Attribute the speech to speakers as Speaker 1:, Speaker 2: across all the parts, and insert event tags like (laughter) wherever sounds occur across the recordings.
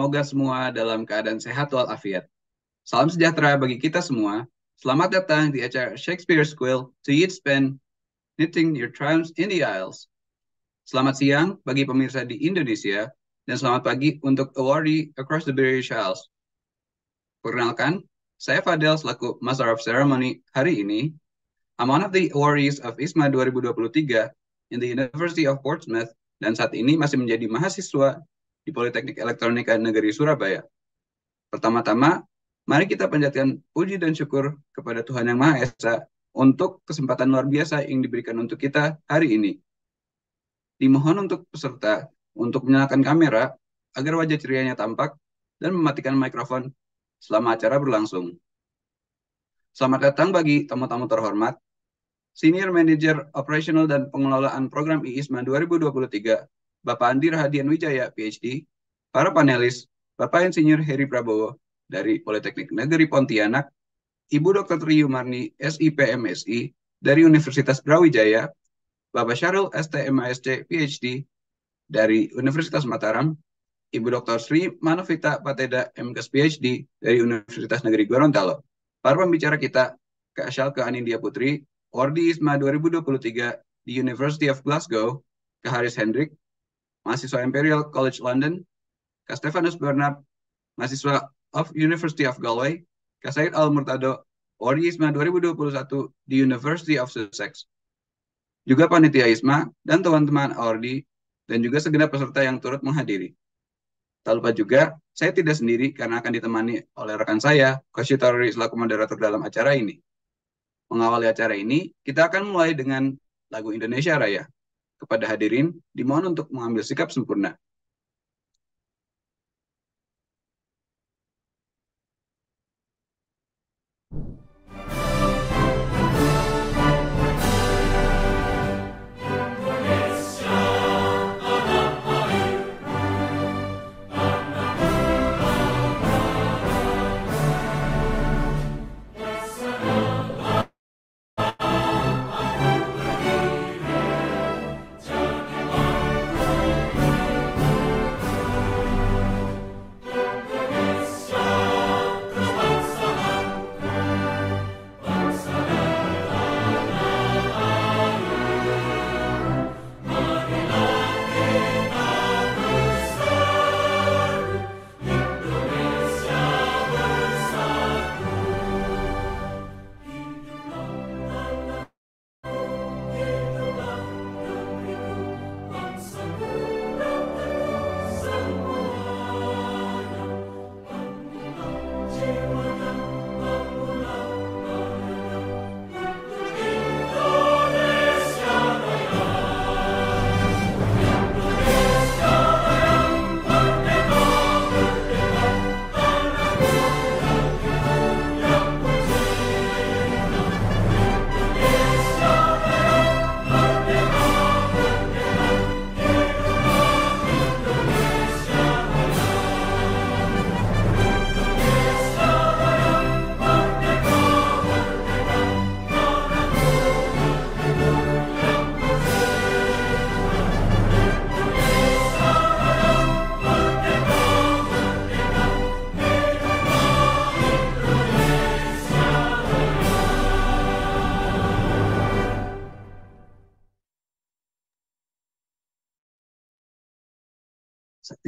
Speaker 1: Semoga
Speaker 2: semua dalam keadaan sehat walafiat. Salam sejahtera bagi kita semua. Selamat datang di acara Shakespeare School to Eat Spend, Knitting Your Triumphs in the Isles. Selamat siang bagi pemirsa di Indonesia, dan selamat pagi untuk awardee across the British Isles. Perkenalkan, saya Fadel selaku Master of Ceremony hari ini. I'm one of the awardees of ISMA 2023 in the University of Portsmouth dan saat ini masih menjadi mahasiswa di Politeknik Elektronika Negeri Surabaya. Pertama-tama, mari kita panjatkan puji dan syukur kepada Tuhan Yang Maha Esa untuk kesempatan luar biasa yang diberikan untuk kita hari ini. Dimohon untuk peserta untuk menyalakan kamera agar wajah cerianya tampak dan mematikan mikrofon selama acara berlangsung. Selamat datang bagi tamu-tamu terhormat, Senior Manager Operational dan Pengelolaan Program IISMA 2023, Bapak Andi Rahadian Wijaya, PhD, para panelis, Bapak Insinyur Heri Prabowo dari Politeknik Negeri Pontianak, Ibu Dr. SIP SIPMSI, dari Universitas Brawijaya, Bapak Syarul STMASC, PhD, dari Universitas Mataram, Ibu Dr. Sri Manovita Pateda, MKS PhD, dari Universitas Negeri Gorontalo. Para pembicara kita, Kak Syalka Anindya Putri, Ordi ISMA 2023 di University of Glasgow, Kak Haris Hendrik, mahasiswa Imperial College London, Stefanus Bernard, mahasiswa of University of Galway, Said Al-Murtado, Ori ISMA 2021 di University of Sussex. Juga panitia ISMA dan teman-teman ORI, dan juga segenap peserta yang turut menghadiri. Tak lupa juga, saya tidak sendiri karena akan ditemani oleh rekan saya, Koshi Taruri selaku moderator dalam acara ini. Mengawali acara ini, kita akan mulai dengan lagu Indonesia Raya kepada hadirin, dimohon untuk mengambil sikap sempurna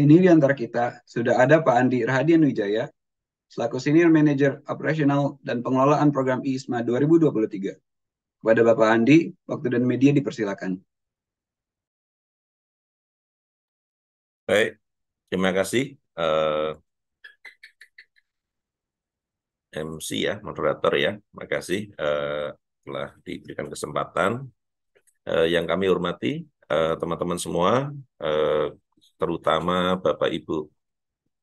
Speaker 2: ini di antara kita sudah ada Pak Andi Rahadian Wijaya, selaku Senior Manager Operational dan Pengelolaan Program ISMA 2023. Kepada Bapak Andi, waktu dan media dipersilakan.
Speaker 1: Baik, terima kasih. Uh,
Speaker 3: eh, MC ya, moderator ya, terima kasih uh, telah diberikan kesempatan. Uh, yang kami hormati, teman-teman uh, semua, uh, terutama Bapak Ibu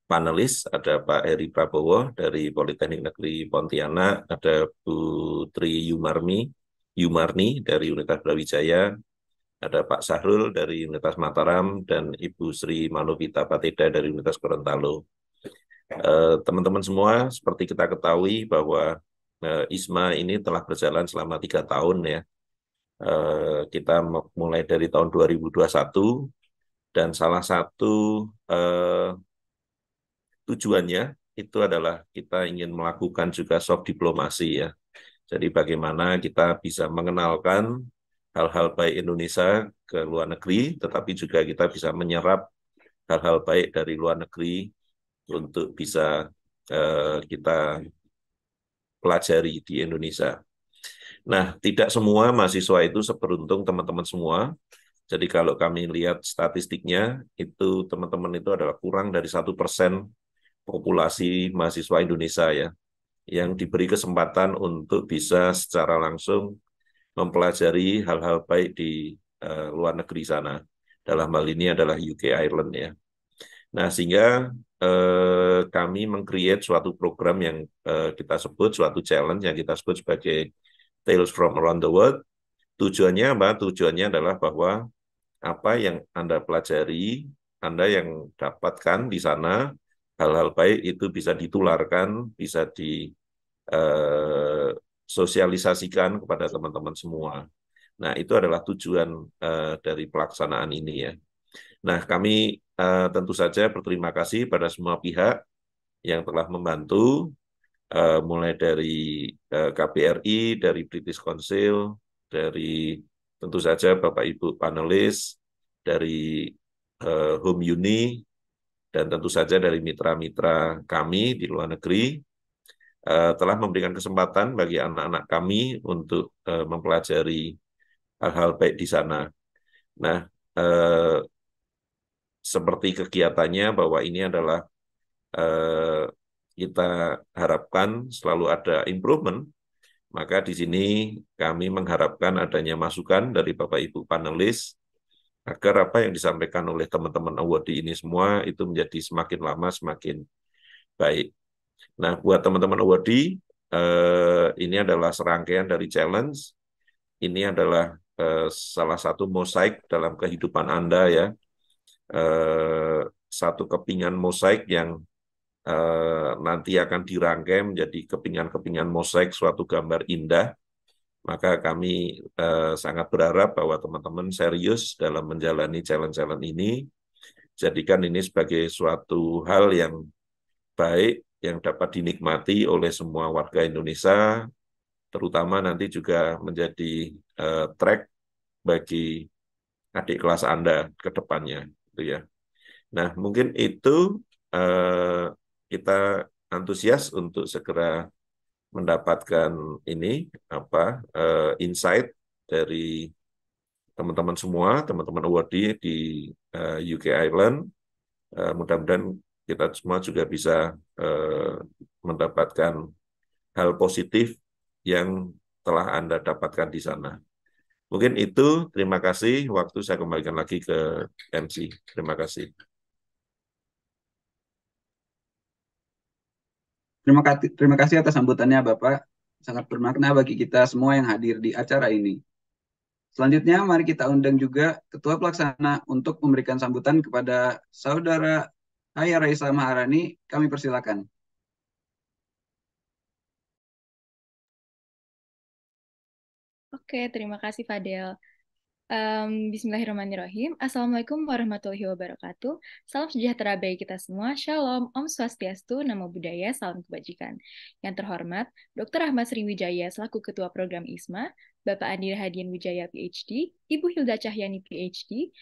Speaker 3: panelis, ada Pak Eri Prabowo dari Politeknik Negeri Pontianak, ada Bu Tri Yumarmi, Yumarni dari Universitas Brawijaya, ada Pak Sahrul dari Universitas Mataram, dan Ibu Sri Manovita Patida dari Universitas Gorontalo. Eh, teman-teman semua, seperti kita ketahui bahwa eh, ISMA ini telah berjalan selama tiga tahun ya, eh, kita mulai dari tahun 2021 dan salah satu eh, tujuannya itu adalah kita ingin melakukan juga soft diplomasi ya. Jadi bagaimana kita bisa mengenalkan hal-hal baik Indonesia ke luar negeri, tetapi juga kita bisa menyerap hal-hal baik dari luar negeri untuk bisa eh, kita pelajari di Indonesia. Nah, tidak semua mahasiswa itu seberuntung teman-teman semua. Jadi kalau kami lihat statistiknya, itu teman-teman itu adalah kurang dari satu persen populasi mahasiswa Indonesia ya, yang diberi kesempatan untuk bisa secara langsung mempelajari hal-hal baik di uh, luar negeri sana. Dalam hal ini adalah UK Ireland ya. Nah sehingga eh, kami mengcreate suatu program yang eh, kita sebut suatu challenge yang kita sebut sebagai Tales from Around the World. Tujuannya apa? Tujuannya adalah bahwa apa yang Anda pelajari, Anda yang dapatkan di sana, hal-hal baik itu bisa ditularkan, bisa disosialisasikan eh, kepada teman-teman semua. Nah, itu adalah tujuan uh, dari pelaksanaan ini ya. Nah, kami uh, tentu saja berterima kasih pada semua pihak yang telah membantu uh, mulai dari uh, KBRI, dari British Council, dari tentu saja Bapak Ibu panelis dari uh, Home Uni dan tentu saja dari mitra-mitra kami di luar negeri uh, telah memberikan kesempatan bagi anak-anak kami untuk uh, mempelajari hal-hal baik di sana. Nah, eh, seperti kegiatannya bahwa ini adalah eh, kita harapkan selalu ada improvement maka di sini kami mengharapkan adanya masukan dari Bapak Ibu panelis agar apa yang disampaikan oleh teman-teman awardee ini semua itu menjadi semakin lama semakin baik. Nah, buat teman-teman awardee, eh, ini adalah serangkaian dari challenge. Ini adalah eh, salah satu mosaik dalam kehidupan Anda ya. Eh, satu kepingan mosaik yang Eh, nanti akan dirangkai menjadi kepingan-kepingan mosaik suatu gambar indah. Maka kami eh, sangat berharap bahwa teman-teman serius dalam menjalani challenge-challenge ini. Jadikan ini sebagai suatu hal yang baik yang dapat dinikmati oleh semua warga Indonesia, terutama nanti juga menjadi eh, track bagi adik kelas Anda ke depannya, gitu ya. Nah, mungkin itu eh, kita antusias untuk segera mendapatkan ini apa uh, insight dari teman-teman semua, teman-teman awardee di uh, eh, UK Ireland. Uh, eh, mudah-mudahan kita semua juga bisa uh, mendapatkan hal positif yang telah Anda dapatkan di sana. Mungkin itu, terima kasih. Waktu saya kembalikan lagi ke MC. Terima kasih.
Speaker 2: Terima kasih, terima kasih atas sambutannya Bapak. Sangat bermakna bagi kita semua yang hadir di acara ini. Selanjutnya, mari kita undang juga Ketua Pelaksana untuk memberikan sambutan kepada Saudara Haya Raisa Maharani. Kami
Speaker 1: persilakan.
Speaker 4: Oke, terima kasih Fadel. Um, Bismillahirrahmanirrahim. Assalamualaikum warahmatullahi wabarakatuh. Salam sejahtera bagi kita semua. Shalom, Om Swastiastu, nama budaya Salam Kebajikan. Yang terhormat, Dr. Ahmad Sriwijaya selaku Ketua Program ISMA, Bapak Andir Hadian Wijaya PhD, Ibu Hilda Cahyani PhD,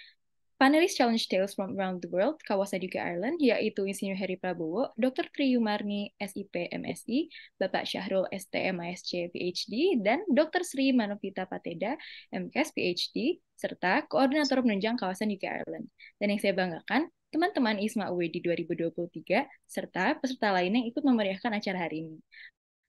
Speaker 4: Panelis Challenge Tales from Around the World, Kawasan UK Ireland, yaitu Insinyur Heri Prabowo, Dr. Tri Yumarni, SIP, MSI, Bapak Syahrul, STM, ASC, PhD, dan Dr. Sri Manovita Pateda, MKS, PhD, serta Koordinator Penunjang Kawasan UK Ireland. Dan yang saya banggakan, teman-teman ISMA UWD 2023, serta peserta lainnya yang ikut memeriahkan acara hari ini.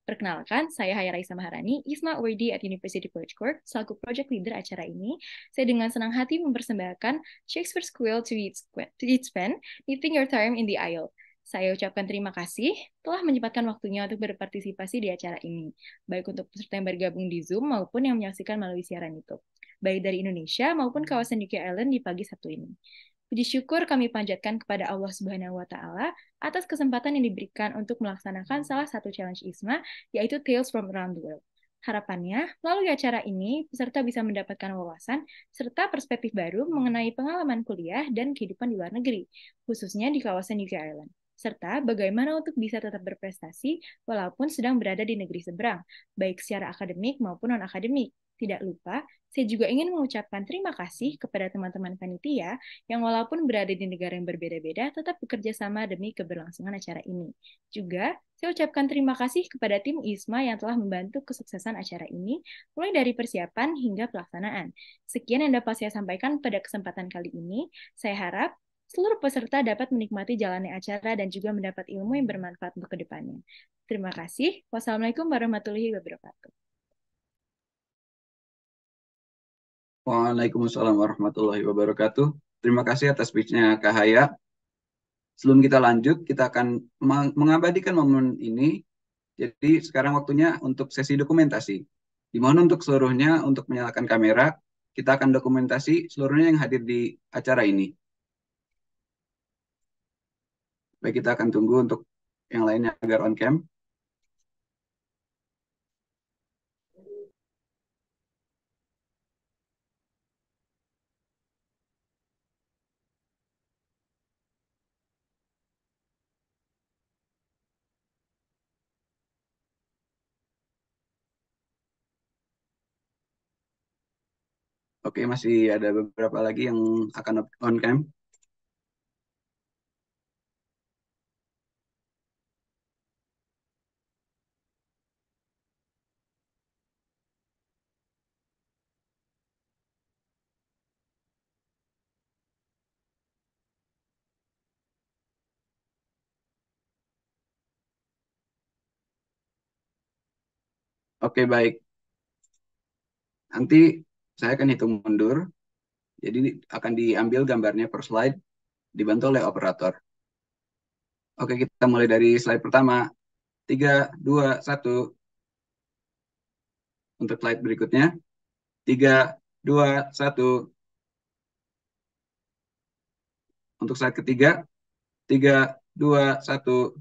Speaker 4: Perkenalkan, saya Haya Raisa Maharani, ISMA Uwidi at University College Cork, selaku Project Leader acara ini. Saya dengan senang hati mempersembahkan Shakespeare's Quill to its, to its Pen, Knitting Your Time in the Isle. Saya ucapkan terima kasih telah menyempatkan waktunya untuk berpartisipasi di acara ini, baik untuk peserta yang bergabung di Zoom maupun yang menyaksikan melalui siaran YouTube, baik dari Indonesia maupun kawasan UK Island di pagi Sabtu ini. Puji syukur kami panjatkan kepada Allah Subhanahu wa taala atas kesempatan yang diberikan untuk melaksanakan salah satu challenge ISMA yaitu Tales from Around the World. Harapannya, melalui acara ini peserta bisa mendapatkan wawasan serta perspektif baru mengenai pengalaman kuliah dan kehidupan di luar negeri, khususnya di kawasan UK Ireland serta bagaimana untuk bisa tetap berprestasi walaupun sedang berada di negeri seberang, baik secara akademik maupun non-akademik. Tidak lupa, saya juga ingin mengucapkan terima kasih kepada teman-teman panitia yang walaupun berada di negara yang berbeda-beda tetap bekerja sama demi keberlangsungan acara ini. Juga, saya ucapkan terima kasih kepada tim ISMA yang telah membantu kesuksesan acara ini, mulai dari persiapan hingga pelaksanaan. Sekian yang dapat saya sampaikan pada kesempatan kali ini. Saya harap seluruh peserta dapat menikmati jalannya acara dan juga mendapat ilmu yang bermanfaat untuk kedepannya. Terima kasih. Wassalamualaikum warahmatullahi wabarakatuh.
Speaker 2: Waalaikumsalam warahmatullahi wabarakatuh. Terima kasih atas speech-nya Kak Haya. Sebelum kita lanjut, kita akan mengabadikan momen ini. Jadi sekarang waktunya untuk sesi dokumentasi. Dimohon untuk seluruhnya untuk menyalakan kamera, kita akan dokumentasi seluruhnya yang hadir di acara ini. Baik, kita akan tunggu untuk yang lainnya agar on cam. Oke, masih ada beberapa lagi yang
Speaker 1: akan on cam.
Speaker 2: Oke, baik. Nanti saya akan hitung mundur. Jadi akan diambil gambarnya per slide, dibantu oleh operator. Oke, kita mulai dari slide pertama. 3, 2, 1. Untuk slide berikutnya. 3, 2, 1. Untuk slide ketiga. 3, 2, 1.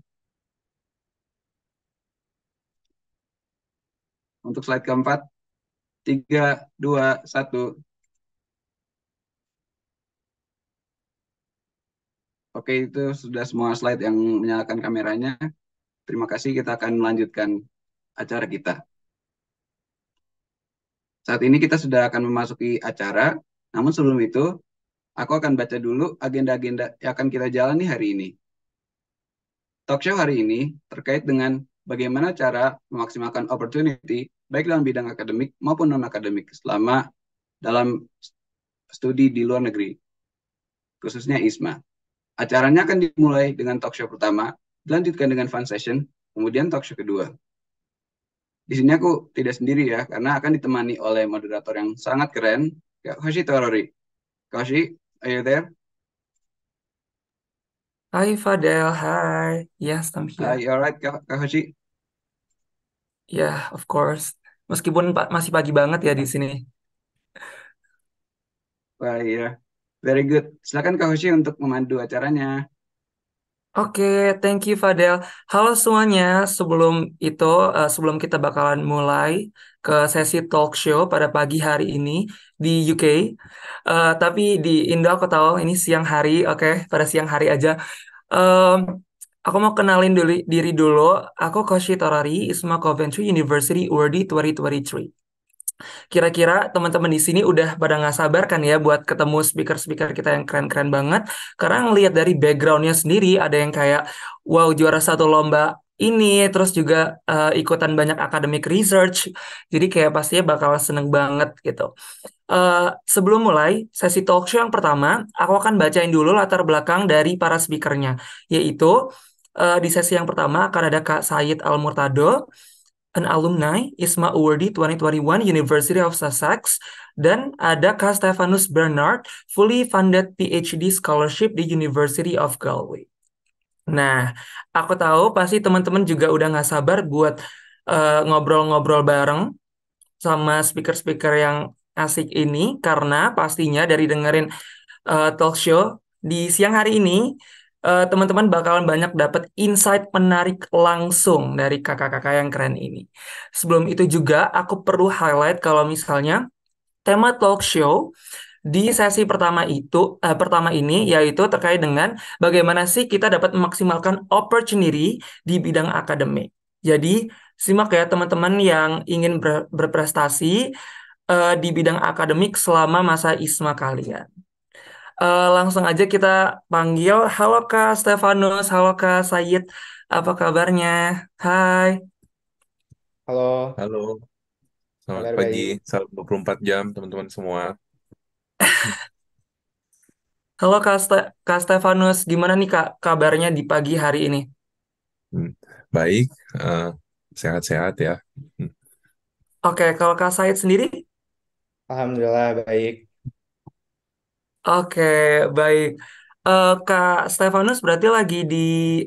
Speaker 2: Untuk slide keempat. Tiga, dua, satu. Oke, itu sudah semua slide yang menyalakan kameranya. Terima kasih, kita akan melanjutkan acara kita. Saat ini kita sudah akan memasuki acara, namun sebelum itu, aku akan baca dulu agenda-agenda yang akan kita jalani hari ini. Talkshow hari ini terkait dengan bagaimana cara memaksimalkan opportunity baik dalam bidang akademik maupun non-akademik selama dalam studi di luar negeri, khususnya ISMA. Acaranya akan dimulai dengan talk show pertama, dilanjutkan dengan fun session, kemudian talk show kedua. Di sini aku tidak sendiri ya, karena akan ditemani oleh moderator yang sangat keren, Kak Hoshi Torori. Hoshi, are you there?
Speaker 5: Hi Fadel, hi. Yes, I'm here. Hi,
Speaker 2: alright Kak, Kak Hoshi?
Speaker 5: Ya, of course. Meskipun masih pagi
Speaker 2: banget ya di iya. sini. Wah, iya. Very good. Silakan Kak Hoshi untuk memandu acaranya.
Speaker 5: Oke, thank you Fadel. Halo semuanya, sebelum itu, uh, sebelum kita bakalan mulai ke sesi talk show pada pagi hari ini di UK, uh, eh, tapi di Indo aku tahu ini siang hari, oke, pada siang hari aja. Um, Aku mau kenalin dulu, diri dulu. Aku Koshi Torari, Isma Coventry University URD 2023. Kira-kira teman-teman di sini udah pada nggak sabar kan ya buat ketemu speaker-speaker kita yang keren-keren banget. Karena ngelihat dari backgroundnya sendiri ada yang kayak wow juara satu lomba ini, terus juga uh, ikutan banyak academic research. Jadi kayak pastinya bakal seneng banget gitu. Uh, sebelum mulai sesi talk show yang pertama, aku akan bacain dulu latar belakang dari para speakernya, yaitu uh, di sesi yang pertama akan ada Kak Said Al Murtado, an alumni ISMA awardee 2021 University of Sussex, dan ada Kak Stefanus Bernard, fully funded PhD scholarship di University of Galway. Nah, aku tahu pasti teman-teman juga udah nggak sabar buat eh, ngobrol-ngobrol uh, bareng sama speaker-speaker yang asik ini karena pastinya dari dengerin uh, talk show di siang hari ini Eh, teman-teman bakalan banyak dapat insight menarik langsung dari kakak-kakak yang keren ini. Sebelum itu juga aku perlu highlight kalau misalnya tema talk show di sesi pertama itu uh, pertama ini yaitu terkait dengan bagaimana sih kita dapat memaksimalkan opportunity di bidang akademik. Jadi simak ya teman-teman yang ingin ber berprestasi uh, di bidang akademik selama masa ISMA kalian. Uh, langsung aja kita panggil. Halo Kak Stefanus, halo Kak Sayid. Apa kabarnya? Hai.
Speaker 6: Halo. Halo. Selamat Kabar pagi. selamat Salam 24 jam teman-teman semua. (laughs)
Speaker 5: halo Kak, Ste Kak Stefanus, gimana nih Kak kabarnya di pagi hari ini?
Speaker 6: Hmm, baik, eh, sehat-sehat uh, ya. Hmm.
Speaker 5: Oke, okay, kalau Kak Said sendiri? Alhamdulillah baik. Oke, baik. Uh, Kak Stefanus berarti lagi di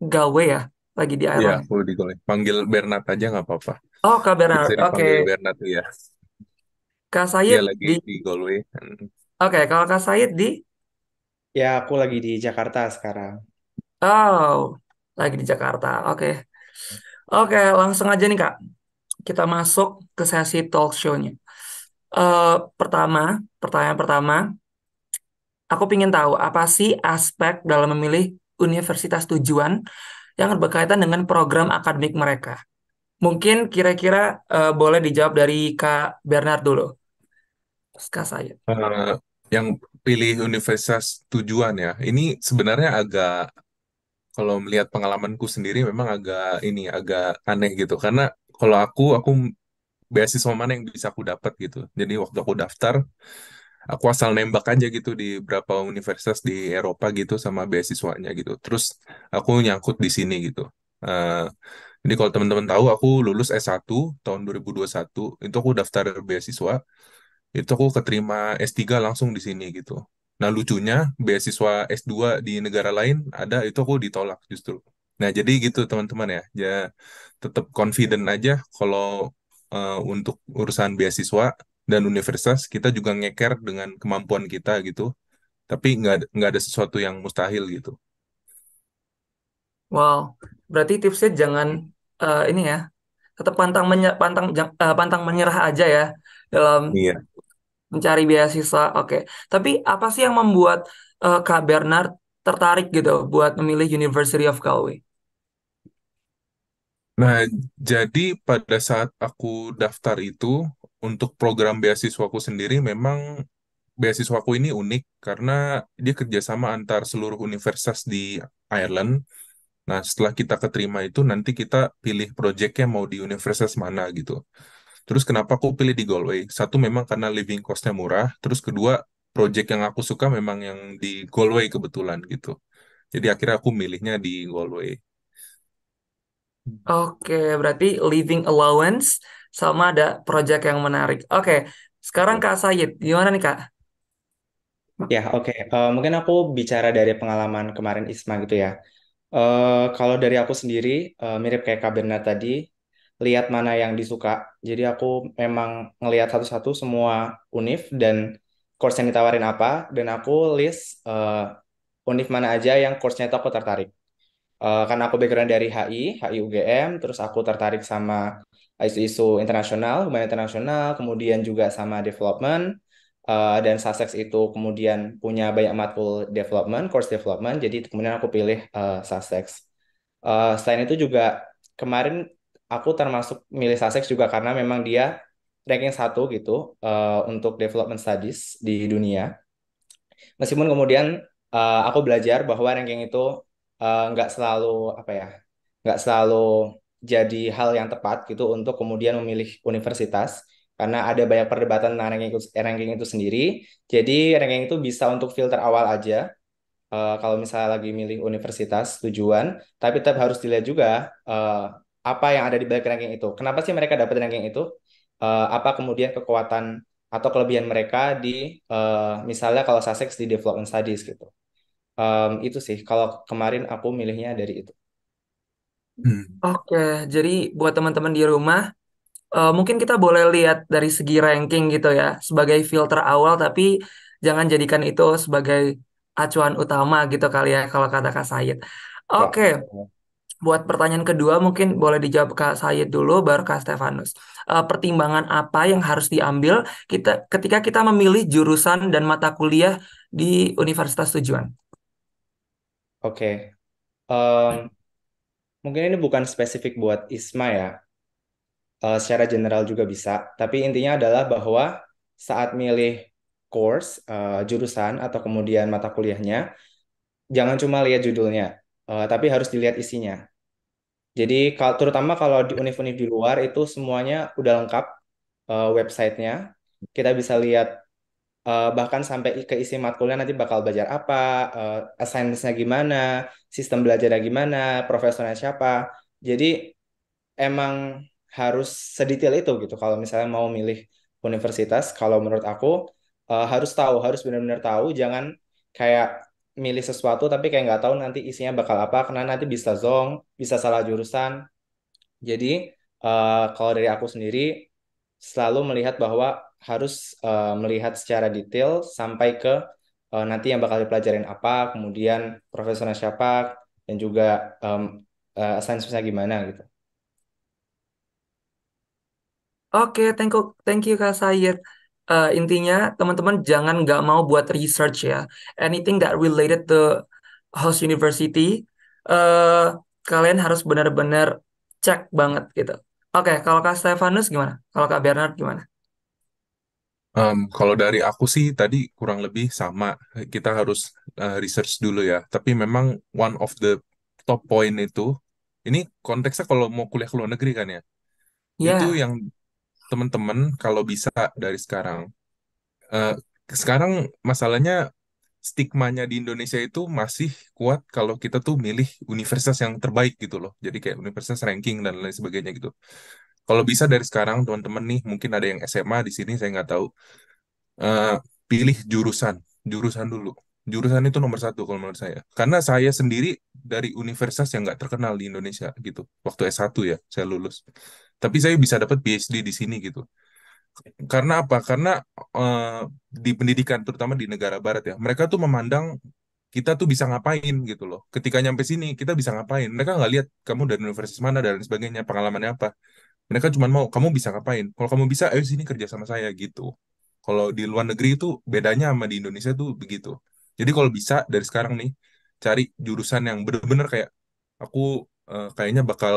Speaker 5: gawe ya? Lagi di Iya,
Speaker 6: aku di gawe. Panggil Bernard aja nggak apa-apa.
Speaker 5: Oh, Kak Bernard. Oke. Oke. panggil Bernard ya. Kak Dia ya, lagi
Speaker 6: di di Galway. Oke, hmm.
Speaker 5: Oke, kalau Kak Sayid di
Speaker 7: Ya, aku lagi di Jakarta sekarang.
Speaker 5: Oh, lagi di Jakarta. Oke. Oke, langsung aja nih Kak. Kita masuk ke sesi talk show-nya. Eh, pertama, pertanyaan pertama, aku ingin tahu apa sih aspek dalam memilih universitas tujuan yang berkaitan dengan program akademik mereka. Mungkin kira-kira uh, boleh dijawab dari Kak Bernard dulu. Kak saya.
Speaker 6: Uh, eh, yang pilih universitas tujuan ya, ini sebenarnya agak kalau melihat pengalamanku sendiri memang agak ini agak aneh gitu karena kalau aku aku beasiswa mana yang bisa aku dapat gitu. Jadi waktu aku daftar aku asal nembak aja gitu di berapa universitas di Eropa gitu sama beasiswanya gitu terus aku nyangkut di sini gitu uh, jadi kalau teman-teman tahu aku lulus S1 tahun 2021 itu aku daftar beasiswa itu aku keterima S3 langsung di sini gitu nah lucunya beasiswa S2 di negara lain ada itu aku ditolak justru nah jadi gitu teman-teman ya ya tetap confident aja kalau uh, untuk urusan beasiswa dan universitas kita juga ngeker dengan kemampuan kita gitu tapi nggak nggak ada sesuatu yang mustahil gitu
Speaker 5: wow berarti tipsnya jangan uh, ini ya tetap pantang menye pantang uh, pantang menyerah aja ya dalam iya. mencari beasiswa oke okay. tapi apa sih yang membuat uh, kak Bernard tertarik gitu buat memilih University of Galway
Speaker 6: Nah, jadi pada saat aku daftar itu, untuk program beasiswaku sendiri memang beasiswaku ini unik karena dia kerjasama antar seluruh universitas di Ireland. Nah, setelah kita keterima itu nanti kita pilih proyeknya mau di universitas mana gitu. Terus kenapa aku pilih di Galway? Satu memang karena living cost-nya murah, terus kedua project yang aku suka memang yang di Galway kebetulan gitu. Jadi akhirnya aku milihnya di Galway.
Speaker 5: Oke, berarti living allowance sama ada project yang menarik. Oke, okay. sekarang Kak Sayid, gimana nih Kak?
Speaker 7: Ya, oke. Okay. Uh, eh, mungkin aku bicara dari pengalaman kemarin ISMA gitu ya. Uh, kalau dari aku sendiri, uh, mirip kayak Kak Berna tadi, lihat mana yang disuka. Jadi aku memang ngelihat satu-satu semua unif dan course yang ditawarin apa, dan aku list uh, univ mana aja yang course-nya itu aku tertarik. Uh, karena aku background dari HI, HI UGM, terus aku tertarik sama isu-isu internasional, hubungan internasional, kemudian juga sama development, uh, dan Sussex itu kemudian punya banyak matkul development, course development, jadi kemudian aku pilih uh, Sussex. Uh, selain itu juga kemarin aku termasuk milih Sussex juga karena memang dia ranking satu gitu uh, untuk development studies di dunia. Meskipun kemudian uh, aku belajar bahwa ranking itu nggak uh, selalu apa ya, nggak selalu jadi hal yang tepat gitu untuk kemudian memilih universitas karena ada banyak perdebatan tentang ranking itu, eh, ranking itu sendiri. Jadi ranking itu bisa untuk filter awal aja uh, kalau misalnya lagi milih universitas tujuan, tapi tetap harus dilihat juga uh, apa yang ada di balik ranking itu. Kenapa sih mereka dapat ranking itu? Uh, apa kemudian kekuatan atau kelebihan mereka di uh, misalnya kalau Sussex di development studies gitu. Um, itu sih kalau kemarin aku milihnya dari itu.
Speaker 1: Hmm. Oke,
Speaker 7: jadi buat teman-teman di rumah, uh, mungkin kita boleh
Speaker 5: lihat dari segi ranking gitu ya, sebagai filter awal, tapi jangan jadikan itu sebagai acuan utama gitu kali ya, kalau kata Kak Said. Ya. Oke, buat pertanyaan kedua mungkin boleh dijawab Kak Said dulu, baru Kak Stefanus. Uh, pertimbangan apa yang harus diambil kita ketika kita memilih jurusan dan mata kuliah di universitas tujuan?
Speaker 7: Oke, okay. um, mungkin ini bukan spesifik buat Isma ya, uh, secara general juga bisa. Tapi intinya adalah bahwa saat milih course, uh, jurusan atau kemudian mata kuliahnya, jangan cuma lihat judulnya, uh, tapi harus dilihat isinya. Jadi terutama kalau di univ-univ di luar itu semuanya udah lengkap uh, websitenya. Kita bisa lihat uh, bahkan sampai ke isi matkulnya nanti bakal belajar apa, uh, assignments-nya gimana, sistem belajarnya gimana, profesornya siapa. Jadi emang harus sedetail itu gitu kalau misalnya mau milih universitas kalau menurut aku uh, harus tahu, harus benar-benar tahu, jangan kayak milih sesuatu tapi kayak nggak tahu nanti isinya bakal apa karena nanti bisa zong, bisa salah jurusan. Jadi uh, kalau dari aku sendiri selalu melihat bahwa harus uh, melihat secara detail sampai ke uh, nanti yang bakal dipelajarin apa, kemudian profesional siapa, dan juga um, uh, gimana gitu. Oke, okay, thank you,
Speaker 5: thank you Kak Sayed. Uh, intinya teman-teman jangan nggak mau buat research ya. Anything that related to host university, uh, kalian harus benar-benar cek banget gitu. Oke, okay, kalau Kak Stefanus gimana? Kalau Kak Bernard
Speaker 6: gimana? Um, kalau dari aku sih tadi kurang lebih sama. Kita harus uh, research dulu ya. Tapi memang one of the top point itu, ini konteksnya kalau mau kuliah ke luar negeri kan ya. ya. Itu yang teman-teman kalau bisa dari sekarang. Uh, sekarang masalahnya stigmanya di Indonesia itu masih kuat kalau kita tuh milih universitas yang terbaik gitu loh. Jadi kayak universitas ranking dan lain sebagainya gitu. Kalau bisa dari sekarang teman-teman nih mungkin ada yang SMA di sini saya nggak tahu. Uh, pilih jurusan, jurusan dulu. Jurusan itu nomor satu kalau menurut saya. Karena saya sendiri dari universitas yang nggak terkenal di Indonesia gitu. Waktu S1 ya saya lulus. Tapi saya bisa dapat PhD di sini gitu. Karena apa? Karena uh, di pendidikan terutama di negara barat ya, mereka tuh memandang kita tuh bisa ngapain gitu loh. Ketika nyampe sini, kita bisa ngapain. Mereka nggak lihat kamu dari universitas mana dan sebagainya, pengalamannya apa mereka cuma mau kamu bisa ngapain kalau kamu bisa ayo sini kerja sama saya gitu kalau di luar negeri itu bedanya sama di Indonesia tuh begitu jadi kalau bisa dari sekarang nih cari jurusan yang bener-bener kayak aku uh, kayaknya bakal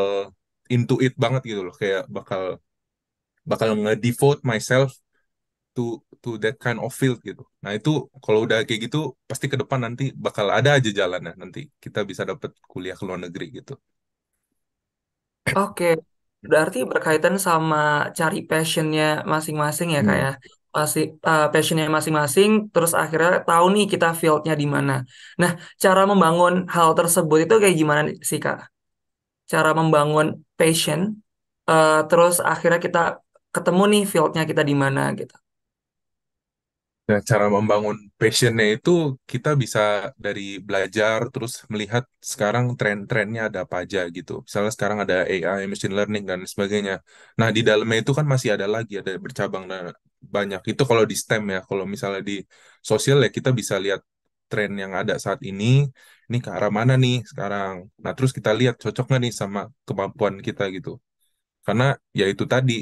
Speaker 6: into it banget gitu loh kayak bakal bakal nge-devote myself to to that kind of field gitu. Nah itu kalau udah kayak gitu pasti ke depan nanti bakal ada aja jalannya nanti kita bisa dapat kuliah ke luar negeri gitu.
Speaker 5: Oke, Berarti berkaitan sama cari passionnya masing-masing ya kak Hmm. Ya? Masih, eh, uh, passionnya masing-masing, terus akhirnya tahu nih kita fieldnya di mana. Nah, cara membangun hal tersebut itu kayak gimana sih kak? Cara membangun passion, uh, terus akhirnya kita ketemu nih fieldnya kita di mana gitu.
Speaker 6: Nah, cara membangun passionnya itu kita bisa dari belajar terus melihat sekarang tren-trennya ada apa aja gitu. Misalnya sekarang ada AI, machine learning dan sebagainya. Nah, di dalamnya itu kan masih ada lagi ada bercabang dan nah, banyak. Itu kalau di STEM ya. Kalau misalnya di sosial ya kita bisa lihat tren yang ada saat ini, ini ke arah mana nih sekarang. Nah, terus kita lihat cocok nggak nih sama kemampuan kita gitu. Karena ya itu tadi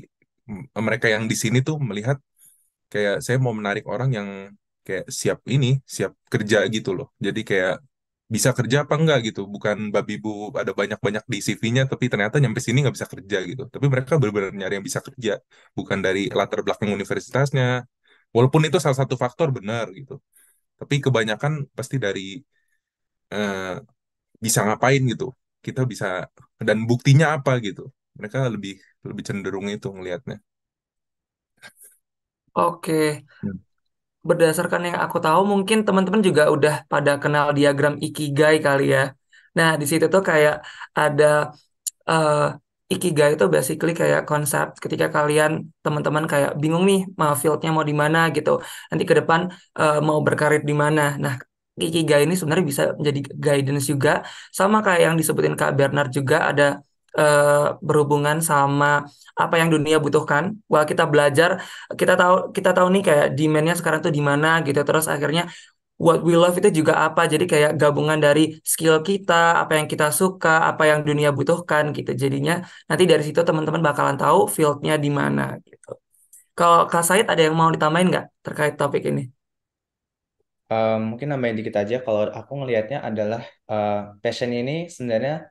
Speaker 6: mereka yang di sini tuh melihat kayak saya mau menarik orang yang kayak siap ini siap kerja gitu loh jadi kayak bisa kerja apa enggak gitu bukan babi bu ada banyak banyak di CV-nya tapi ternyata nyampe sini nggak bisa kerja gitu tapi mereka benar-benar nyari yang bisa kerja bukan dari latar belakang universitasnya walaupun itu salah satu faktor benar gitu tapi kebanyakan pasti dari eh, bisa ngapain gitu kita bisa dan buktinya apa gitu mereka lebih lebih cenderung itu ngelihatnya
Speaker 5: Oke. Hmm. Berdasarkan yang aku tahu, mungkin teman-teman juga udah pada kenal diagram ikigai kali ya. Nah, di situ tuh kayak ada uh, ikigai itu basically kayak konsep ketika kalian teman-teman kayak bingung nih mau fieldnya mau di mana gitu. Nanti ke depan uh, mau berkarir di mana. Nah, ikigai ini sebenarnya bisa menjadi guidance juga sama kayak yang disebutin Kak Bernard juga ada Eh, berhubungan sama apa yang dunia butuhkan. Wah kita belajar, kita tahu kita tahu nih kayak demandnya sekarang tuh di mana gitu. Terus akhirnya what we love itu juga apa jadi kayak gabungan dari skill kita apa yang kita suka apa yang dunia butuhkan gitu jadinya nanti dari situ teman-teman bakalan tahu fieldnya di mana gitu
Speaker 7: kalau Kak Said ada yang mau ditambahin nggak terkait topik ini Um, mungkin nambahin dikit aja kalau aku ngelihatnya adalah uh, passion ini sebenarnya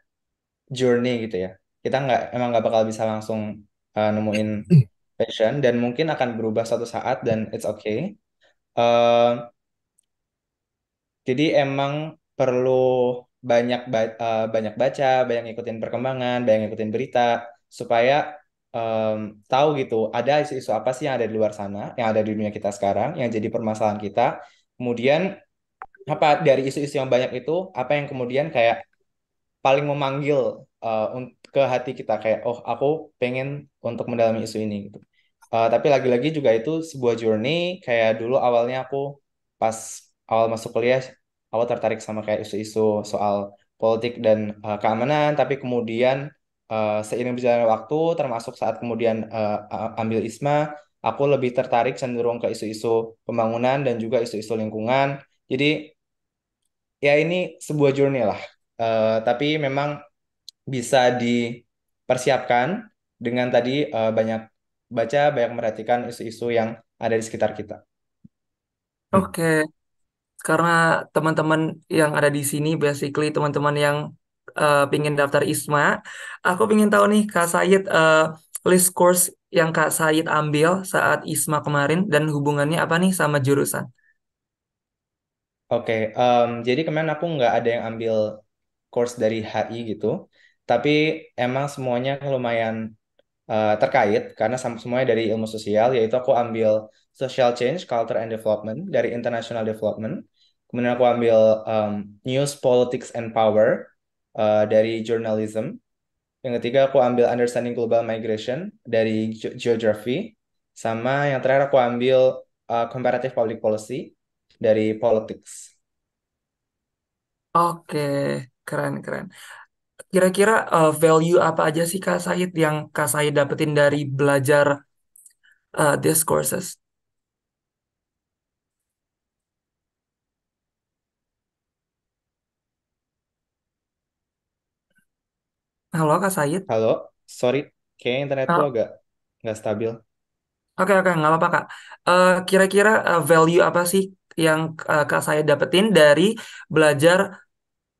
Speaker 7: journey gitu ya kita nggak emang nggak bakal bisa langsung uh, nemuin passion dan mungkin akan berubah suatu saat dan it's okay uh, jadi emang perlu banyak ba uh, banyak baca banyak ngikutin perkembangan banyak ngikutin berita supaya um, tahu gitu ada isu-isu apa sih yang ada di luar sana yang ada di dunia kita sekarang yang jadi permasalahan kita kemudian apa dari isu-isu yang banyak itu apa yang kemudian kayak paling memanggil uh, ke hati kita kayak oh aku pengen untuk mendalami isu ini gitu. Uh, tapi lagi-lagi juga itu sebuah journey kayak dulu awalnya aku pas awal masuk kuliah awal tertarik sama kayak isu-isu soal politik dan uh, keamanan tapi kemudian uh, seiring berjalannya waktu termasuk saat kemudian uh, ambil ISMA aku lebih tertarik cenderung ke isu-isu pembangunan dan juga isu-isu lingkungan. Jadi ya ini sebuah journey lah uh, tapi memang bisa dipersiapkan dengan tadi uh, banyak baca, banyak merhatikan isu-isu yang ada di sekitar kita.
Speaker 5: Oke, okay. karena teman-teman yang ada di sini, basically teman-teman yang uh, pingin daftar ISMA, aku pingin tahu nih Kak Syed uh, list course yang Kak Said ambil saat ISMA kemarin dan hubungannya apa nih
Speaker 7: sama jurusan? Oke, okay, um, jadi kemarin aku nggak ada yang ambil course dari HI gitu. Tapi emang semuanya lumayan uh, terkait karena sama semuanya dari ilmu sosial yaitu aku ambil social change, culture and development dari international development. Kemudian aku ambil um, news, politics and power uh, dari journalism. Yang ketiga aku ambil understanding global migration dari geography. Sama yang terakhir aku ambil uh, comparative public policy dari politics.
Speaker 5: Oke, Keren, keren. Kira-kira uh, value apa aja sih Kak Said yang Kak Said dapetin dari belajar uh, eh, discourses?
Speaker 7: Halo Kak Said. Halo, sorry, kayak internet lo agak nggak stabil. Oke,
Speaker 5: oke, nggak apa-apa, Kak. kira eh, Kira-kira uh, value apa sih yang uh, Kak Said dapetin dari belajar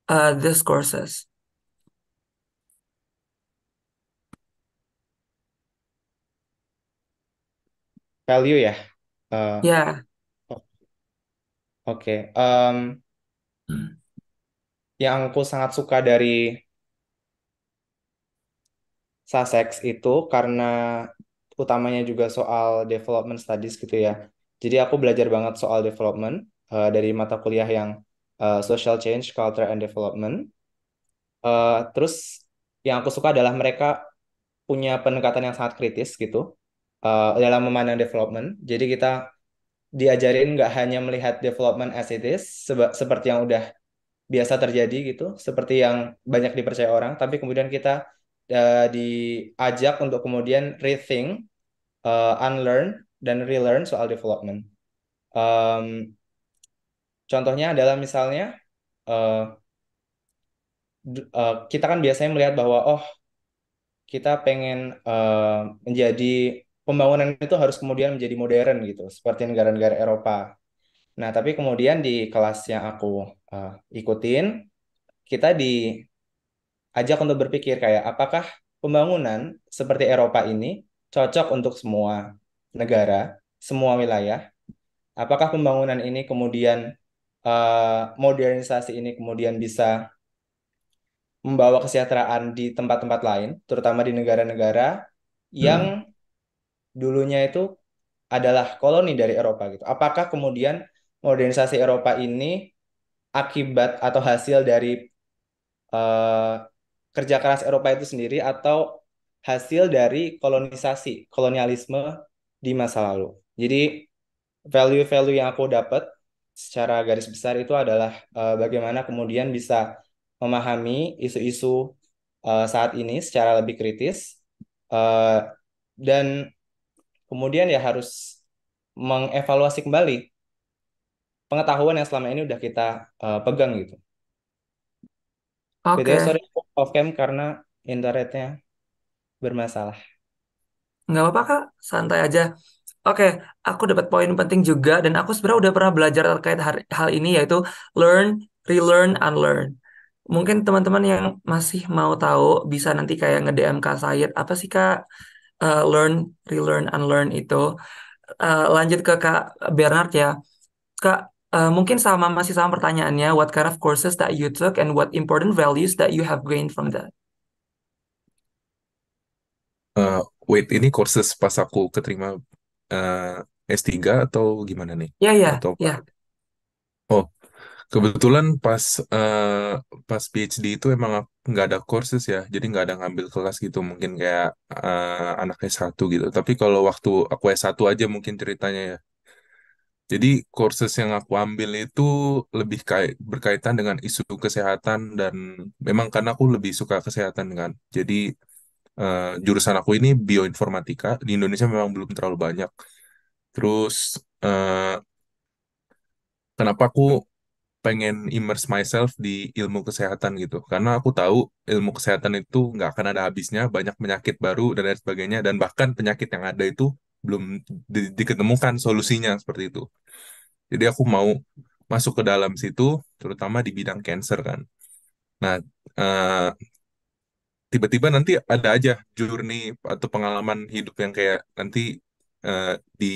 Speaker 5: uh, discourses.
Speaker 7: Value ya? Uh,
Speaker 1: yeah. Oh.
Speaker 7: Oke. Okay. Um, Yang aku sangat suka dari Sussex itu karena utamanya juga soal development studies gitu ya. Jadi aku belajar banget soal development uh, dari mata kuliah yang uh, social change, culture and development. Uh, terus yang aku suka adalah mereka punya pendekatan yang sangat kritis gitu uh, dalam memandang development. Jadi kita diajarin nggak hanya melihat development as it is seperti yang udah biasa terjadi gitu, seperti yang banyak dipercaya orang, tapi kemudian kita uh, diajak untuk kemudian rethink, uh, unlearn dan relearn soal development. Um, Contohnya adalah misalnya uh, uh, kita kan biasanya melihat bahwa oh kita pengen uh, menjadi pembangunan itu harus kemudian menjadi modern gitu seperti negara-negara Eropa. Nah tapi kemudian di kelas yang aku uh, ikutin kita diajak untuk berpikir kayak apakah pembangunan seperti Eropa ini cocok untuk semua negara, semua wilayah. Apakah pembangunan ini kemudian Eh, modernisasi ini kemudian bisa membawa kesejahteraan di tempat-tempat lain, terutama di negara-negara
Speaker 1: hmm. yang hmm.
Speaker 7: dulunya itu adalah koloni dari Eropa gitu. Apakah kemudian modernisasi Eropa ini akibat atau hasil dari uh, kerja keras Eropa itu sendiri atau hasil dari kolonisasi, kolonialisme di masa lalu. Jadi value-value yang aku dapat secara garis besar itu adalah uh, bagaimana kemudian bisa memahami isu-isu uh, saat ini secara lebih kritis uh, dan kemudian ya harus mengevaluasi kembali pengetahuan yang selama ini udah kita uh, pegang gitu. Oke. Okay. sorry off cam karena internetnya bermasalah.
Speaker 5: Nggak apa-apa kak, santai aja. Oke, aku dapat poin penting juga dan aku sebenarnya udah pernah belajar terkait hal, hal ini yaitu learn, relearn, unlearn. Mungkin teman-teman yang masih mau tahu bisa nanti kayak nge-DM Kak Sayed, apa sih Kak uh, learn, relearn, unlearn itu. Uh, lanjut ke Kak Bernard ya. Kak, uh, mungkin sama masih sama pertanyaannya, what kind of courses that you took and what important values that you have gained from that?
Speaker 6: Uh, wait, ini courses pas aku keterima uh, eh, S3 atau gimana nih?
Speaker 1: Ya, ya, atau ya.
Speaker 6: Oh, kebetulan pas uh, pas PhD itu emang nggak ada courses ya, jadi nggak ada ngambil kelas gitu, mungkin kayak uh, anak S1 gitu. Tapi kalau waktu aku S1 aja mungkin ceritanya ya. Jadi courses yang aku ambil itu lebih kait, berkaitan dengan isu kesehatan dan memang karena aku lebih suka kesehatan kan. Jadi uh, jurusan aku ini bioinformatika di Indonesia memang belum terlalu banyak terus uh, kenapa aku pengen immerse myself di ilmu kesehatan gitu karena aku tahu ilmu kesehatan itu nggak akan ada habisnya banyak penyakit baru dan lain sebagainya dan bahkan penyakit yang ada itu belum di diketemukan solusinya seperti itu jadi aku mau masuk ke dalam situ terutama di bidang cancer kan nah uh, tiba-tiba nanti ada aja journey atau pengalaman hidup yang kayak nanti uh, di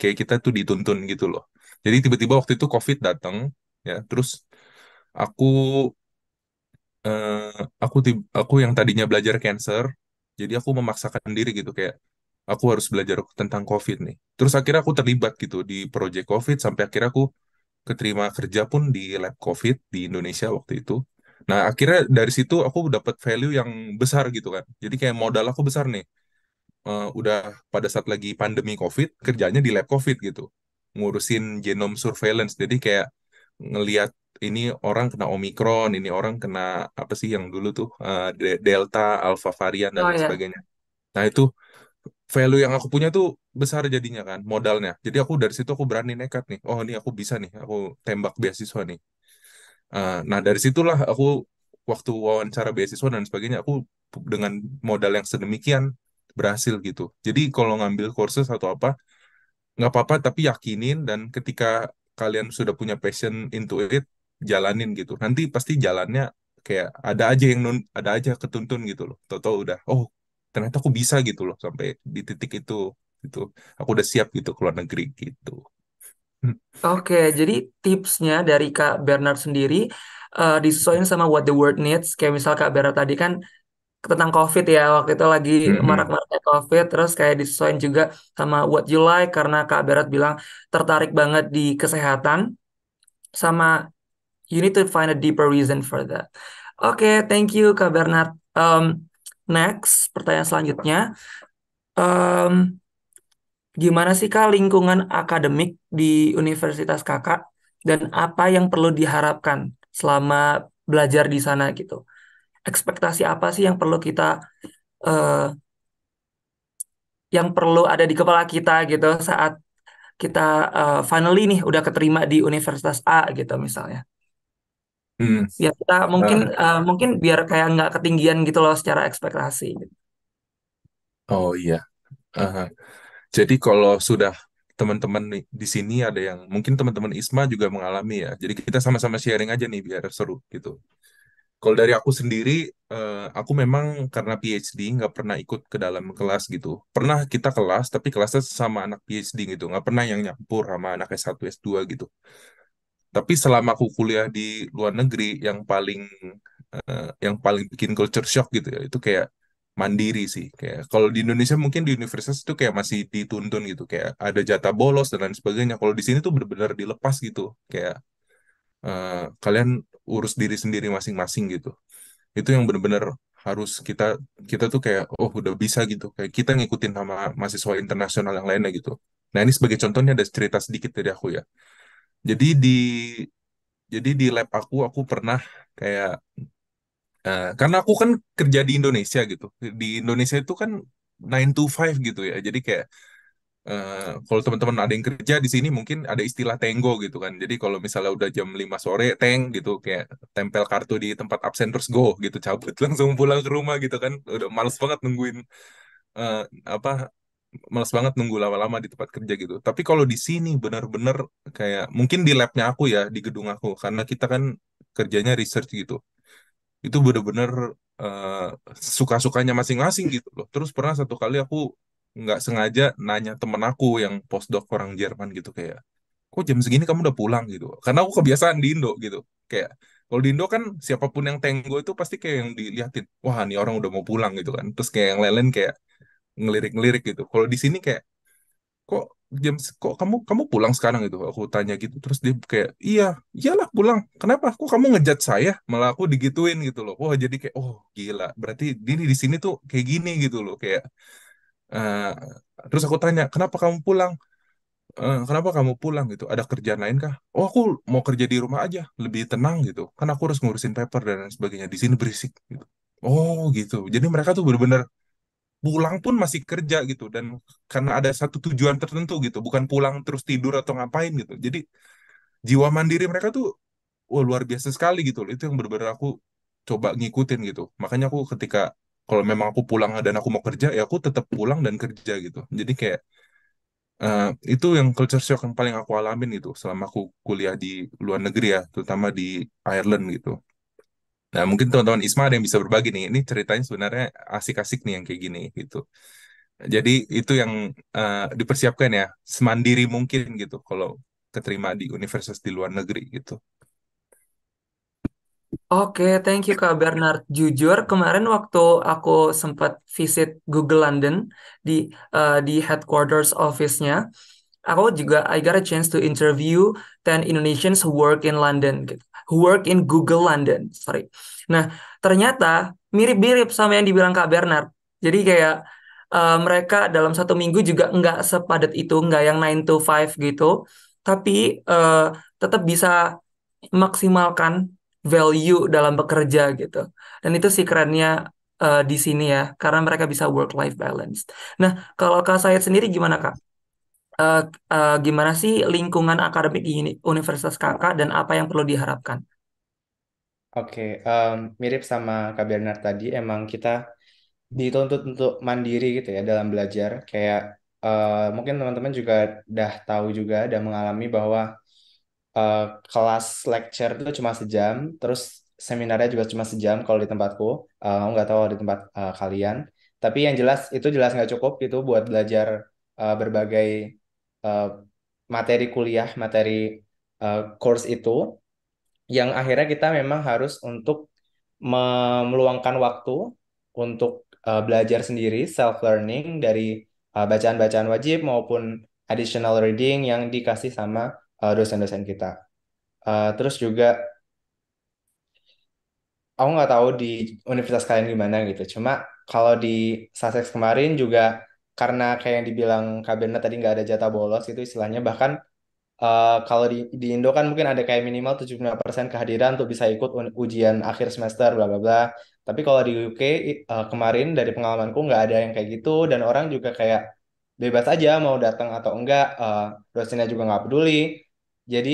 Speaker 6: kayak kita tuh dituntun gitu loh. Jadi tiba-tiba waktu itu COVID datang ya, terus aku uh, aku tiba, aku yang tadinya belajar cancer, jadi aku memaksakan diri gitu kayak aku harus belajar tentang COVID nih. Terus akhirnya aku terlibat gitu di project COVID sampai akhirnya aku keterima kerja pun di lab COVID di Indonesia waktu itu Nah, akhirnya dari situ aku dapat value yang besar gitu kan. Jadi kayak modal aku besar nih. Uh, udah pada saat lagi pandemi COVID, kerjanya di lab COVID gitu. Ngurusin genome surveillance. Jadi kayak ngeliat ini orang kena Omicron, ini orang kena apa sih yang dulu tuh uh, Delta, Alpha varian dan oh, lain ya. sebagainya. Nah, itu value yang aku punya tuh besar jadinya kan modalnya. Jadi aku dari situ aku berani nekat nih. Oh, ini aku bisa nih. Aku tembak beasiswa nih. Eh, nah dari situlah aku waktu wawancara beasiswa dan sebagainya aku dengan modal yang sedemikian berhasil gitu. Jadi kalau ngambil kursus atau apa nggak apa-apa tapi yakinin dan ketika kalian sudah punya passion into it jalanin gitu. Nanti pasti jalannya kayak ada aja yang nun ada aja ketuntun gitu loh. Toto udah oh ternyata aku bisa gitu loh sampai di titik itu gitu. Aku udah siap gitu ke negeri gitu.
Speaker 5: Hmm. Oke, jadi tipsnya dari Kak Bernard sendiri uh, disesuaikan sama what the world needs. Kayak misal Kak Bernard tadi kan tentang COVID ya waktu itu lagi hmm. marak-maraknya COVID, terus kayak disesuaikan juga sama what you like karena Kak Bernard bilang tertarik banget di kesehatan sama you need to find a deeper reason for that. Oke, thank you Kak Bernard. Um, next, pertanyaan selanjutnya. Um, gimana sih Kak lingkungan akademik di universitas Kakak dan apa yang perlu diharapkan selama belajar di sana gitu. Ekspektasi apa sih yang perlu kita uh, yang perlu ada di kepala kita gitu saat kita uh, finally nih udah keterima di universitas A gitu misalnya. Hmm. Ya kita mungkin uh. Uh, mungkin biar kayak nggak ketinggian gitu loh secara ekspektasi. Gitu.
Speaker 6: Oh iya. Uh -huh. Jadi kalau sudah teman-teman di sini ada yang mungkin teman-teman Isma juga mengalami ya. Jadi kita sama-sama sharing aja nih biar seru gitu. Kalau dari aku sendiri, eh, aku memang karena PhD nggak pernah ikut ke dalam kelas gitu. Pernah kita kelas, tapi kelasnya sama anak PhD gitu. Nggak pernah yang nyampur sama anak S1, S2 gitu. Tapi selama aku kuliah di luar negeri, yang paling eh, yang paling bikin culture shock gitu ya, itu kayak mandiri sih kayak kalau di Indonesia mungkin di universitas itu kayak masih dituntun gitu kayak ada jatah bolos dan lain sebagainya kalau di sini tuh benar-benar dilepas gitu kayak uh, kalian urus diri sendiri masing-masing gitu itu yang benar-benar harus kita kita tuh kayak oh udah bisa gitu kayak kita ngikutin sama mahasiswa internasional yang lainnya gitu nah ini sebagai contohnya ada cerita sedikit dari aku ya jadi di jadi di lab aku aku pernah kayak Nah, karena aku kan kerja di Indonesia gitu. Di Indonesia itu kan 9 to 5 gitu ya. Jadi kayak Uh, kalau teman-teman ada yang kerja di sini mungkin ada istilah tenggo gitu kan. Jadi kalau misalnya udah jam 5 sore teng gitu kayak tempel kartu di tempat absen terus go gitu cabut (laughs) langsung pulang ke rumah gitu kan. Udah males banget nungguin uh, apa males banget nunggu lama-lama di tempat kerja gitu. Tapi kalau di sini benar-benar kayak mungkin di labnya aku ya di gedung aku karena kita kan kerjanya research gitu itu bener-bener uh, suka-sukanya masing-masing gitu loh terus pernah satu kali aku nggak sengaja nanya temen aku yang postdoc orang Jerman gitu kayak kok jam segini kamu udah pulang gitu karena aku kebiasaan di Indo gitu kayak kalau di Indo kan siapapun yang tenggo itu pasti kayak yang diliatin wah nih orang udah mau pulang gitu kan terus kayak yang lain-lain kayak ngelirik-ngelirik gitu kalau di sini kayak kok jam kok kamu kamu pulang sekarang gitu aku tanya gitu terus dia kayak iya iyalah pulang kenapa aku kamu ngejat saya malah aku digituin gitu loh wah jadi kayak oh gila berarti ini di sini tuh kayak gini gitu loh kayak uh, terus aku tanya kenapa kamu pulang eh, kenapa kamu pulang gitu ada kerjaan lain kah oh aku mau kerja di rumah aja lebih tenang gitu karena aku harus ngurusin paper dan sebagainya di sini berisik gitu oh gitu jadi mereka tuh benar-benar pulang pun masih kerja gitu dan karena ada satu tujuan tertentu gitu bukan pulang terus tidur atau ngapain gitu jadi jiwa mandiri mereka tuh wah luar biasa sekali gitu itu yang benar-benar aku coba ngikutin gitu makanya aku ketika kalau memang aku pulang dan aku mau kerja ya aku tetap pulang dan kerja gitu jadi kayak uh, itu yang culture shock yang paling aku alamin gitu selama aku kuliah di luar negeri ya terutama di Ireland gitu Nah, mungkin teman-teman Isma ada yang bisa berbagi nih. Ini ceritanya sebenarnya asik-asik nih yang kayak gini gitu. Jadi itu yang uh, dipersiapkan ya, semandiri mungkin gitu kalau keterima di universitas di luar negeri gitu.
Speaker 5: Oke, okay, thank you Kak Bernard. Jujur, kemarin waktu aku sempat visit Google London di uh, di headquarters office-nya, aku juga I got a chance to interview 10 Indonesians who work in London gitu who work in Google London, sorry. Nah, ternyata mirip-mirip sama yang dibilang Kak Bernard. Jadi kayak uh, mereka dalam satu minggu juga nggak sepadat itu, nggak yang 9 to 5 gitu, tapi uh, tetap bisa maksimalkan value dalam bekerja gitu. Dan itu sih kerennya uh, eh, di sini ya, karena mereka bisa work life balance. Nah, kalau Kak Syed sendiri gimana Kak? uh, uh, gimana sih lingkungan akademik di universitas kakak dan apa yang perlu diharapkan?
Speaker 7: Oke, um, mirip sama Kak Bernard tadi, emang kita dituntut untuk mandiri gitu ya dalam belajar. Kayak uh, mungkin teman-teman juga udah tahu juga, udah mengalami bahwa uh, kelas lecture itu cuma sejam, terus seminarnya juga cuma sejam kalau di tempatku. Uh, nggak tahu di tempat uh, kalian. Tapi yang jelas itu jelas nggak cukup gitu buat belajar uh, berbagai Eh, materi kuliah, materi uh, course itu, yang akhirnya kita memang harus untuk meluangkan waktu untuk uh, belajar sendiri, self learning dari bacaan-bacaan uh, wajib maupun additional reading yang dikasih sama dosen-dosen uh, kita. Uh, terus juga aku nggak tahu di universitas kalian gimana gitu. Cuma kalau di Sussex kemarin juga karena kayak yang dibilang kabinet tadi nggak ada jatah bolos itu istilahnya bahkan uh, kalau di, di Indo kan mungkin ada kayak minimal 75% kehadiran untuk bisa ikut ujian akhir semester bla bla bla. Tapi kalau di UK uh, eh, kemarin dari pengalamanku nggak ada yang kayak gitu dan orang juga kayak bebas aja mau datang atau enggak uh, dosennya juga nggak peduli. Jadi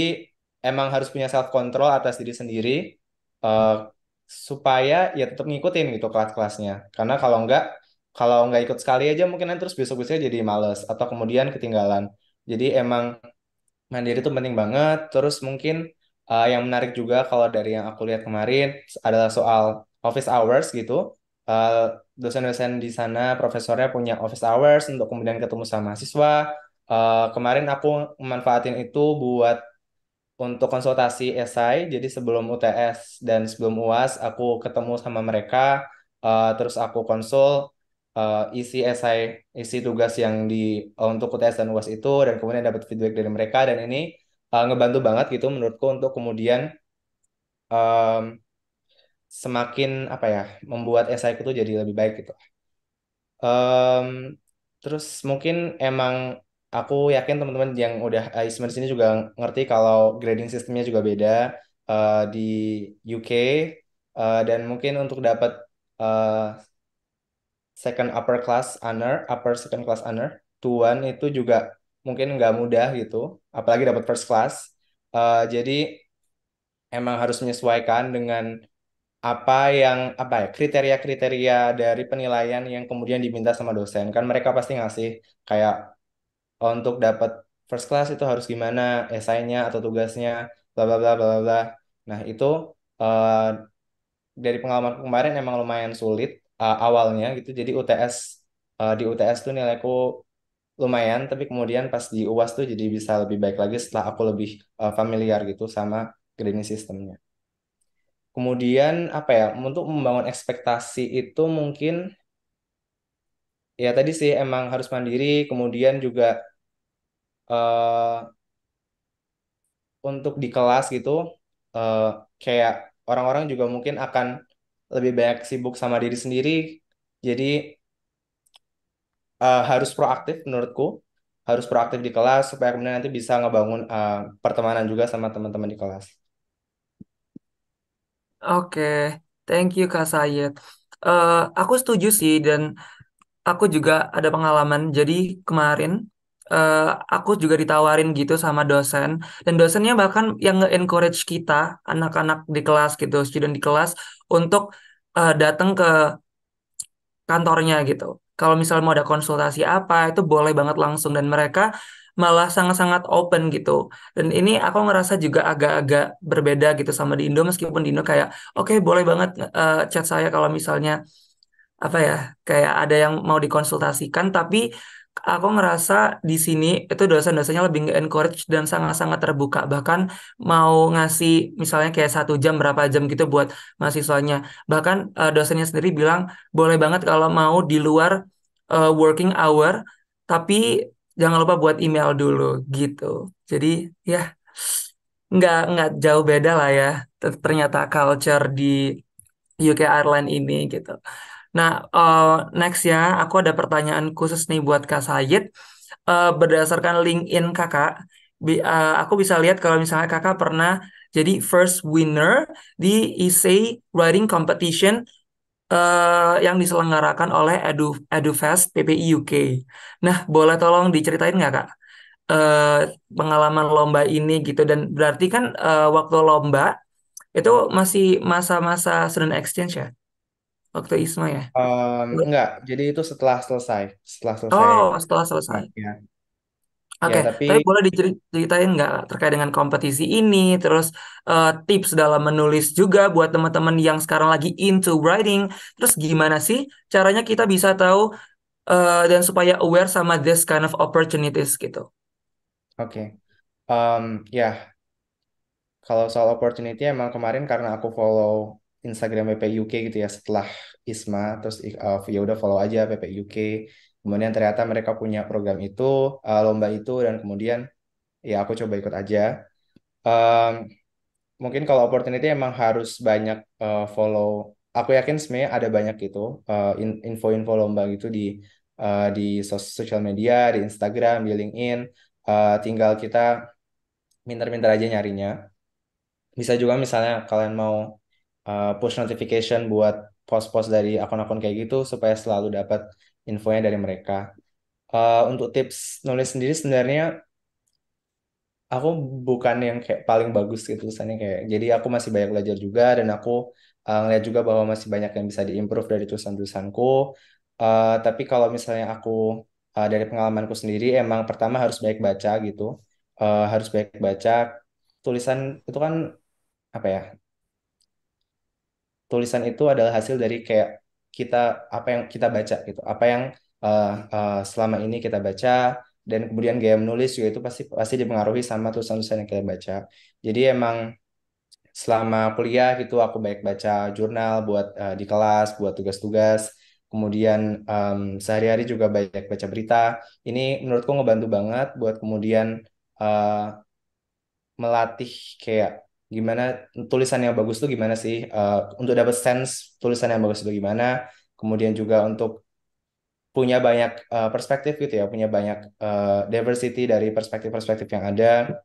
Speaker 7: emang harus punya self control atas diri sendiri uh, supaya ya tetap ngikutin gitu kelas-kelasnya. Karena kalau enggak kalau nggak ikut sekali aja mungkin nanti terus besok besoknya jadi males atau kemudian ketinggalan jadi emang mandiri itu penting banget terus mungkin uh, yang menarik juga kalau dari yang aku lihat kemarin adalah soal office hours gitu dosen eh, dosen-dosen di sana profesornya punya office hours untuk kemudian ketemu sama siswa uh, eh, kemarin aku manfaatin itu buat untuk konsultasi esai jadi sebelum UTS dan sebelum UAS aku ketemu sama mereka uh, terus aku konsul uh, isi esai isi tugas yang di uh, untuk UTS dan UAS itu dan kemudian dapat feedback dari mereka dan ini uh, ngebantu banget gitu menurutku untuk kemudian um, semakin apa ya membuat esai itu jadi lebih baik gitu um, terus mungkin emang aku yakin teman-teman yang udah ISMA di sini juga ngerti kalau grading sistemnya juga beda uh, di UK uh, dan mungkin untuk dapat uh, second upper class honor, upper second class honor, tuan itu juga mungkin nggak mudah gitu, apalagi dapat first class. Uh, jadi emang harus menyesuaikan dengan apa yang apa ya kriteria-kriteria dari penilaian yang kemudian diminta sama dosen kan mereka pasti ngasih kayak oh, untuk dapat first class itu harus gimana esainya atau tugasnya bla bla bla bla bla nah itu uh, dari pengalaman kemarin emang lumayan sulit uh, awalnya gitu jadi UTS uh, eh, di UTS tuh nilaiku lumayan tapi kemudian pas di UAS tuh jadi bisa lebih baik lagi setelah aku lebih uh, familiar gitu sama grading sistemnya kemudian apa ya untuk membangun ekspektasi itu mungkin ya tadi sih emang harus mandiri kemudian juga uh, untuk di kelas gitu uh, kayak orang-orang juga mungkin akan lebih banyak sibuk sama diri sendiri jadi uh, harus proaktif menurutku harus proaktif di kelas supaya kemudian nanti bisa ngebangun uh, pertemanan juga sama teman-teman di kelas.
Speaker 5: Oke, okay. thank you Kak Sayed. Uh, aku setuju sih dan aku juga ada pengalaman. Jadi kemarin uh, aku juga ditawarin gitu sama dosen dan dosennya bahkan yang nge-encourage kita anak-anak di kelas gitu student di kelas untuk uh, datang ke kantornya gitu kalau misalnya mau ada konsultasi apa itu boleh banget langsung dan mereka malah sangat-sangat open gitu dan ini aku ngerasa juga agak-agak berbeda gitu sama di Indo meskipun di Indo kayak oke okay, boleh banget uh, chat saya kalau misalnya apa ya kayak ada yang mau dikonsultasikan tapi aku ngerasa di sini itu dosen-dosennya lebih nge encourage dan sangat-sangat terbuka bahkan mau ngasih misalnya kayak satu jam berapa jam gitu buat mahasiswanya bahkan uh, dosennya sendiri bilang boleh banget kalau mau di luar uh, working hour tapi jangan lupa buat email dulu gitu jadi ya nggak nggak jauh beda lah ya ternyata culture di UK Ireland ini gitu Nah, uh, next ya, aku ada pertanyaan khusus nih buat Kak Sayid. Uh, eh, berdasarkan LinkedIn Kakak, bi uh, aku bisa lihat kalau misalnya Kakak pernah jadi first winner di essay writing competition uh, yang diselenggarakan oleh Edu Edufest PPI UK. Nah, boleh tolong diceritain nggak Kak? Uh, pengalaman lomba ini gitu dan berarti kan uh, waktu lomba itu masih masa-masa student exchange ya? waktu ISMA ya? Um, enggak, jadi itu setelah selesai, setelah selesai. Oh, setelah selesai. Iya. Ya. Oke, okay. Ya, tapi... tapi boleh diceritain nggak terkait dengan kompetisi ini, terus uh, tips dalam menulis juga buat teman-teman yang sekarang lagi into writing, terus gimana sih caranya kita bisa tahu uh, dan supaya aware sama this kind of opportunities gitu?
Speaker 7: Oke, okay. um, ya yeah. kalau soal opportunity emang kemarin karena aku follow Instagram PPUK gitu ya setelah ISMA terus uh, ya udah follow aja PPUK kemudian ternyata mereka punya program itu uh, lomba itu dan kemudian ya aku coba ikut aja um, mungkin kalau opportunity emang harus banyak uh, follow aku yakin sebenarnya ada banyak gitu uh, info-info lomba gitu di uh, di sosial media di Instagram di LinkedIn uh, tinggal kita minter-minter aja nyarinya bisa juga misalnya kalian mau Eh, push notification buat post-post dari akun-akun kayak gitu supaya selalu dapat infonya dari mereka. Uh, untuk tips nulis sendiri sebenarnya aku bukan yang kayak paling bagus gitu tulisannya kayak jadi aku masih banyak belajar juga dan aku uh, ngeliat juga bahwa masih banyak yang bisa diimprove dari tulisan-tulisanku. Uh, tapi kalau misalnya aku uh, dari pengalamanku sendiri emang pertama harus baik baca gitu, uh, harus baik baca tulisan itu kan apa ya tulisan itu adalah hasil dari kayak kita apa yang kita baca gitu apa yang uh, uh, selama ini kita baca dan kemudian gaya menulis juga itu pasti pasti dipengaruhi sama tulisan-tulisan yang kita baca jadi emang selama kuliah gitu aku baik baca jurnal buat uh, di kelas buat tugas-tugas kemudian um, sehari-hari juga banyak baca berita ini menurutku ngebantu banget buat kemudian uh, melatih kayak gimana tulisan yang bagus tuh gimana sih uh, untuk dapat sense tulisan yang bagus itu gimana kemudian juga untuk punya banyak uh, perspektif gitu ya punya banyak uh, diversity dari perspektif-perspektif yang ada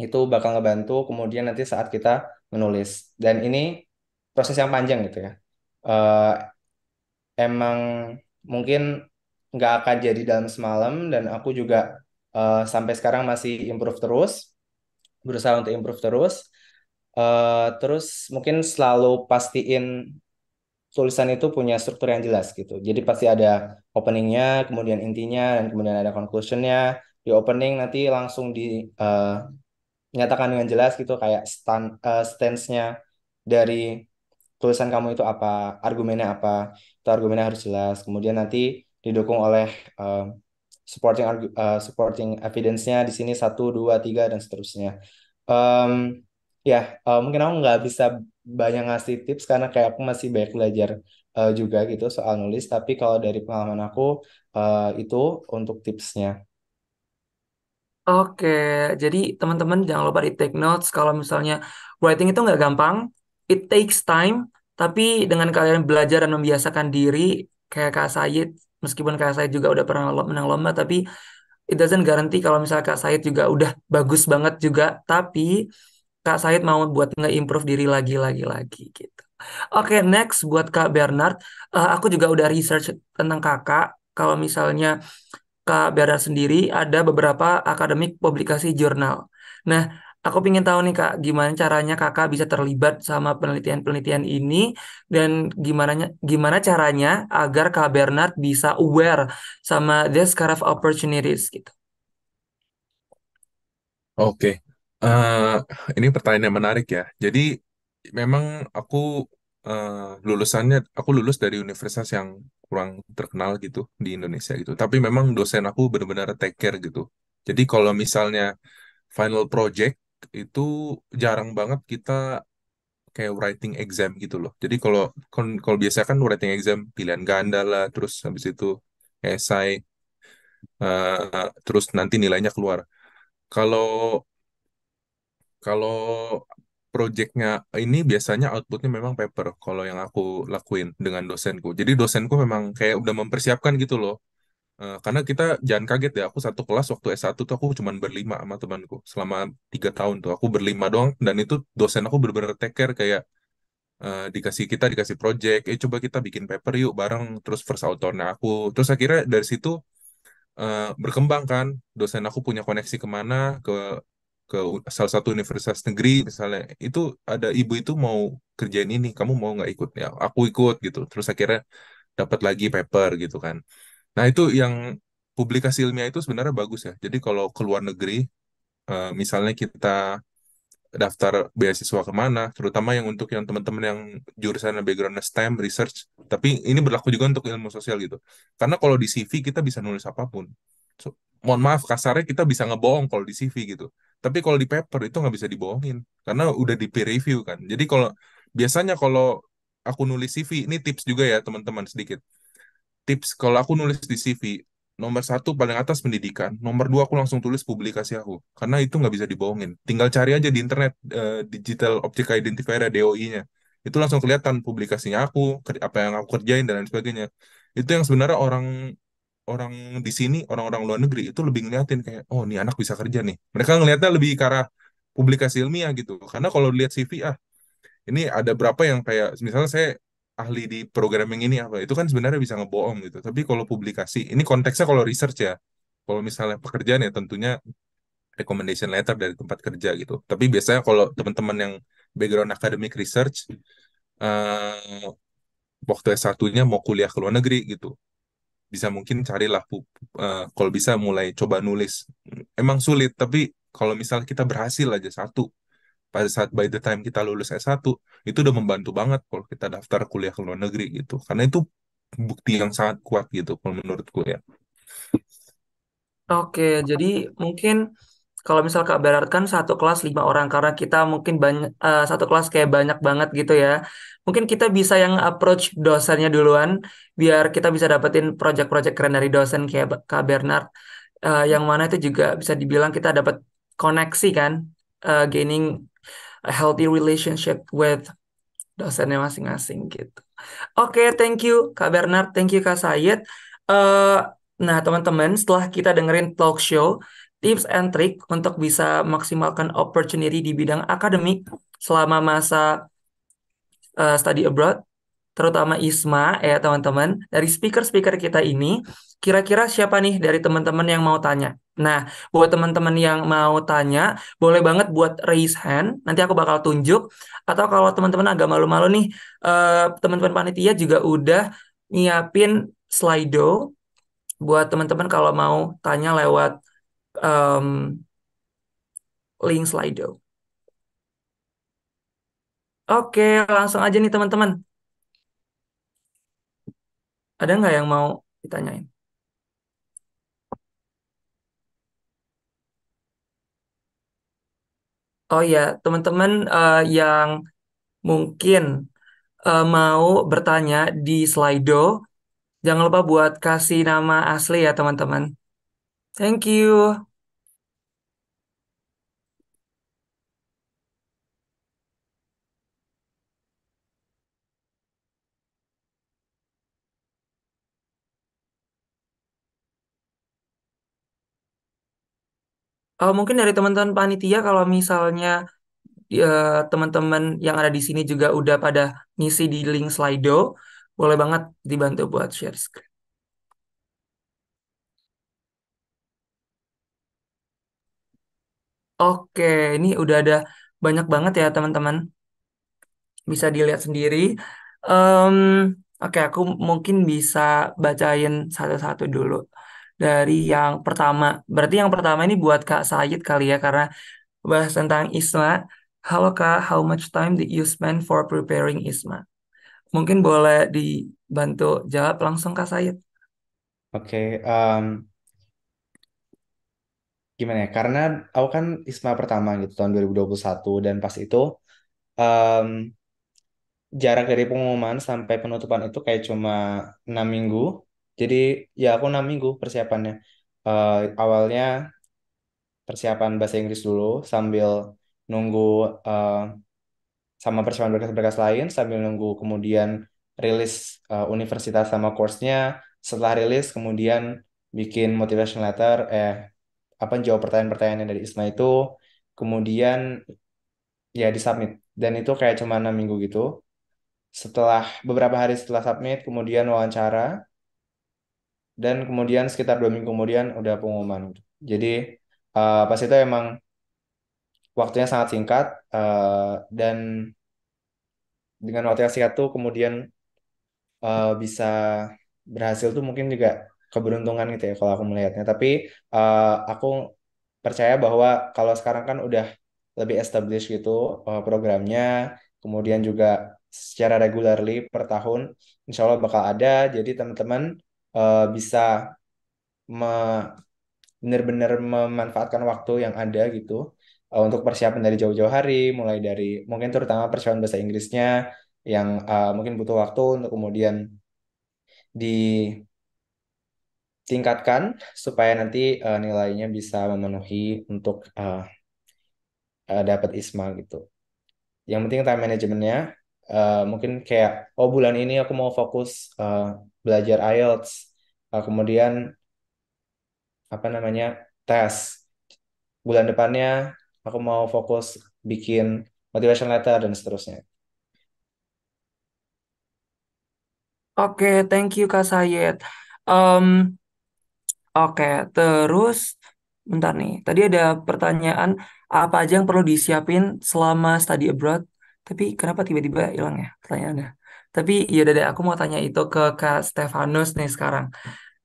Speaker 7: itu bakal ngebantu kemudian nanti saat kita menulis dan ini proses yang panjang gitu ya uh, emang mungkin nggak akan jadi dalam semalam dan aku juga uh, sampai sekarang masih improve terus berusaha untuk improve terus Uh, terus mungkin selalu pastiin tulisan itu punya struktur yang jelas gitu. Jadi pasti ada openingnya, kemudian intinya, dan kemudian ada conclusionnya. Di opening nanti langsung dinyatakan eh, uh, dengan jelas gitu kayak stand, uh, eh, stance-nya dari tulisan kamu itu apa, argumennya apa, itu argumennya harus jelas. Kemudian nanti didukung oleh uh, supporting uh, supporting evidence-nya di sini satu, dua, tiga dan seterusnya. Um, ya uh, mungkin aku nggak bisa banyak ngasih tips karena kayak aku masih banyak belajar uh, juga gitu soal nulis tapi kalau dari pengalaman aku uh, itu untuk tipsnya
Speaker 5: Oke, jadi teman-teman jangan lupa di take notes kalau misalnya writing itu nggak gampang, it takes time, tapi dengan kalian belajar dan membiasakan diri kayak Kak Said, meskipun Kak Said juga udah pernah menang lomba, tapi it doesn't guarantee kalau misalnya Kak Said juga udah bagus banget juga, tapi Kak Said mau buat nge-improve diri lagi lagi lagi gitu. Oke, okay, next buat Kak Bernard, uh, aku juga udah research tentang Kakak. Kalau misalnya Kak Bernard sendiri ada beberapa akademik publikasi jurnal. Nah, aku ingin tahu nih Kak, gimana caranya Kakak bisa terlibat sama penelitian-penelitian ini dan gimana gimana caranya agar Kak Bernard bisa aware sama this kind of opportunities gitu.
Speaker 6: Oke, Uh, ini pertanyaan yang menarik ya. Jadi memang aku uh, lulusannya aku lulus dari universitas yang kurang terkenal gitu di Indonesia gitu. Tapi memang dosen aku benar-benar take care gitu. Jadi kalau misalnya final project itu jarang banget kita kayak writing exam gitu loh. Jadi kalau kalau biasanya kan writing exam pilihan ganda lah, terus habis itu esai, uh, eh, terus nanti nilainya keluar. Kalau kalau projectnya ini biasanya outputnya memang paper kalau yang aku lakuin dengan dosenku. Jadi dosenku memang kayak udah mempersiapkan gitu loh. Eh, karena kita jangan kaget ya, aku satu kelas waktu S1 tuh aku cuma berlima sama temanku. Selama tiga tahun tuh aku berlima doang dan itu dosen aku bener-bener take care kayak uh, dikasih kita dikasih project, eh coba kita bikin paper yuk bareng terus first authornya aku. Terus akhirnya dari situ uh, berkembang kan dosen aku punya koneksi kemana ke ke salah satu universitas negeri misalnya itu ada ibu itu mau kerjain ini kamu mau nggak ikut ya aku ikut gitu terus akhirnya dapat lagi paper gitu kan nah itu yang publikasi ilmiah itu sebenarnya bagus ya jadi kalau ke luar negeri eh, misalnya kita daftar beasiswa kemana terutama yang untuk yang teman-teman yang jurusan background STEM research tapi ini berlaku juga untuk ilmu sosial gitu karena kalau di CV kita bisa nulis apapun mohon maaf kasarnya kita bisa ngebohong kalau di CV gitu tapi kalau di paper itu nggak bisa dibohongin karena udah di peer review kan jadi kalau biasanya kalau aku nulis CV ini tips juga ya teman-teman sedikit tips kalau aku nulis di CV nomor satu paling atas pendidikan nomor dua aku langsung tulis publikasi aku karena itu nggak bisa dibohongin tinggal cari aja di internet uh, digital optical identifier DOI-nya itu langsung kelihatan publikasinya aku apa yang aku kerjain dan lain sebagainya itu yang sebenarnya orang orang di sini orang-orang luar negeri itu lebih ngeliatin kayak oh ini anak bisa kerja nih mereka ngeliatnya lebih ke arah publikasi ilmiah gitu karena kalau lihat CV ah ini ada berapa yang kayak misalnya saya ahli di programming ini apa itu kan sebenarnya bisa ngebohong gitu tapi kalau publikasi ini konteksnya kalau research ya kalau misalnya pekerjaan ya tentunya recommendation letter dari tempat kerja gitu tapi biasanya kalau teman-teman yang background academic research uh, waktu S1-nya mau kuliah ke luar negeri gitu bisa mungkin carilah uh, kalau bisa mulai coba nulis emang sulit tapi kalau misal kita berhasil aja satu pada saat by the time kita lulus S1 itu udah membantu banget kalau kita daftar kuliah ke luar negeri gitu karena itu bukti yang sangat kuat gitu kalau menurutku ya.
Speaker 5: Oke, jadi mungkin kalau misal Kak Bernard kan satu kelas lima orang karena kita mungkin banyak uh, satu kelas kayak banyak banget gitu ya. Mungkin kita bisa yang approach dosennya duluan biar kita bisa dapetin project-project keren dari dosen kayak Kak Bernard uh, yang mana itu juga bisa dibilang kita dapat koneksi kan uh, gaining a healthy relationship with dosennya masing-masing gitu. Oke, okay, thank you Kak Bernard, thank you Kak Sayed. Uh, nah, teman-teman, setelah kita dengerin talk show tips and trick untuk bisa maksimalkan opportunity di bidang akademik selama masa uh, study abroad, terutama ISMA ya teman-teman. Dari speaker-speaker kita ini, kira-kira siapa nih dari teman-teman yang mau tanya? Nah, buat teman-teman yang mau tanya, boleh banget buat raise hand. Nanti aku bakal tunjuk. Atau kalau teman-teman agak malu-malu nih, teman eh, teman-teman panitia juga udah nyiapin Slido buat teman-teman kalau mau tanya lewat um, link Slido. Oke, langsung aja nih teman-teman. Ada nggak yang mau ditanyain? Oh ya, teman-teman uh, yang mungkin uh, mau bertanya di Slido, jangan lupa buat kasih nama asli ya teman-teman. Thank you. Uh, mungkin dari teman-teman panitia kalau misalnya teman ya, teman-teman yang ada di sini juga udah pada ngisi di link Slido, boleh banget dibantu buat share screen. Oke, ini udah ada banyak banget ya teman-teman. Bisa dilihat sendiri. Um, Oke, aku mungkin bisa bacain satu-satu dulu dari yang pertama. Berarti yang pertama ini buat Kak Sayid kali ya, karena bahas tentang ISMA. Halo Kak, how much time did you spend for preparing ISMA? Mungkin boleh dibantu jawab langsung Kak Sayid.
Speaker 7: Oke, okay, um, gimana ya? Karena aku kan ISMA pertama gitu tahun 2021 dan pas itu um, jarak dari pengumuman sampai penutupan itu kayak cuma 6 minggu jadi ya aku enam minggu persiapannya. Eh, awalnya persiapan bahasa Inggris dulu sambil nunggu eh, sama persiapan berkas-berkas lain sambil nunggu kemudian rilis uh, universitas sama course-nya. Setelah rilis kemudian bikin motivation letter eh apa jawab pertanyaan-pertanyaan dari ISMA itu kemudian ya di submit dan itu kayak cuma enam minggu gitu setelah beberapa hari setelah submit kemudian wawancara dan kemudian sekitar dua minggu kemudian udah pengumuman Jadi uh, pas itu emang waktunya sangat singkat uh, dan dengan waktu yang singkat tuh kemudian uh, bisa berhasil tuh mungkin juga keberuntungan gitu ya kalau aku melihatnya. Tapi uh, aku percaya bahwa kalau sekarang kan udah lebih established gitu uh, programnya, kemudian juga secara regularly per tahun insya Allah bakal ada. Jadi teman-teman uh, bisa me benar-benar memanfaatkan waktu yang ada gitu uh, untuk persiapan dari jauh-jauh hari, mulai dari mungkin terutama persiapan bahasa Inggrisnya yang uh, mungkin butuh waktu untuk kemudian ditingkatkan supaya nanti uh, nilainya bisa memenuhi untuk uh, uh, dapat ISMA gitu. Yang penting time managementnya Uh, mungkin kayak oh bulan ini aku mau fokus uh, belajar IELTS uh, kemudian apa namanya tes bulan depannya aku mau fokus bikin motivation letter dan seterusnya
Speaker 5: Oke, okay, thank you Kak Sayed. Um, Oke, okay, terus bentar nih. Tadi ada pertanyaan apa aja yang perlu disiapin selama study abroad? Tapi kenapa tiba-tiba hilang ya pertanyaannya? Tapi ya, deh, aku mau tanya itu ke Kak Stefanus nih sekarang.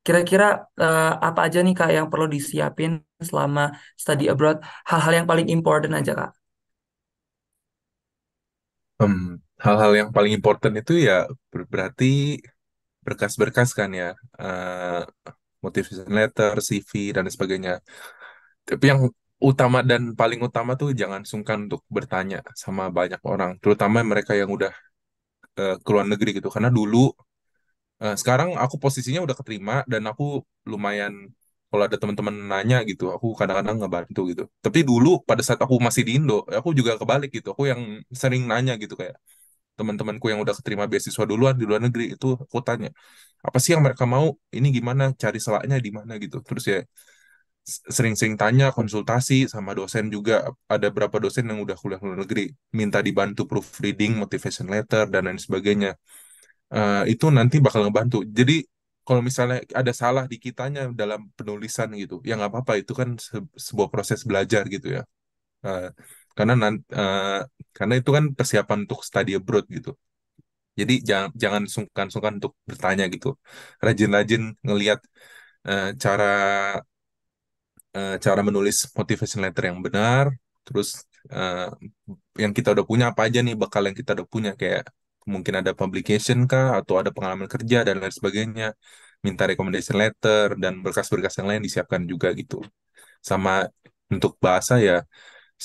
Speaker 5: Kira-kira uh, apa aja nih Kak yang perlu disiapin selama study abroad? Hal-hal yang paling important aja Kak.
Speaker 6: hal-hal yang paling important itu ya ber- berarti berkas-berkas kan ya, uh, motivation letter, CV dan sebagainya. Tapi yang utama dan paling utama tuh jangan sungkan untuk bertanya sama banyak orang, terutama mereka yang udah uh, ke luar negeri gitu karena dulu uh, sekarang aku posisinya udah keterima dan aku lumayan kalau ada teman-teman nanya gitu aku kadang-kadang ngebantu gitu tapi dulu pada saat aku masih di Indo ya aku juga kebalik gitu aku yang sering nanya gitu kayak teman-temanku yang udah keterima beasiswa duluan di luar negeri itu aku tanya apa sih yang mereka mau ini gimana cari selaknya di mana gitu terus ya sering-sering tanya konsultasi sama dosen juga ada berapa dosen yang udah kuliah luar negeri minta dibantu proofreading motivation letter dan lain sebagainya uh, itu nanti bakal ngebantu jadi kalau misalnya ada salah di kitanya dalam penulisan gitu ya nggak apa-apa itu kan se sebuah proses belajar gitu ya uh, karena uh, karena itu kan persiapan untuk study abroad gitu jadi jangan jangan sungkan-sungkan untuk bertanya gitu rajin-rajin ngelihat cara Eh, cara menulis motivation letter yang benar, terus uh, yang kita udah punya apa aja nih bakal yang kita udah punya kayak mungkin ada publication kah atau ada pengalaman kerja dan lain sebagainya minta recommendation letter dan berkas-berkas yang lain disiapkan juga gitu sama untuk bahasa ya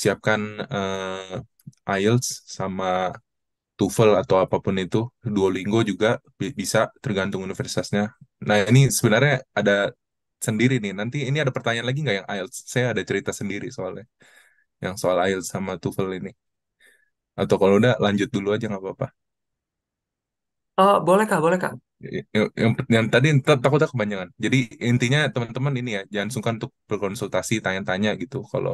Speaker 6: siapkan uh, IELTS sama TOEFL atau apapun itu Duolingo juga bisa tergantung universitasnya nah ini sebenarnya ada sendiri nih. Nanti ini ada pertanyaan lagi nggak yang IELTS? Saya ada cerita sendiri soalnya. Yang soal IELTS sama TOEFL ini. Atau kalau udah lanjut dulu aja nggak apa-apa.
Speaker 5: Oh, boleh Kak, boleh Kak.
Speaker 6: Yang, yang, yang tadi takutnya kepanjangan. Jadi intinya teman-teman ini ya, jangan sungkan untuk berkonsultasi, tanya-tanya gitu. Kalau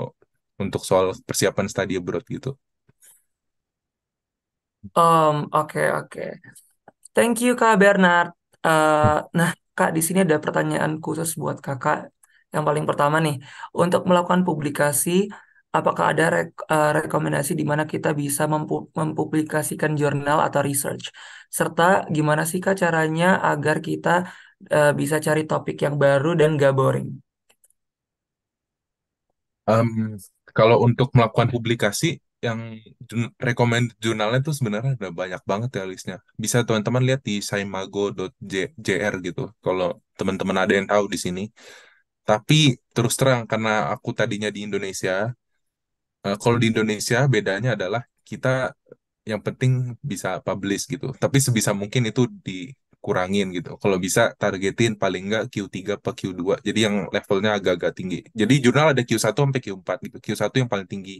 Speaker 6: untuk soal persiapan studi abroad gitu.
Speaker 5: Um, oke okay, oke. Okay. Thank you Kak Bernard. Uh, nah, Kak, di sini ada pertanyaan khusus buat kakak. Yang paling pertama nih, untuk melakukan publikasi, apakah ada re eh, rekomendasi di mana kita bisa mempublikasikan jurnal atau research? Serta gimana sih Kak caranya agar kita uh, bisa cari topik yang baru dan gak boring?
Speaker 6: Um, kalau untuk melakukan publikasi, yang recommended jurnalnya tuh sebenarnya ada banyak banget ya listnya. Bisa teman-teman lihat di saimago.jr gitu kalau teman-teman ada yang tahu di sini. Tapi terus terang karena aku tadinya di Indonesia, eh, kalau di Indonesia bedanya adalah kita yang penting bisa publish gitu. Tapi sebisa mungkin itu dikurangin gitu. Kalau bisa targetin paling nggak Q3 atau Q2. Jadi yang levelnya agak-agak tinggi. Jadi jurnal ada Q1 sampai Q4 gitu. Q1 yang paling tinggi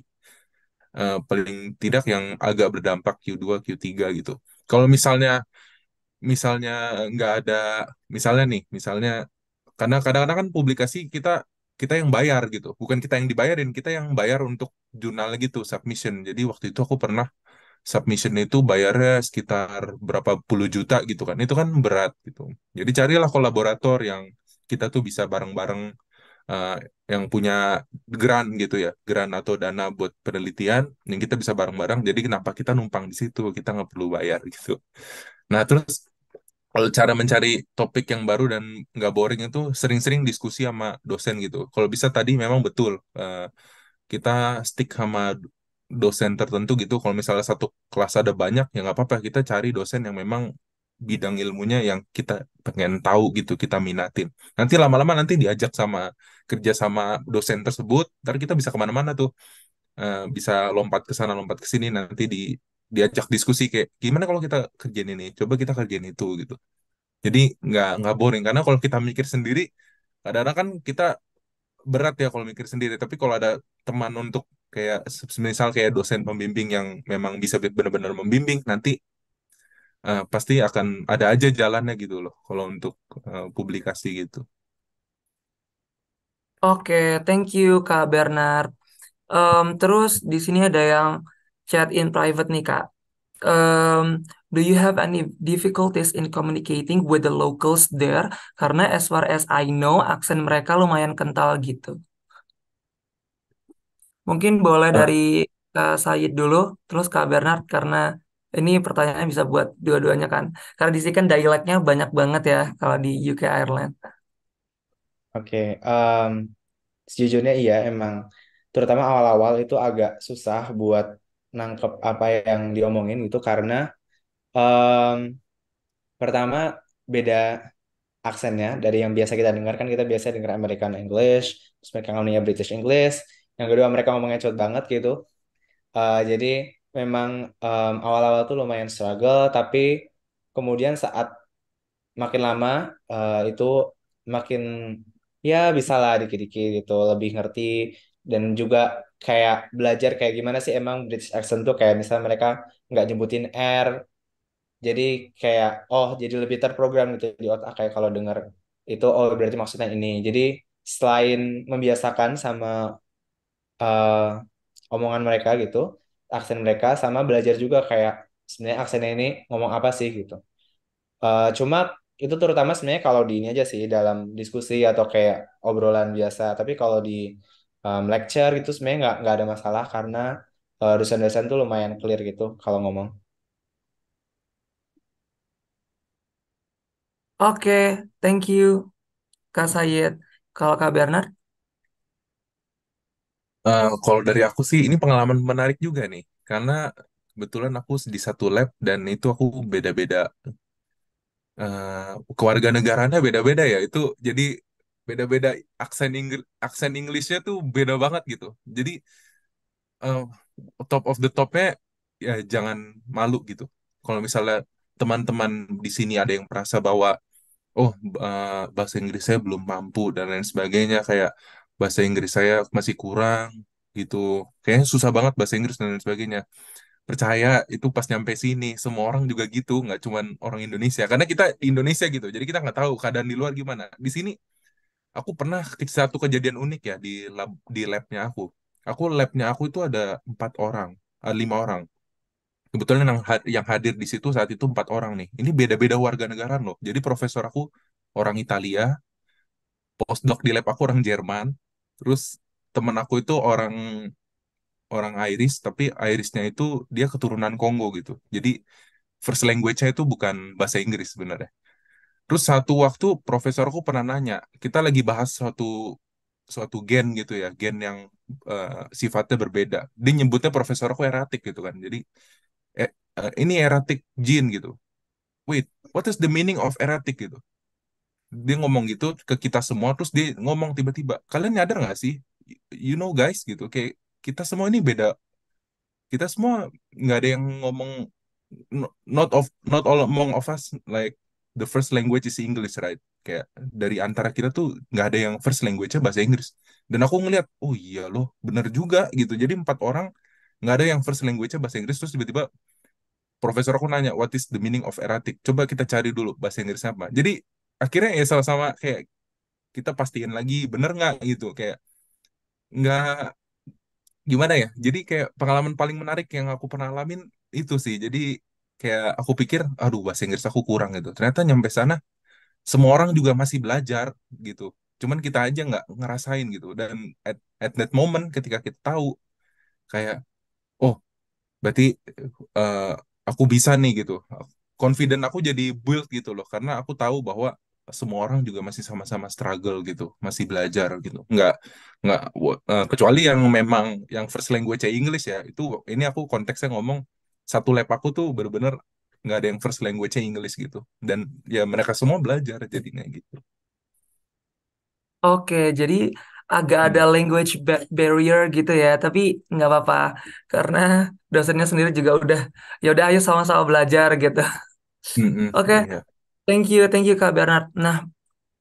Speaker 6: uh, paling tidak yang agak berdampak Q2 Q3 gitu kalau misalnya misalnya nggak ada misalnya nih misalnya karena kadang-kadang kan publikasi kita kita yang bayar gitu bukan kita yang dibayarin kita yang bayar untuk jurnal gitu submission jadi waktu itu aku pernah submission itu bayarnya sekitar berapa puluh juta gitu kan itu kan berat gitu jadi carilah kolaborator yang kita tuh bisa bareng-bareng eh, yang punya grant gitu ya, grant atau dana buat penelitian yang kita bisa bareng-bareng. Jadi kenapa kita numpang di situ, kita nggak perlu bayar gitu. Nah terus kalau cara mencari topik yang baru dan nggak boring itu sering-sering diskusi sama dosen gitu. Kalau bisa tadi memang betul eh, kita stick sama dosen tertentu gitu. Kalau misalnya satu kelas ada banyak ya nggak apa-apa kita cari dosen yang memang bidang ilmunya yang kita pengen tahu gitu kita minatin nanti lama-lama nanti diajak sama kerja sama dosen tersebut ntar kita bisa kemana-mana tuh e, bisa lompat ke sana lompat ke sini nanti di diajak diskusi kayak gimana kalau kita kerjain ini coba kita kerjain itu gitu jadi nggak nggak boring karena kalau kita mikir sendiri kadang-kadang kan kita berat ya kalau mikir sendiri tapi kalau ada teman untuk kayak misal kayak dosen pembimbing yang memang bisa benar-benar membimbing nanti Eh, pasti akan ada aja jalannya gitu loh kalau untuk uh, publikasi gitu.
Speaker 5: Oke, thank you Kak Bernard. Um, terus di sini ada yang chat in private nih Kak. Um, do you have any difficulties in communicating with the locals there? Karena as far as I know, aksen mereka lumayan kental gitu. Mungkin boleh eh. dari Kak Said dulu, terus Kak Bernard karena ini pertanyaannya bisa buat dua-duanya kan karena di sini kan dialeknya banyak banget ya kalau di UK Ireland
Speaker 7: oke um, sejujurnya iya emang terutama awal-awal itu agak susah buat nangkep apa yang diomongin gitu karena um, pertama beda aksennya dari yang biasa kita dengar kan kita biasa dengar American English terus mereka ngomongnya British English yang kedua mereka ngomongnya cepet banget gitu uh, jadi memang um, awal-awal tuh lumayan struggle tapi kemudian saat makin lama uh, itu makin ya bisa lah dikit-dikit gitu lebih ngerti dan juga kayak belajar kayak gimana sih emang British accent tuh kayak misalnya mereka nggak nyebutin R jadi kayak oh jadi lebih terprogram gitu di otak kayak kalau denger itu oh berarti maksudnya ini jadi selain membiasakan sama uh, omongan mereka gitu aksen mereka sama belajar juga kayak sebenarnya aksennya ini ngomong apa sih gitu. Uh, cuma itu terutama sebenarnya kalau di ini aja sih dalam diskusi atau kayak obrolan biasa. Tapi kalau di um, lecture itu sebenarnya nggak nggak ada masalah karena eh, dosen dosen uh, tuh lumayan clear gitu kalau ngomong.
Speaker 5: Oke, thank you Kak Sayed. Kalau Kak Bernard?
Speaker 6: Uh, kalau dari aku sih ini pengalaman menarik juga nih karena kebetulan aku di satu lab dan itu aku beda-beda eh, kewarganegaraannya beda-beda ya itu jadi beda-beda aksen Inggris aksen Inggrisnya tuh beda banget gitu jadi uh, top of the topnya ya jangan malu gitu kalau misalnya teman-teman di sini ada yang merasa bahwa oh uh, bahasa Inggrisnya belum mampu dan lain sebagainya kayak bahasa Inggris saya masih kurang gitu kayaknya susah banget bahasa Inggris dan lain sebagainya percaya itu pas nyampe sini semua orang juga gitu nggak cuman orang Indonesia karena kita di Indonesia gitu jadi kita nggak tahu keadaan di luar gimana di sini aku pernah satu kejadian unik ya di lab di labnya aku aku labnya aku itu ada empat orang eh, lima orang kebetulan yang yang hadir di situ saat itu empat orang nih ini beda-beda warga negara loh jadi profesor aku orang Italia postdoc di lab aku orang Jerman terus temen aku itu orang orang Iris, tapi Irisnya itu dia keturunan Kongo gitu jadi first language-nya itu bukan bahasa Inggris sebenarnya terus satu waktu profesorku pernah nanya kita lagi bahas suatu suatu gen gitu ya gen yang uh, sifatnya berbeda dia nyebutnya profesorku eratik gitu kan jadi eh, uh, ini eratik gene gitu wait what is the meaning of eratik gitu dia ngomong gitu ke kita semua terus dia ngomong tiba-tiba kalian nyadar nggak sih you know guys gitu kayak kita semua ini beda kita semua nggak ada yang ngomong not of not all among of us like the first language is English right kayak dari antara kita tuh nggak ada yang first language-nya bahasa Inggris dan aku ngeliat oh iya loh bener juga gitu jadi empat orang nggak ada yang first language-nya bahasa Inggris terus tiba-tiba profesor aku nanya what is the meaning of erratic coba kita cari dulu bahasa Inggrisnya apa jadi akhirnya ya sama-sama kayak kita pastiin lagi bener nggak gitu kayak nggak gimana ya jadi kayak pengalaman paling menarik yang aku pernah alamin itu sih jadi kayak aku pikir aduh bahasa Inggris aku kurang gitu ternyata nyampe sana semua orang juga masih belajar gitu cuman kita aja nggak ngerasain gitu dan at, at that moment ketika kita tahu kayak oh berarti uh, aku bisa nih gitu confident aku jadi build gitu loh karena aku tahu bahwa semua orang juga masih sama-sama struggle gitu, masih belajar gitu. Nggak nggak uh, kecuali yang memang yang first language English ya, itu ini aku konteksnya ngomong satu lab aku tuh bener-bener nggak ada yang first language English gitu. Dan ya mereka semua belajar jadinya gitu.
Speaker 5: Oke, jadi agak ada hmm. language barrier gitu ya, tapi nggak apa-apa karena dosennya sendiri juga udah ya udah ayo sama-sama belajar gitu.
Speaker 1: Hmm, hmm, Oke. Okay. Iya.
Speaker 5: Thank you, thank you Kak Bernard. Nah,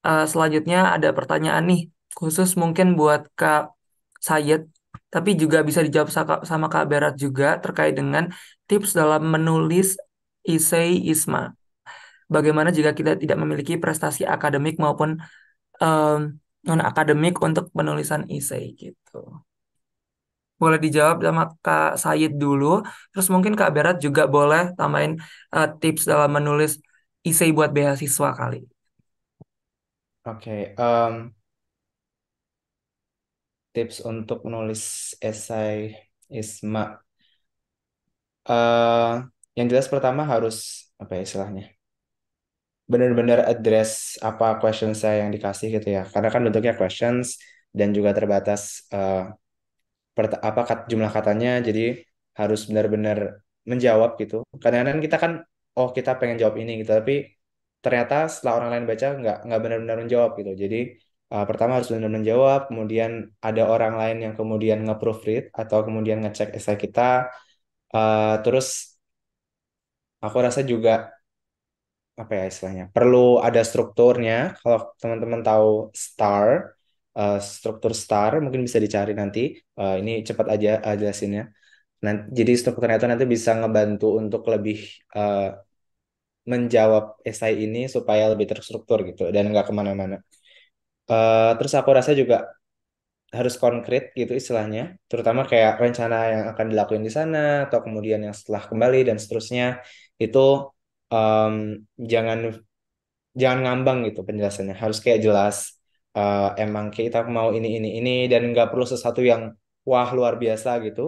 Speaker 5: uh, selanjutnya ada pertanyaan nih, khusus mungkin buat Kak Sayed, tapi juga bisa dijawab sama Kak Bernard juga terkait dengan tips dalam menulis isai ISMA. Bagaimana jika kita tidak memiliki prestasi akademik maupun um, non-akademik untuk penulisan isai gitu boleh dijawab sama Kak Sayid dulu. Terus mungkin Kak Berat juga boleh tambahin uh, tips dalam menulis isi buat beasiswa kali.
Speaker 7: Oke, okay, um, tips untuk nulis esai Isma. Uh, yang jelas pertama harus apa ya istilahnya? Benar-benar address apa question saya yang dikasih gitu ya. Karena kan bentuknya questions dan juga terbatas uh, apa kat, jumlah katanya jadi harus benar-benar menjawab gitu. Karena kan kita kan oh kita pengen jawab ini gitu tapi ternyata setelah orang lain baca nggak nggak benar-benar menjawab gitu jadi uh, pertama harus benar-benar menjawab kemudian ada orang lain yang kemudian nge-proofread atau kemudian ngecek esai kita uh, terus aku rasa juga apa ya istilahnya perlu ada strukturnya kalau teman-teman tahu star uh, struktur star mungkin bisa dicari nanti uh, ini cepat aja uh, jelasinnya nanti, jadi strukturnya itu nanti bisa ngebantu untuk lebih uh, menjawab esai ini supaya lebih terstruktur gitu dan nggak kemana-mana. Uh, terus aku rasa juga harus konkret gitu istilahnya, terutama kayak rencana yang akan dilakuin di sana atau kemudian yang setelah kembali dan seterusnya itu um, jangan jangan ngambang gitu penjelasannya harus kayak jelas uh, emang kita mau ini ini ini dan nggak perlu sesuatu yang wah luar biasa gitu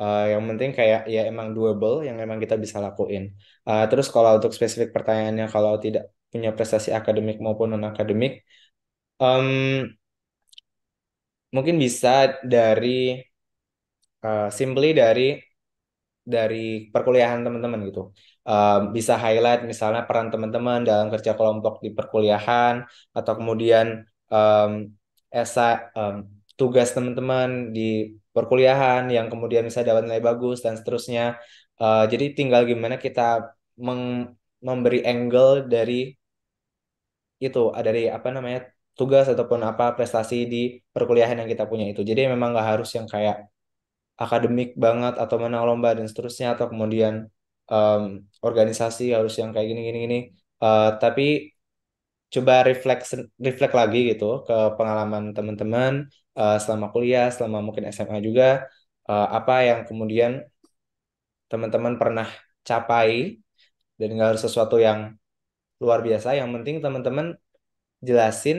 Speaker 7: Uh, yang penting kayak ya emang doable yang emang kita bisa lakuin. Uh, terus kalau untuk spesifik pertanyaannya kalau tidak punya prestasi akademik maupun non akademik, um, mungkin bisa dari uh, simply dari dari perkuliahan teman-teman gitu. Uh, bisa highlight misalnya peran teman-teman dalam kerja kelompok di perkuliahan atau kemudian um, esa um, tugas teman-teman di perkuliahan yang kemudian bisa dapat nilai bagus dan seterusnya. Uh, jadi tinggal gimana kita memberi angle dari itu ah, dari apa namanya tugas ataupun apa prestasi di perkuliahan yang kita punya itu. Jadi memang nggak harus yang kayak akademik banget atau menang lomba dan seterusnya atau kemudian um, organisasi harus yang kayak gini gini gini. Uh, tapi coba refleks refleks lagi gitu ke pengalaman teman-teman uh, selama kuliah, selama mungkin SMA juga, uh, apa yang kemudian teman-teman pernah capai dan nggak harus sesuatu yang luar biasa. Yang penting teman-teman jelasin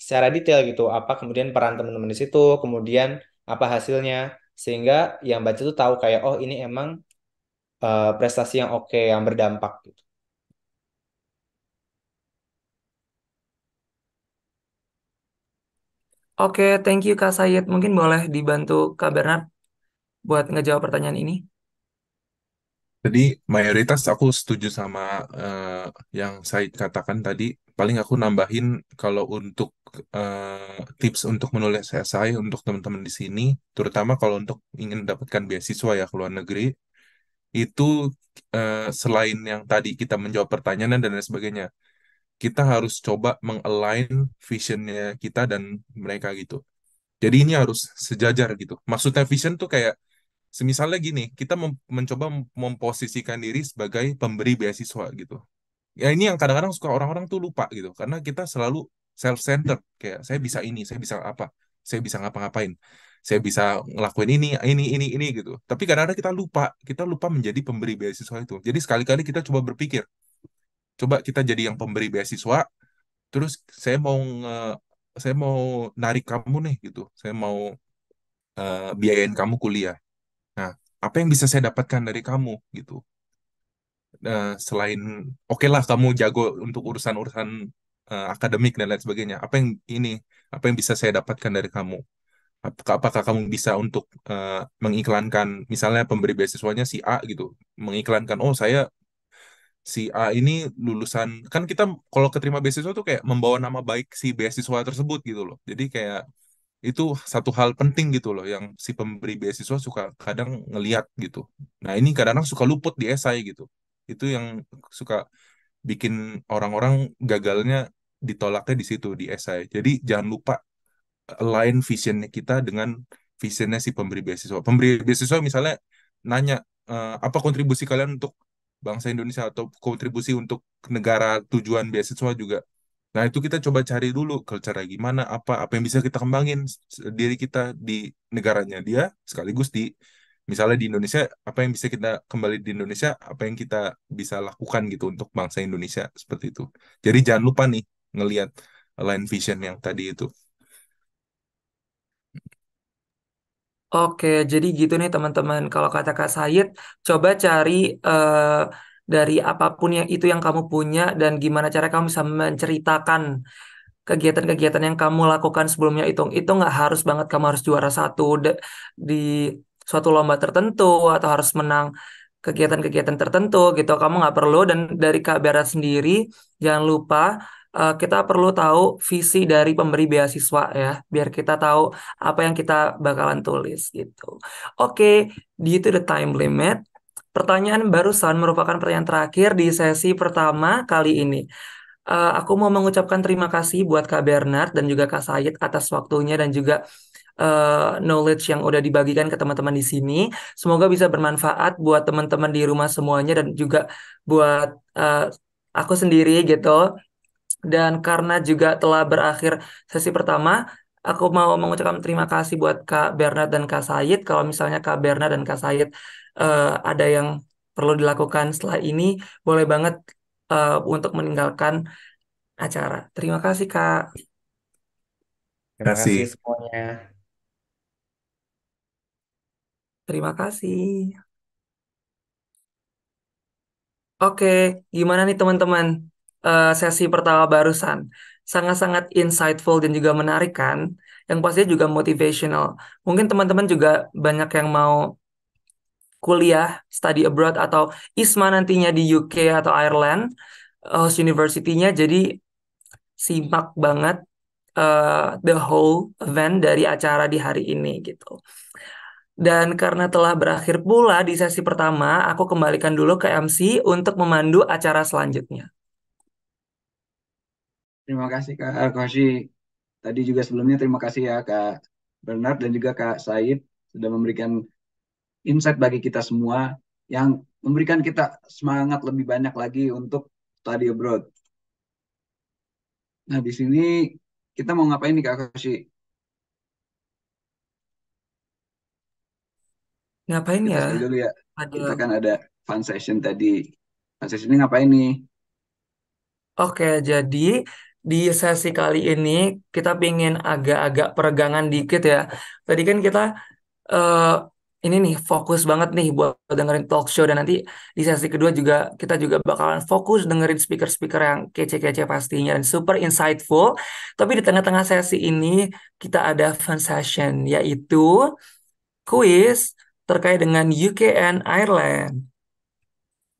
Speaker 7: secara detail gitu apa kemudian peran teman-teman di situ, kemudian apa hasilnya sehingga yang baca itu tahu kayak oh ini emang uh, prestasi yang oke okay, yang berdampak gitu.
Speaker 5: Oke, thank you Kak Sayid. Mungkin boleh dibantu Kak Bernard buat ngejawab pertanyaan ini.
Speaker 6: Jadi mayoritas aku setuju sama uh, yang saya katakan tadi. Paling aku nambahin kalau untuk uh, tips untuk menulis esai untuk teman-teman di sini, terutama kalau untuk ingin mendapatkan beasiswa ya ke luar negeri, itu uh, selain yang tadi kita menjawab pertanyaan dan lain sebagainya, kita harus coba mengalign visionnya kita dan mereka gitu. Jadi ini harus sejajar gitu. Maksudnya vision tuh kayak semisalnya gini, kita mem mencoba memposisikan diri sebagai pemberi beasiswa gitu. Ya ini yang kadang-kadang suka orang-orang tuh lupa gitu karena kita selalu self-centered kayak saya bisa ini, saya bisa apa, saya bisa ngapa-ngapain, saya bisa ngelakuin ini, ini, ini, ini gitu. Tapi kadang-kadang kita lupa, kita lupa menjadi pemberi beasiswa itu. Jadi sekali-kali kita coba berpikir, coba kita jadi yang pemberi beasiswa terus saya mau saya mau narik kamu nih gitu saya mau uh, biayain kamu kuliah nah apa yang bisa saya dapatkan dari kamu gitu uh, selain oke okay lah kamu jago untuk urusan urusan uh, eh, akademik dan lain sebagainya apa yang ini apa yang bisa saya dapatkan dari kamu apakah, apakah kamu bisa untuk uh, mengiklankan misalnya pemberi beasiswanya si A gitu mengiklankan oh saya si A ini lulusan kan kita kalau keterima beasiswa tuh kayak membawa nama baik si beasiswa tersebut gitu loh. Jadi kayak itu satu hal penting gitu loh yang si pemberi beasiswa suka kadang ngeliat gitu. Nah ini kadang-kadang suka luput di esai gitu. Itu yang suka bikin orang-orang gagalnya ditolaknya di situ di esai. Jadi jangan lupa lain visionnya kita dengan visionnya si pemberi beasiswa. Pemberi beasiswa misalnya nanya eh, apa kontribusi kalian untuk bangsa Indonesia atau kontribusi untuk negara tujuan beasiswa juga. Nah, itu kita coba cari dulu culture gimana, apa apa yang bisa kita kembangin diri kita di negaranya dia sekaligus di misalnya di Indonesia apa yang bisa kita kembali di Indonesia, apa yang kita bisa lakukan gitu untuk bangsa Indonesia seperti itu. Jadi jangan lupa nih ngelihat line vision yang tadi itu.
Speaker 5: Oke, jadi gitu nih teman-teman. Kalau kata Kak Said, coba cari uh, dari apapun yang itu yang kamu punya dan gimana cara kamu bisa menceritakan kegiatan-kegiatan yang kamu lakukan sebelumnya itu. Itu nggak harus banget kamu harus juara satu di suatu lomba tertentu atau harus menang kegiatan-kegiatan tertentu gitu. Kamu nggak perlu dan dari Kak Berat sendiri jangan lupa Eh, kita perlu tahu visi dari pemberi beasiswa ya, biar kita tahu apa yang kita bakalan tulis gitu. Oke, okay, itu the time limit. Pertanyaan barusan merupakan pertanyaan terakhir di sesi pertama kali ini. Uh, aku mau mengucapkan terima kasih buat Kak Bernard dan juga Kak Said atas waktunya dan juga uh, knowledge yang udah dibagikan ke teman-teman di sini. Semoga bisa bermanfaat buat teman-teman di rumah semuanya dan juga buat uh, aku sendiri gitu. Dan karena juga telah berakhir sesi pertama, aku mau mengucapkan terima kasih buat Kak Bernard dan Kak Said. Kalau misalnya Kak Bernard dan Kak Said uh, ada yang perlu dilakukan setelah ini, boleh banget uh, untuk meninggalkan acara. Terima kasih Kak.
Speaker 1: Terima kasih semuanya.
Speaker 5: Terima kasih. Oke, gimana nih teman-teman? Eh, sesi pertama barusan. Sangat-sangat insightful dan juga menarik kan. Yang pastinya juga motivational. Mungkin teman-teman juga banyak yang mau kuliah, study abroad, atau ISMA nantinya di UK atau Ireland, eh, host university-nya. Jadi simak banget uh, the whole event dari acara di hari ini gitu. Dan karena telah berakhir pula di sesi pertama, aku kembalikan dulu ke MC untuk memandu acara selanjutnya.
Speaker 2: Terima kasih Kak Arkoshi. Tadi juga sebelumnya terima kasih ya Kak Bernard dan juga Kak Said sudah memberikan insight bagi kita semua yang memberikan kita semangat lebih banyak lagi untuk study abroad. Nah, di sini kita mau ngapain nih Kak Arkoshi? Ngapain kita ya? Dulu ya. Ada... Kita kan ada fun session tadi. Fun session ini ngapain nih? Oke, jadi di sesi kali
Speaker 5: ini kita pingin agak-agak peregangan dikit ya. Tadi kan kita uh, ini nih fokus banget nih buat dengerin talk show dan nanti di sesi kedua juga kita juga bakalan fokus dengerin speaker-speaker yang kece-kece pastinya dan super insightful. Tapi di tengah-tengah sesi ini kita ada fun session yaitu quiz terkait dengan UK and Ireland.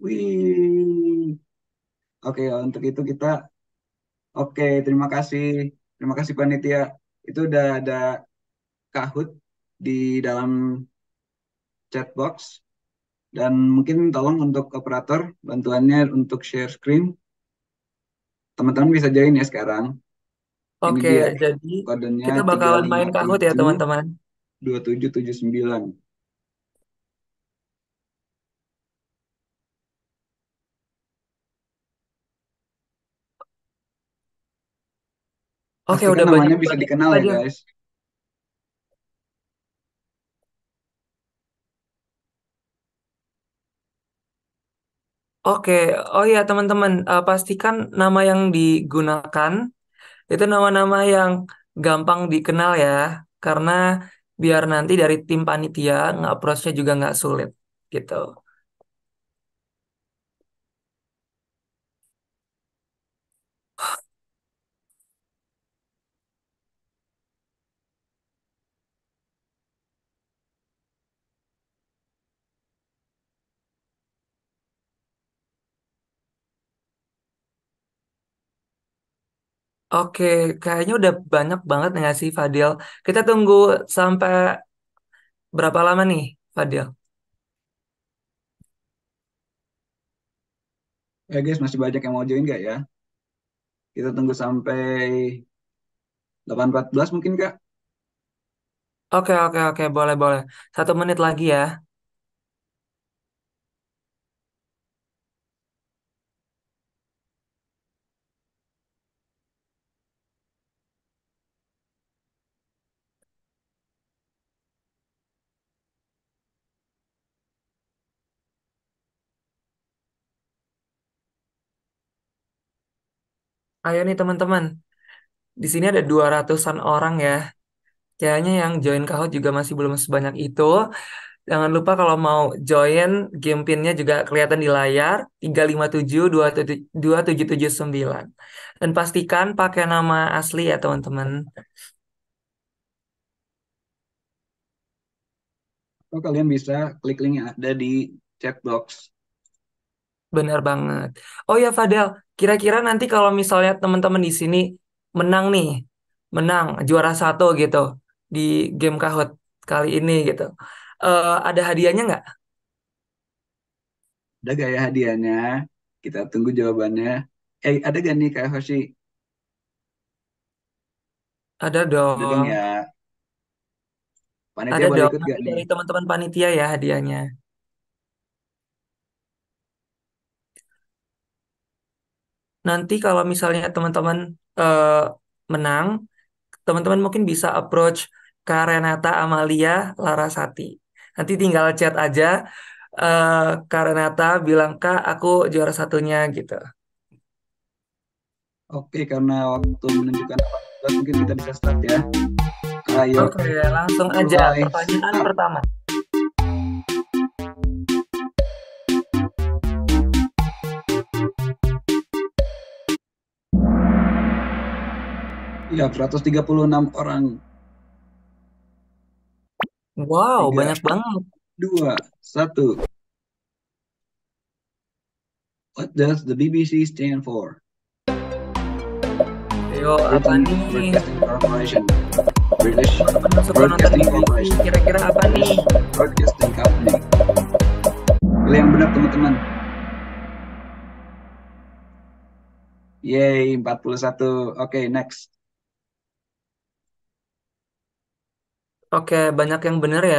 Speaker 2: Wih. Oke, untuk itu kita Oke, terima kasih. Terima kasih panitia. Itu udah ada Kahut di dalam chat box dan mungkin tolong untuk operator bantuannya untuk share screen. Teman-teman bisa join ya sekarang. Oke, jadi kita bakalan main Kahut ya, teman-teman. 2779.
Speaker 1: Oke, okay, udah namanya banyak bisa dikenal dikenal ya, guys.
Speaker 8: Oke,
Speaker 5: oh ya teman-teman, uh, pastikan nama yang digunakan itu nama-nama yang gampang dikenal ya, karena biar nanti dari tim panitia nggak prosesnya juga nggak sulit gitu. Oke, kayaknya udah banyak banget nggak sih Fadil? Kita tunggu sampai berapa lama nih, Fadil?
Speaker 2: Eh guys, masih banyak yang mau join nggak ya? Kita tunggu sampai 8.14 mungkin, Kak.
Speaker 5: Oke, oke, oke, boleh, boleh. Satu menit lagi ya. Ayo nih teman-teman, di sini ada 200-an orang ya. Kayaknya yang join Kahoot juga masih belum sebanyak itu. Jangan lupa kalau mau join, game pinnya juga kelihatan di layar, 357-2779. Dan pastikan pakai nama asli ya teman-teman. Atau kalian bisa
Speaker 2: klik link yang ada di chat box.
Speaker 5: Benar banget. Oh ya Fadel, Kira-kira nanti kalau misalnya teman-teman di sini menang nih, menang juara satu gitu di game Kahoot kali ini gitu.
Speaker 2: Uh, ada hadiahnya nggak? Ada gak ya hadiahnya? Kita tunggu jawabannya. Eh, ada gak nih Kak Hoshi?
Speaker 5: Ada dong. Ada dong ya.
Speaker 1: Panitia ada boleh dong. ikut gak nih? Dari teman-teman panitia ya hadiahnya.
Speaker 5: nanti kalau misalnya teman-teman uh, menang, teman-teman mungkin bisa approach Kak Renata Amalia Larasati. Nanti tinggal chat aja uh, eh, Kak Renata bilang, Kak aku juara satunya gitu.
Speaker 2: Oke, karena waktu menunjukkan apa mungkin kita bisa start ya. Ayo. Oke, langsung aja Bye. pertanyaan pertama. Ya, 136 orang. Wow, Tiga, banyak banget. Dua, satu. What does the BBC stand for? Yo, apa nih?
Speaker 1: Broadcasting Corporation. British
Speaker 2: Broadcasting Corporation.
Speaker 1: Kira-kira apa nih? Broadcasting Company. Kalian yang benar, teman-teman.
Speaker 2: Yay, 41. Oke, okay, next.
Speaker 5: Oke, banyak yang benar ya.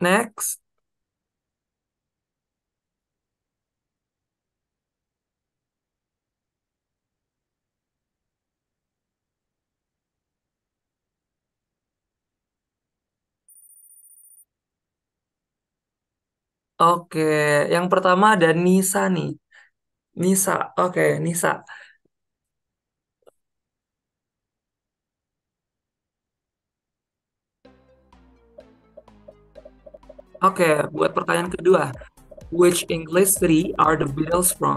Speaker 1: Next.
Speaker 5: Oke, yang pertama ada Nisa nih. Nisa, oke, Nisa. Oke, okay, buat pertanyaan kedua. Which English city are the Beatles from?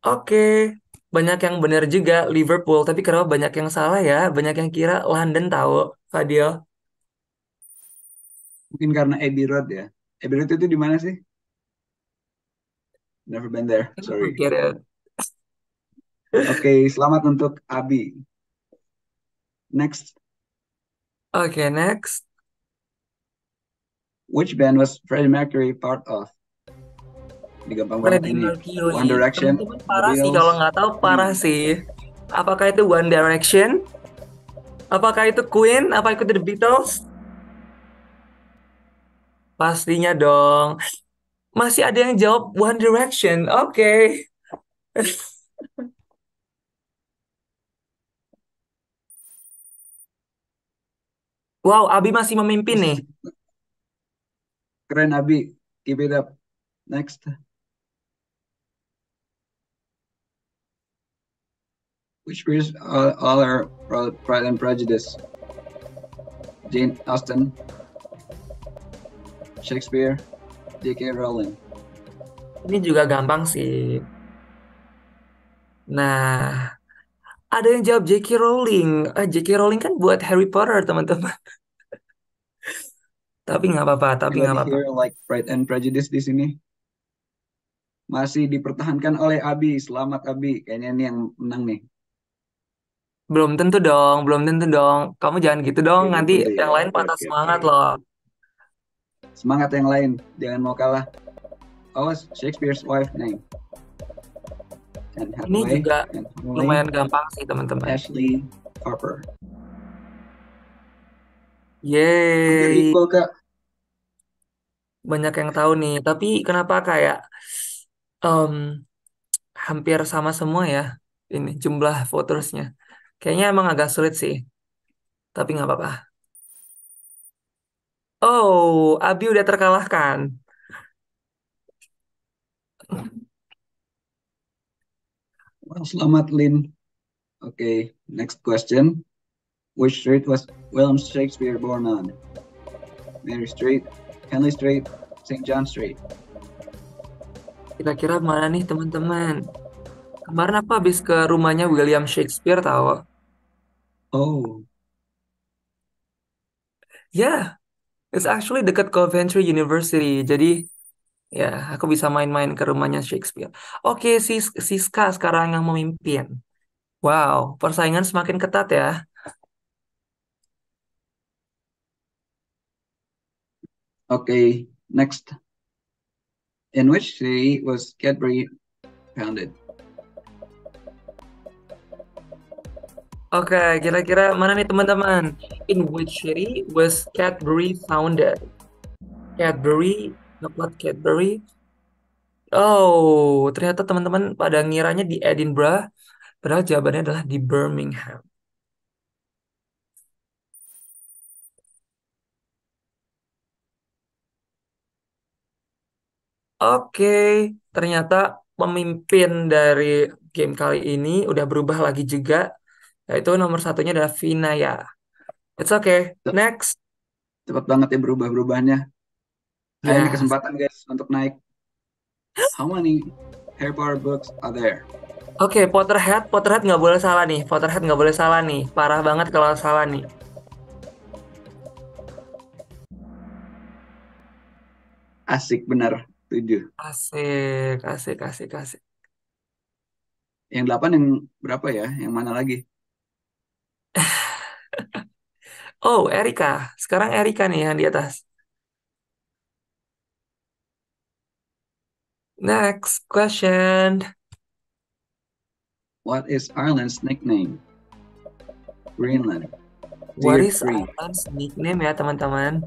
Speaker 5: Oke, okay. banyak yang benar juga Liverpool, tapi kenapa banyak yang salah ya? Banyak yang kira London tahu, Fadil.
Speaker 2: Mungkin karena Abbey Road ya. Abbey Road itu di mana sih? Never been there, sorry. Get it. Oke, selamat untuk Abi. Next.
Speaker 5: Okay, next.
Speaker 2: Which band was Freddie Mercury part of? Tiga gampang Freddie ini. Mercury. One Direction. Teman -teman parah sih kalau
Speaker 5: nggak tahu parah hmm. sih. Apakah itu One Direction? Apakah itu Queen? Apa itu The Beatles? Pastinya dong. Masih ada yang jawab One Direction. Oke. Okay. (laughs)
Speaker 2: Wow, Abi masih memimpin nih. Keren Abi, keep it up. Next. Which is all, all our Pride and Prejudice? Jane Austen, Shakespeare, J.K. Rowling. Ini juga
Speaker 5: gampang sih. Nah, ada yang jawab J.K. Rowling. Uh, eh, J.K. Rowling kan buat Harry Potter, teman-teman. (laughs) Tapi nggak apa-apa, tapi nggak apa-apa.
Speaker 2: like Pride and Prejudice di sini masih dipertahankan oleh Abi. Selamat Abi, kayaknya ini yang menang nih.
Speaker 5: Belum tentu dong, belum tentu dong. Kamu jangan gitu dong, nanti okay, yang okay, ya. lain patah okay, semangat okay. loh.
Speaker 2: Semangat yang lain, jangan mau kalah. Awas, Shakespeare's wife nih. Hathaway, ini juga lumayan
Speaker 5: gampang sih teman-teman. Ashley Harper. Yeay. Hampir equal kak banyak yang tahu nih. Tapi kenapa kayak um, hampir sama semua ya ini jumlah votersnya? Kayaknya emang agak sulit sih. Tapi nggak apa-apa. Oh, Abi udah terkalahkan.
Speaker 2: well, selamat Lin. Oke, okay, next question. Which street was William Shakespeare born on? Mary Street, Henley Street, St. John Street. Kira-kira
Speaker 5: mana nih teman-teman? Kemarin apa habis ke rumahnya William Shakespeare tahu? Oh. Yeah, it's actually dekat Coventry University. Jadi ya yeah, aku bisa main-main ke rumahnya Shakespeare. Oke, okay, Siska sekarang yang memimpin. Wow, persaingan
Speaker 2: semakin ketat ya. Okay, next. In which city was Cadbury founded?
Speaker 5: Oke, okay, kira-kira mana nih teman-teman? In which city was Cadbury founded? Cadbury, not Cadbury. Oh, ternyata teman-teman pada ngiranya di Edinburgh, padahal jawabannya adalah di Birmingham. Oke, ternyata pemimpin dari game kali ini udah berubah lagi juga, yaitu nomor satunya adalah Vinaya. It's okay, next. Cepat banget ya berubah-berubahnya.
Speaker 2: Nah, yes. ini kesempatan
Speaker 5: guys untuk naik. How many hair Potter books are there? Oke, okay, Potterhead, Potterhead nggak boleh salah nih. Potterhead nggak boleh salah nih. Parah banget kalau salah nih.
Speaker 2: Asik bener. Tujuh.
Speaker 5: Asik, asik,
Speaker 2: asik, asik. Yang delapan yang berapa ya? Yang mana lagi? (sighs) oh, Erika. Sekarang Erika nih yang di atas. Next question. What is Ireland's nickname?
Speaker 1: Greenland. What is
Speaker 5: Ireland's nickname ya, teman-teman?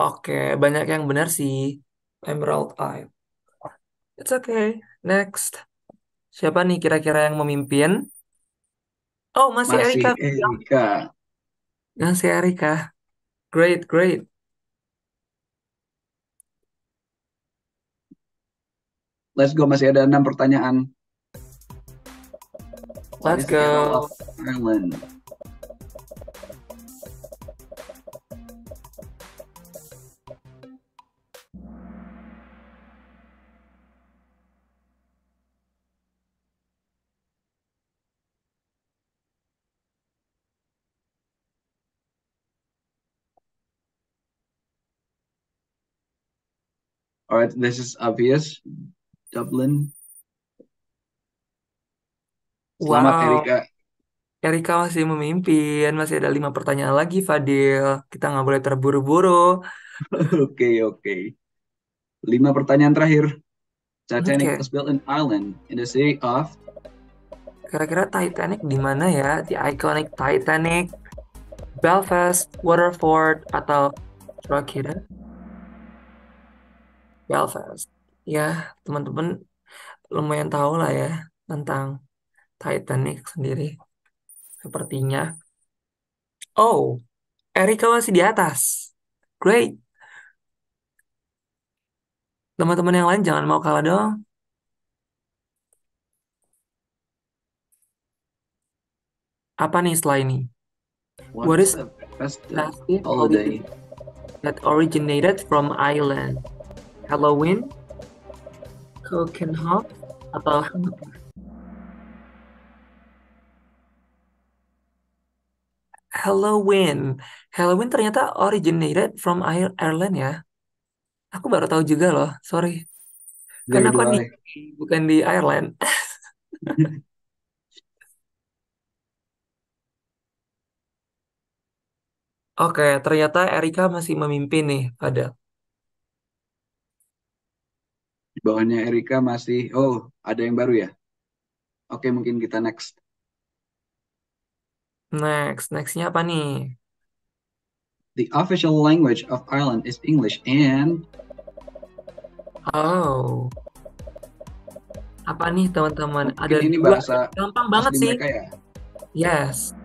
Speaker 5: Oke, banyak yang benar sih. Emerald Isle. It's okay. Next. Siapa nih kira-kira yang memimpin? Oh, masih Masih Erika. Erika. Masih Erika. Great, great.
Speaker 2: Let's go, masih ada enam pertanyaan. Let's go. All right, this is obvious. Dublin.
Speaker 5: Selamat wow. Erika. Erika masih memimpin, masih ada lima pertanyaan lagi,
Speaker 2: Fadil. Kita nggak boleh terburu-buru. (laughs) Oke, oke. Okay. Lima pertanyaan terakhir. Titanic okay. was built in Ireland, in the city of... Kira-kira Titanic di mana
Speaker 5: ya? The iconic Titanic, Belfast, Waterford, atau Oke, Ya ya teman-teman lumayan tahu lah ya tentang Titanic sendiri. Sepertinya. Oh, Erika masih di atas. Great. Teman-teman yang lain jangan mau kalah dong. Apa nih setelah ini? What, is the best, best holiday that originated from Ireland? Halloween, Kokenhof, atau Halloween. Halloween ternyata originated from Ireland ya. Aku baru tahu juga loh, sorry. Karena aku di, bukan di Ireland. (laughs) Oke, ternyata Erika masih memimpin nih, ada
Speaker 2: di bawahnya Erika masih oh ada yang baru ya oke mungkin kita next next nextnya apa nih the official language of Ireland is English and oh apa nih teman-teman ada ini bahasa gampang
Speaker 1: banget sih ya?
Speaker 5: yes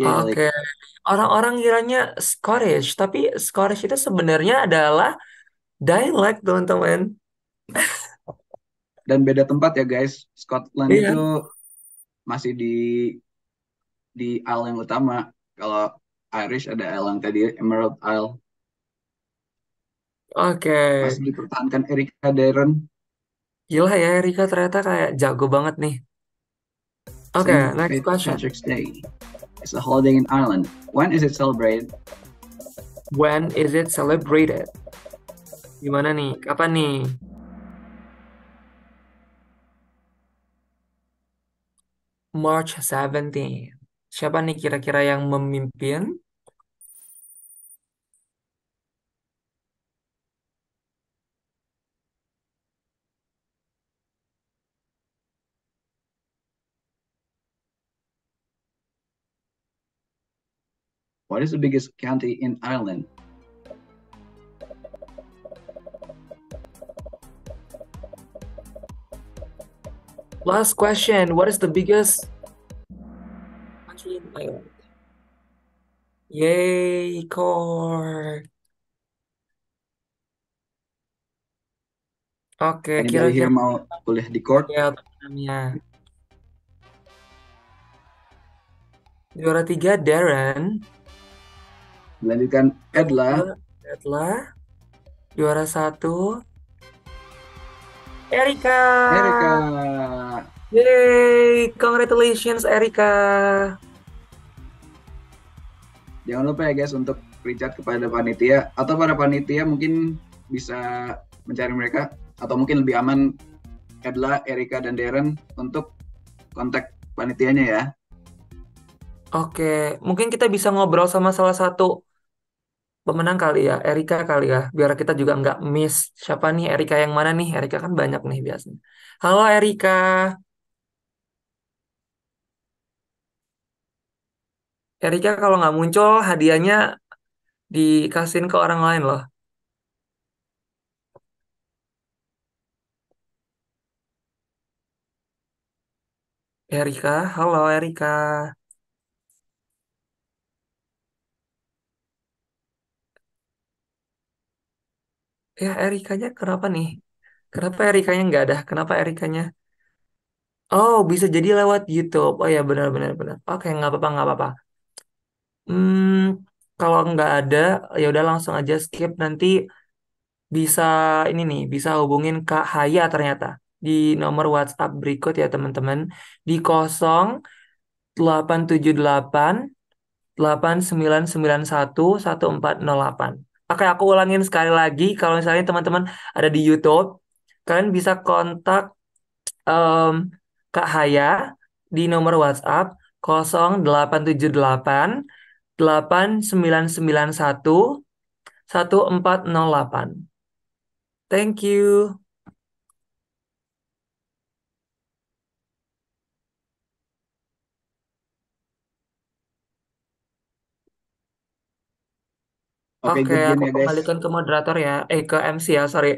Speaker 5: Oke, okay. orang-orang kiranya Scottish, tapi Scottish itu sebenarnya
Speaker 2: adalah dialek teman-teman dan beda tempat ya guys Scotland iya. itu masih di di Isle yang utama kalau Irish ada Isle yang tadi Emerald Isle oke okay. masih dipertahankan Erika Darren gila ya Erika ternyata kayak jago banget nih
Speaker 5: oke okay, next question Patrick's
Speaker 2: Day is a holiday in Ireland when is it celebrated when is it
Speaker 5: celebrated Gimana nih? Kapan nih? March 17. Siapa nih kira-kira yang memimpin?
Speaker 2: What is the biggest county in Ireland?
Speaker 5: Last question. What is the biggest country in Yay, core. Oke, okay, kira-kira mau
Speaker 1: kuliah
Speaker 9: di court. Ya,
Speaker 5: tanya. Juara tiga Darren. Melanjutkan Edla. Edla. Juara satu Erika. Erika.
Speaker 2: Yay, congratulations Erika. Jangan lupa ya guys untuk richard kepada panitia atau para panitia mungkin bisa mencari mereka atau mungkin lebih aman adalah Erika dan Darren untuk kontak panitianya ya.
Speaker 5: Oke, mungkin
Speaker 2: kita bisa ngobrol sama salah satu
Speaker 5: pemenang kali ya, Erika kali ya, biar kita juga nggak miss siapa nih Erika yang mana nih, Erika kan banyak nih biasanya. Halo Erika. Erika kalau nggak muncul hadiahnya dikasihin ke orang lain loh. Erika, halo Erika. ya Erikanya kenapa nih? Kenapa Erikanya nggak ada? Kenapa Erikanya? Oh, bisa jadi lewat YouTube. Oh ya, benar-benar benar. Oke, nggak apa-apa, nggak apa-apa. Hmm, kalau nggak ada, ya udah langsung aja skip. Nanti bisa ini nih, bisa hubungin Kak Haya ternyata di nomor WhatsApp berikut ya teman-teman di 0878 8991 1408. Oke, aku ulangin sekali lagi. Kalau misalnya teman-teman ada di YouTube, kalian bisa kontak um, Kak Haya di nomor WhatsApp 0878 8991 1408. Thank you.
Speaker 1: Oke, okay, aku ya guys. kembalikan ke
Speaker 5: moderator ya.
Speaker 2: Eh, ke MC ya, sorry.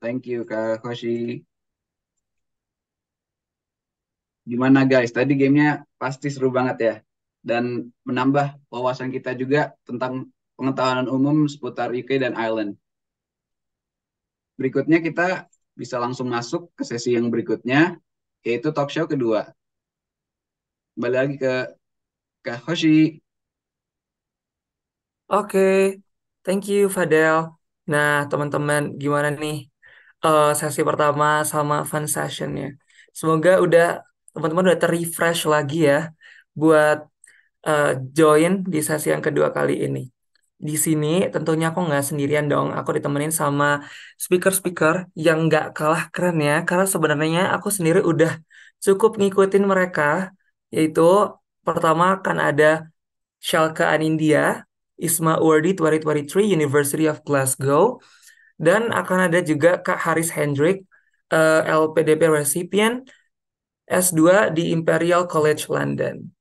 Speaker 2: Thank you Kak Hoshi. Gimana guys? Tadi gamenya pasti seru banget ya. Dan menambah wawasan kita juga tentang pengetahuan umum seputar UK dan Ireland. Berikutnya kita bisa langsung masuk ke sesi yang berikutnya, yaitu talk show kedua. Kembali lagi ke Kak Hoshi. Oke,
Speaker 5: Thank you Fadel. Nah, teman-teman, gimana nih eh, sesi pertama sama fun sessionnya? Semoga udah teman-teman udah terrefresh lagi ya buat eh, join di sesi yang kedua kali ini. Di sini tentunya aku nggak sendirian dong, aku ditemenin sama speaker-speaker yang nggak kalah keren ya, karena sebenarnya aku sendiri udah cukup ngikutin mereka, yaitu pertama akan ada Shalka Anindia, Isma Wardi 2023 University of Glasgow dan akan ada juga Kak Haris Hendrik uh, eh, LPDP recipient S2 di Imperial College London.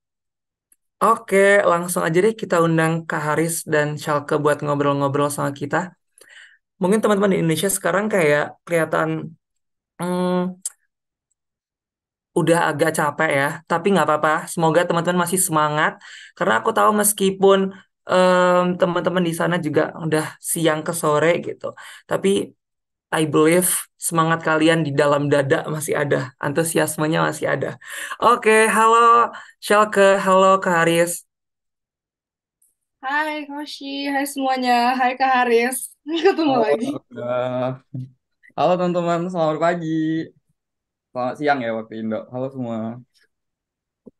Speaker 5: Oke, langsung aja deh kita undang Kak Haris dan Shalke buat ngobrol-ngobrol sama kita. Mungkin teman-teman di Indonesia sekarang kayak kelihatan hmm, udah agak capek ya, tapi nggak apa-apa. Semoga teman-teman masih semangat, karena aku tahu meskipun um, teman-teman di sana juga udah siang ke sore gitu. Tapi I believe semangat kalian di dalam dada masih ada, antusiasmenya masih ada. Oke, okay, halo Shalke, halo Kak Haris.
Speaker 10: Hai Hoshi, hai semuanya, hai Kak Haris. (laughs) Ketemu halo, lagi.
Speaker 9: Halo teman-teman, selamat pagi. Selamat siang ya waktu Indo. Halo semua.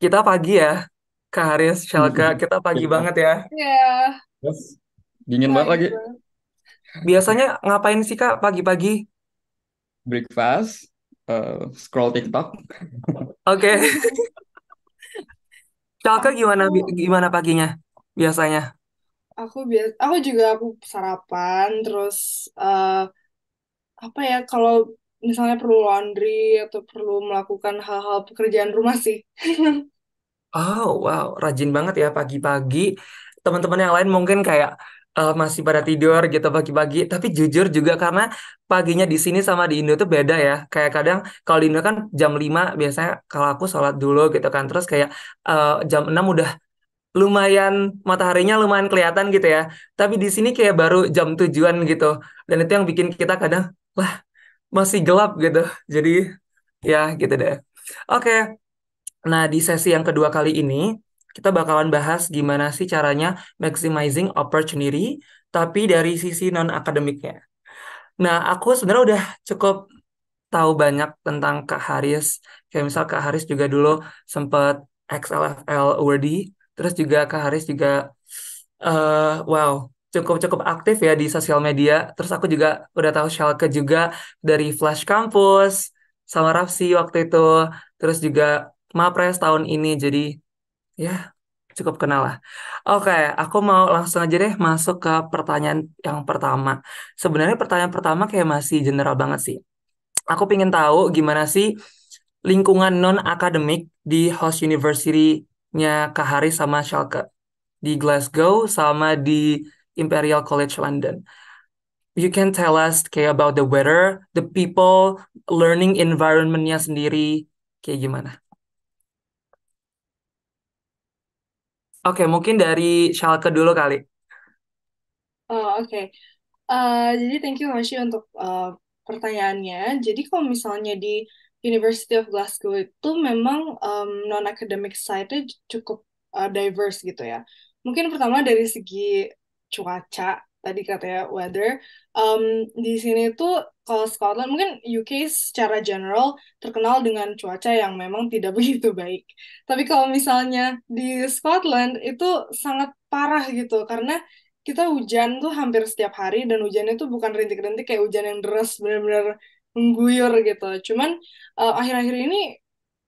Speaker 9: Kita pagi ya. Kak Haris, Shalka, kita pagi iya. banget ya. Iya. Yes. dingin iya, banget
Speaker 5: lagi. Gitu. Biasanya ngapain sih Kak pagi-pagi? Breakfast, uh, scroll TikTok. Oke.
Speaker 1: (laughs)
Speaker 5: Shalka gimana gimana paginya biasanya?
Speaker 10: Aku bias aku juga aku sarapan terus uh, apa ya kalau misalnya perlu laundry atau perlu melakukan hal-hal pekerjaan rumah sih. (laughs)
Speaker 5: Oh, wow, rajin banget ya pagi-pagi. Teman-teman yang lain mungkin kayak uh, masih pada tidur gitu pagi-pagi. Tapi jujur juga karena paginya di sini sama di Indo itu beda ya. Kayak kadang kalau di Indo kan jam 5 biasanya kalau aku sholat dulu gitu kan. Terus kayak uh, jam 6 udah lumayan mataharinya lumayan kelihatan gitu ya. Tapi di sini kayak baru jam tujuan gitu. Dan itu yang bikin kita kadang wah masih gelap gitu. Jadi ya gitu deh. Oke, okay. Nah, di sesi yang kedua kali ini, kita bakalan bahas gimana sih caranya maximizing opportunity, tapi dari sisi non-akademiknya. Nah, aku sebenarnya udah cukup tahu banyak tentang Kak Haris. Kayak misal Kak Haris juga dulu sempat XLFL awardee, terus juga Kak Haris juga, uh, wow, cukup-cukup aktif ya di sosial media. Terus aku juga udah tahu Shalke juga dari Flash Campus, sama Rafsi waktu itu. Terus juga mapres tahun ini jadi ya cukup kenal lah. Oke, aku mau langsung aja deh masuk ke pertanyaan yang pertama. Sebenarnya pertanyaan pertama kayak masih general banget sih. Aku pengen tahu gimana sih lingkungan non akademik di host university-nya Kahari sama Schalke di Glasgow sama di Imperial College London. You can tell us kayak about the weather, the people, learning environment-nya sendiri kayak gimana? Oke, mungkin dari Schalke dulu kali.
Speaker 10: Oh, oke. Uh, jadi thank you Masih untuk uh, pertanyaannya. Jadi kalau misalnya di University of Glasgow itu memang um, non-academic side-nya cukup uh, diverse gitu ya. Mungkin pertama dari segi cuaca tadi katanya weather. Um, di sini tuh kalau Scotland mungkin UK secara general terkenal dengan cuaca yang memang (laughs) tidak begitu baik. Tapi kalau misalnya di Scotland itu sangat parah gitu karena kita hujan tuh hampir setiap hari dan hujannya tuh bukan rintik-rintik kayak hujan yang deras benar-benar mengguyur gitu. Cuman eh, akhir-akhir uh, ini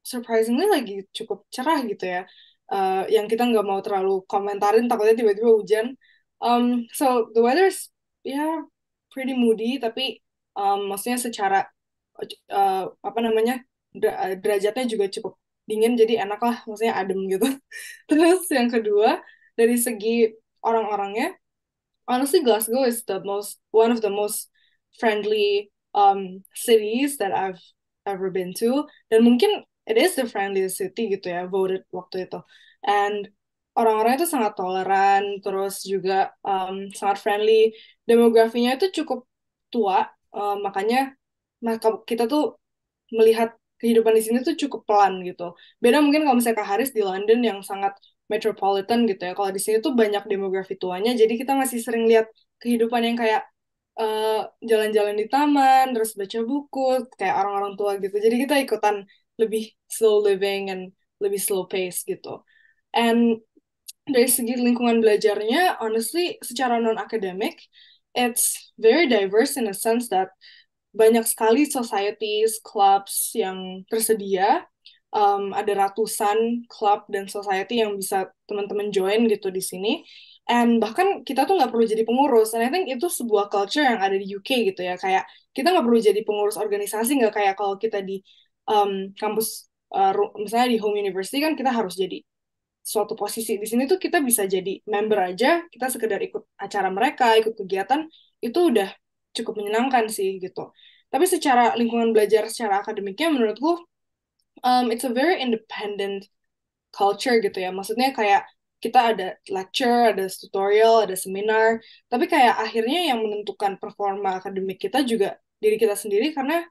Speaker 10: surprisingly lagi cukup cerah gitu ya. Uh, yang kita nggak mau terlalu komentarin takutnya tiba-tiba hujan Um, so the weather is yeah pretty moody tapi um, maksudnya secara uh, apa namanya uh, derajatnya juga cukup dingin jadi enak lah maksudnya adem gitu. (laughs) Terus yang kedua dari segi orang-orangnya honestly Glasgow is the most one of the most friendly um cities that I've ever been to dan mungkin it is the friendliest city gitu ya voted waktu itu and orang orang itu sangat toleran, terus juga um, sangat friendly. Demografinya itu cukup tua, uh, makanya maka kita tuh melihat kehidupan di sini tuh cukup pelan gitu. Beda mungkin kalau misalnya Kak Haris di London yang sangat metropolitan gitu ya. Kalau di sini tuh banyak demografi tuanya, jadi kita masih sering lihat kehidupan yang kayak eh, jalan-jalan uh, di taman, terus baca buku, kayak orang-orang tua gitu. Jadi kita ikutan lebih slow living and lebih slow pace gitu. And dari segi lingkungan belajarnya, honestly, secara non-akademik, it's very diverse in a sense that banyak sekali societies, clubs yang tersedia. Um, ada ratusan club dan society yang bisa teman-teman join gitu di sini. And bahkan kita tuh nggak perlu jadi pengurus. And I think itu sebuah culture yang ada di UK gitu ya. Kayak kita nggak perlu jadi pengurus organisasi, nggak kayak kalau kita di um, kampus, uh, misalnya di home university kan kita harus jadi suatu posisi di sini tuh kita bisa jadi member aja kita sekedar ikut acara mereka ikut kegiatan itu udah cukup menyenangkan sih gitu tapi secara lingkungan belajar secara akademiknya menurutku um, it's a very independent culture gitu ya maksudnya kayak kita ada lecture, ada tutorial, ada seminar, tapi kayak akhirnya yang menentukan performa akademik kita juga diri kita sendiri karena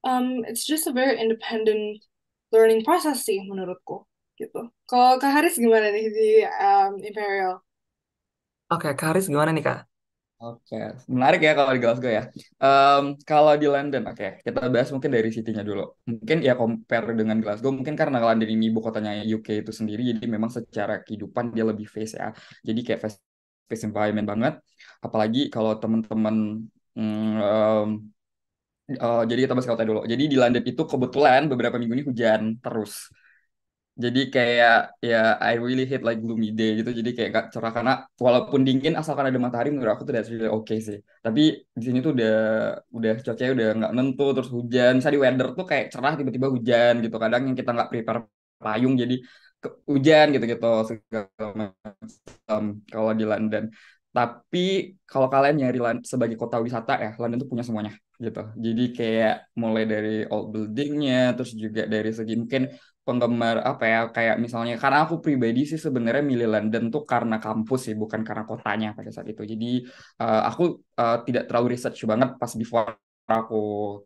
Speaker 10: um, it's just a very independent learning process sih menurutku gitu. Kalau Kak Haris gimana nih di um, Imperial?
Speaker 5: Oke, okay, Kak Haris gimana nih Kak?
Speaker 9: Oke, okay. menarik ya kalau di Glasgow ya. Um, kalau di London, oke, okay. kita bahas mungkin dari city-nya dulu. Mungkin ya compare dengan Glasgow, mungkin karena London ini ibu kotanya UK itu sendiri, jadi memang secara kehidupan dia lebih face ya. Jadi kayak face, face environment banget. Apalagi kalau teman-teman um, uh, jadi kita bahas kota dulu. Jadi di London itu kebetulan beberapa minggu ini hujan terus jadi kayak ya I really hate like gloomy day gitu jadi kayak gak cerah karena walaupun dingin asalkan ada matahari menurut aku tuh that's really okay sih tapi di sini tuh udah udah cuaca udah nggak nentu terus hujan misalnya di weather tuh kayak cerah tiba-tiba hujan gitu kadang yang kita nggak prepare payung jadi ke, hujan gitu-gitu segala
Speaker 1: macam
Speaker 9: kalau di London tapi kalau kalian nyari sebagai kota wisata ya London tuh punya semuanya gitu jadi kayak mulai dari old buildingnya terus juga dari segi mungkin penggemar apa ya kayak misalnya karena aku pribadi sih sebenarnya milih London tuh karena kampus sih bukan karena kotanya pada saat itu jadi uh, aku uh, tidak terlalu research banget pas before aku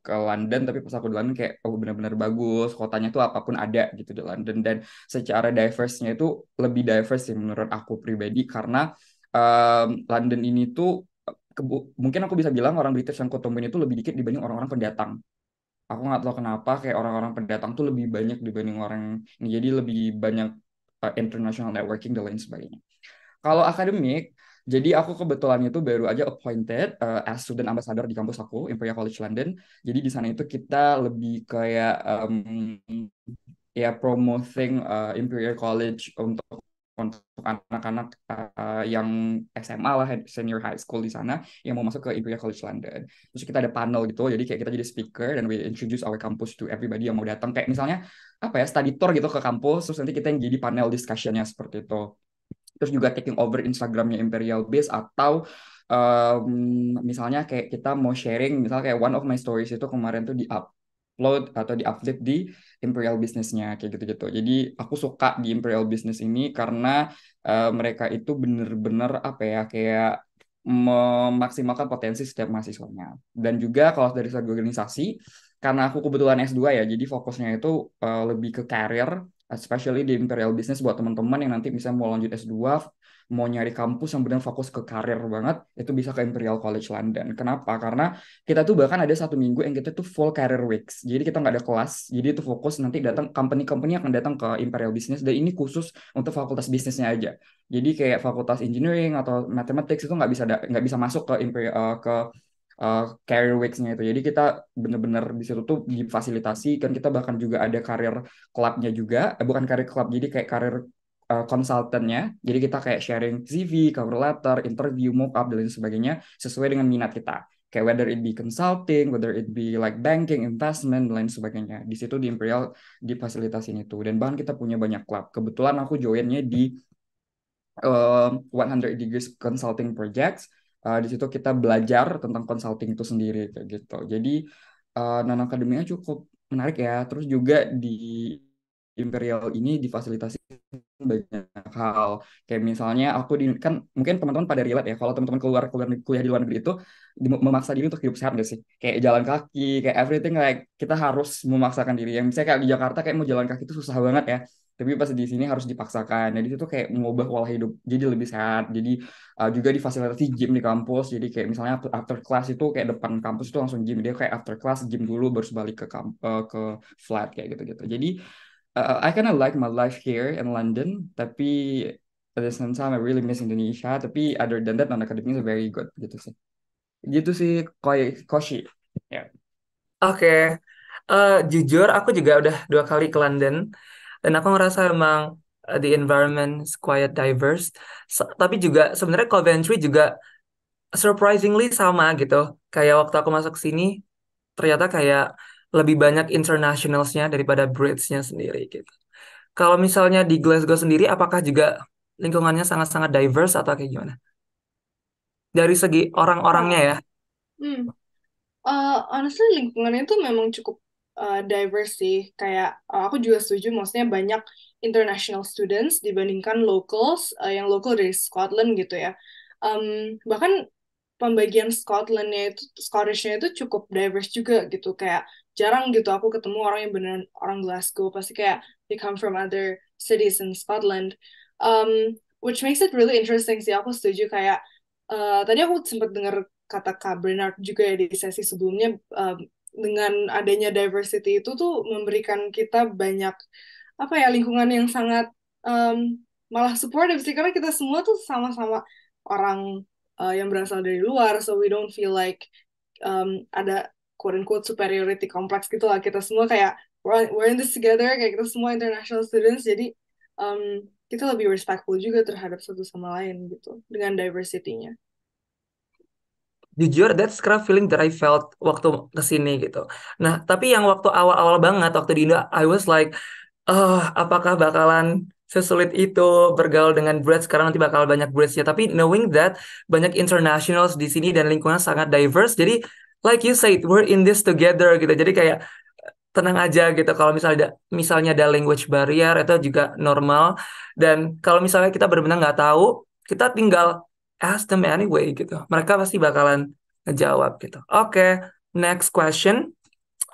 Speaker 9: ke London tapi pas aku di London kayak oh benar-benar bagus kotanya tuh apapun ada gitu di London dan secara diverse-nya itu lebih diverse sih menurut aku pribadi karena um, London ini tuh mungkin aku bisa bilang orang British yang kutemuin itu lebih dikit dibanding orang-orang pendatang aku nggak tahu kenapa kayak orang-orang pendatang tuh lebih banyak dibanding orang ini jadi lebih banyak uh, international networking dan lain sebagainya. Kalau akademik, jadi aku kebetulan itu baru aja appointed uh, as student ambassador di kampus aku Imperial College London. Jadi di sana itu kita lebih kayak um, ya promoting uh, eh, Imperial College untuk untuk anak-anak uh, yang SMA lah senior high school di sana yang mau masuk ke Imperial College London. Terus kita ada panel gitu, jadi kayak kita jadi speaker dan we introduce our campus to everybody yang mau datang. Kayak misalnya apa ya study tour gitu ke kampus, terus nanti kita yang jadi panel discussionnya seperti itu. Terus juga taking over Instagramnya Imperial Base atau um, misalnya kayak kita mau sharing, misalnya kayak one of my stories itu kemarin tuh di upload atau di update di Imperial bisnisnya kayak gitu-gitu. Jadi aku suka di Imperial bisnis ini karena uh, mereka itu bener-bener apa ya kayak memaksimalkan potensi setiap mahasiswanya. Dan juga kalau dari segi organisasi karena aku kebetulan S2 ya, jadi fokusnya itu uh, lebih ke karir especially di Imperial Business buat teman-teman yang nanti bisa mau lanjut S2 mau nyari kampus yang benar fokus ke karir banget itu bisa ke Imperial College London. Kenapa? Karena kita tuh bahkan ada satu minggu yang kita tuh full career weeks. Jadi kita nggak ada kelas. Jadi itu fokus nanti datang company-company akan datang ke Imperial Business dan ini khusus untuk fakultas bisnisnya aja. Jadi kayak fakultas engineering atau mathematics itu nggak bisa nggak bisa masuk ke Imperial uh, eh, ke uh, career weeks-nya itu. Jadi kita bener-bener di situ tuh difasilitasi kan kita bahkan juga ada club-nya juga, eh, bukan karir club, jadi kayak karir uh, eh, konsultannya. Jadi kita kayak sharing CV, cover letter, interview, mock up dan lain sebagainya sesuai dengan minat kita. Kayak whether it be consulting, whether it be like banking, investment dan lain sebagainya. Di situ di Imperial di fasilitas ini tuh dan bahkan kita punya banyak klub. Kebetulan aku joinnya di uh, eh, 100 Degrees Consulting Projects. Uh, di situ kita belajar tentang consulting itu sendiri kayak gitu. Jadi uh, non Akademinya cukup menarik ya. Terus juga di Imperial ini difasilitasi banyak hal kayak misalnya aku di kan mungkin teman-teman pada relate ya kalau teman-teman keluar keluar kuliah di luar negeri itu memaksa diri untuk hidup sehat gak sih kayak jalan kaki kayak everything like kita harus memaksakan diri yang misalnya kayak di Jakarta kayak mau jalan kaki itu susah banget ya tapi pas di sini harus dipaksakan jadi itu kayak mengubah pola hidup jadi lebih sehat jadi uh, juga difasilitasi gym di kampus jadi kayak misalnya after class itu kayak depan kampus itu langsung gym dia kayak after class gym dulu baru balik ke kamp, uh, ke flat kayak gitu gitu jadi uh, I kind of like my life here in London, tapi at the same time I really miss Indonesia. Tapi other than that, non academic is very good gitu sih. Gitu sih koi koshi.
Speaker 5: Ya. Yeah. Oke. Okay. Uh, eh, jujur aku juga udah dua kali ke London dan aku ngerasa emang uh, the environment is quite diverse. So, tapi juga sebenarnya Coventry juga surprisingly sama gitu. Kayak waktu aku masuk sini ternyata kayak lebih banyak internationalsnya daripada Britsnya sendiri gitu. Kalau misalnya di Glasgow sendiri, apakah juga lingkungannya sangat-sangat diverse atau kayak gimana? Dari segi orang-orangnya ya.
Speaker 10: Hmm. Uh, honestly lingkungannya itu memang cukup uh, diverse sih. Kayak uh, aku juga setuju, maksudnya banyak international students dibandingkan locals uh, yang local dari Scotland gitu ya. Um, bahkan pembagian Scotlandnya itu Scottishnya itu cukup diverse juga gitu kayak jarang gitu aku ketemu orang yang beneran orang Glasgow pasti kayak they come from other cities in Scotland um, which makes it really interesting sih aku setuju kayak uh, tadi aku sempat dengar kata Kak Bernard juga ya di sesi sebelumnya um, dengan adanya diversity itu tuh memberikan kita banyak apa ya lingkungan yang sangat um, malah supportive sih karena kita semua tuh sama-sama orang uh, yang berasal dari luar so we don't feel like um, ada quote unquote superiority complex gitu lah kita semua kayak we're, we're in this together kayak kita semua international students jadi um, kita lebih respectful juga terhadap satu sama lain gitu dengan diversity-nya.
Speaker 5: Jujur, that's kind of feeling that I felt waktu kesini gitu. Nah, tapi yang waktu awal-awal banget, waktu di Indo, I was like, oh, apakah bakalan sesulit itu bergaul dengan bread sekarang nanti bakal banyak ya tapi knowing that banyak internationals di sini dan lingkungan sangat diverse jadi like you said we're in this together gitu jadi kayak tenang aja gitu kalau misalnya ada misalnya ada language barrier itu juga normal dan kalau misalnya kita benar-benar nggak tahu kita tinggal ask them anyway gitu mereka pasti bakalan ngejawab gitu oke okay, next question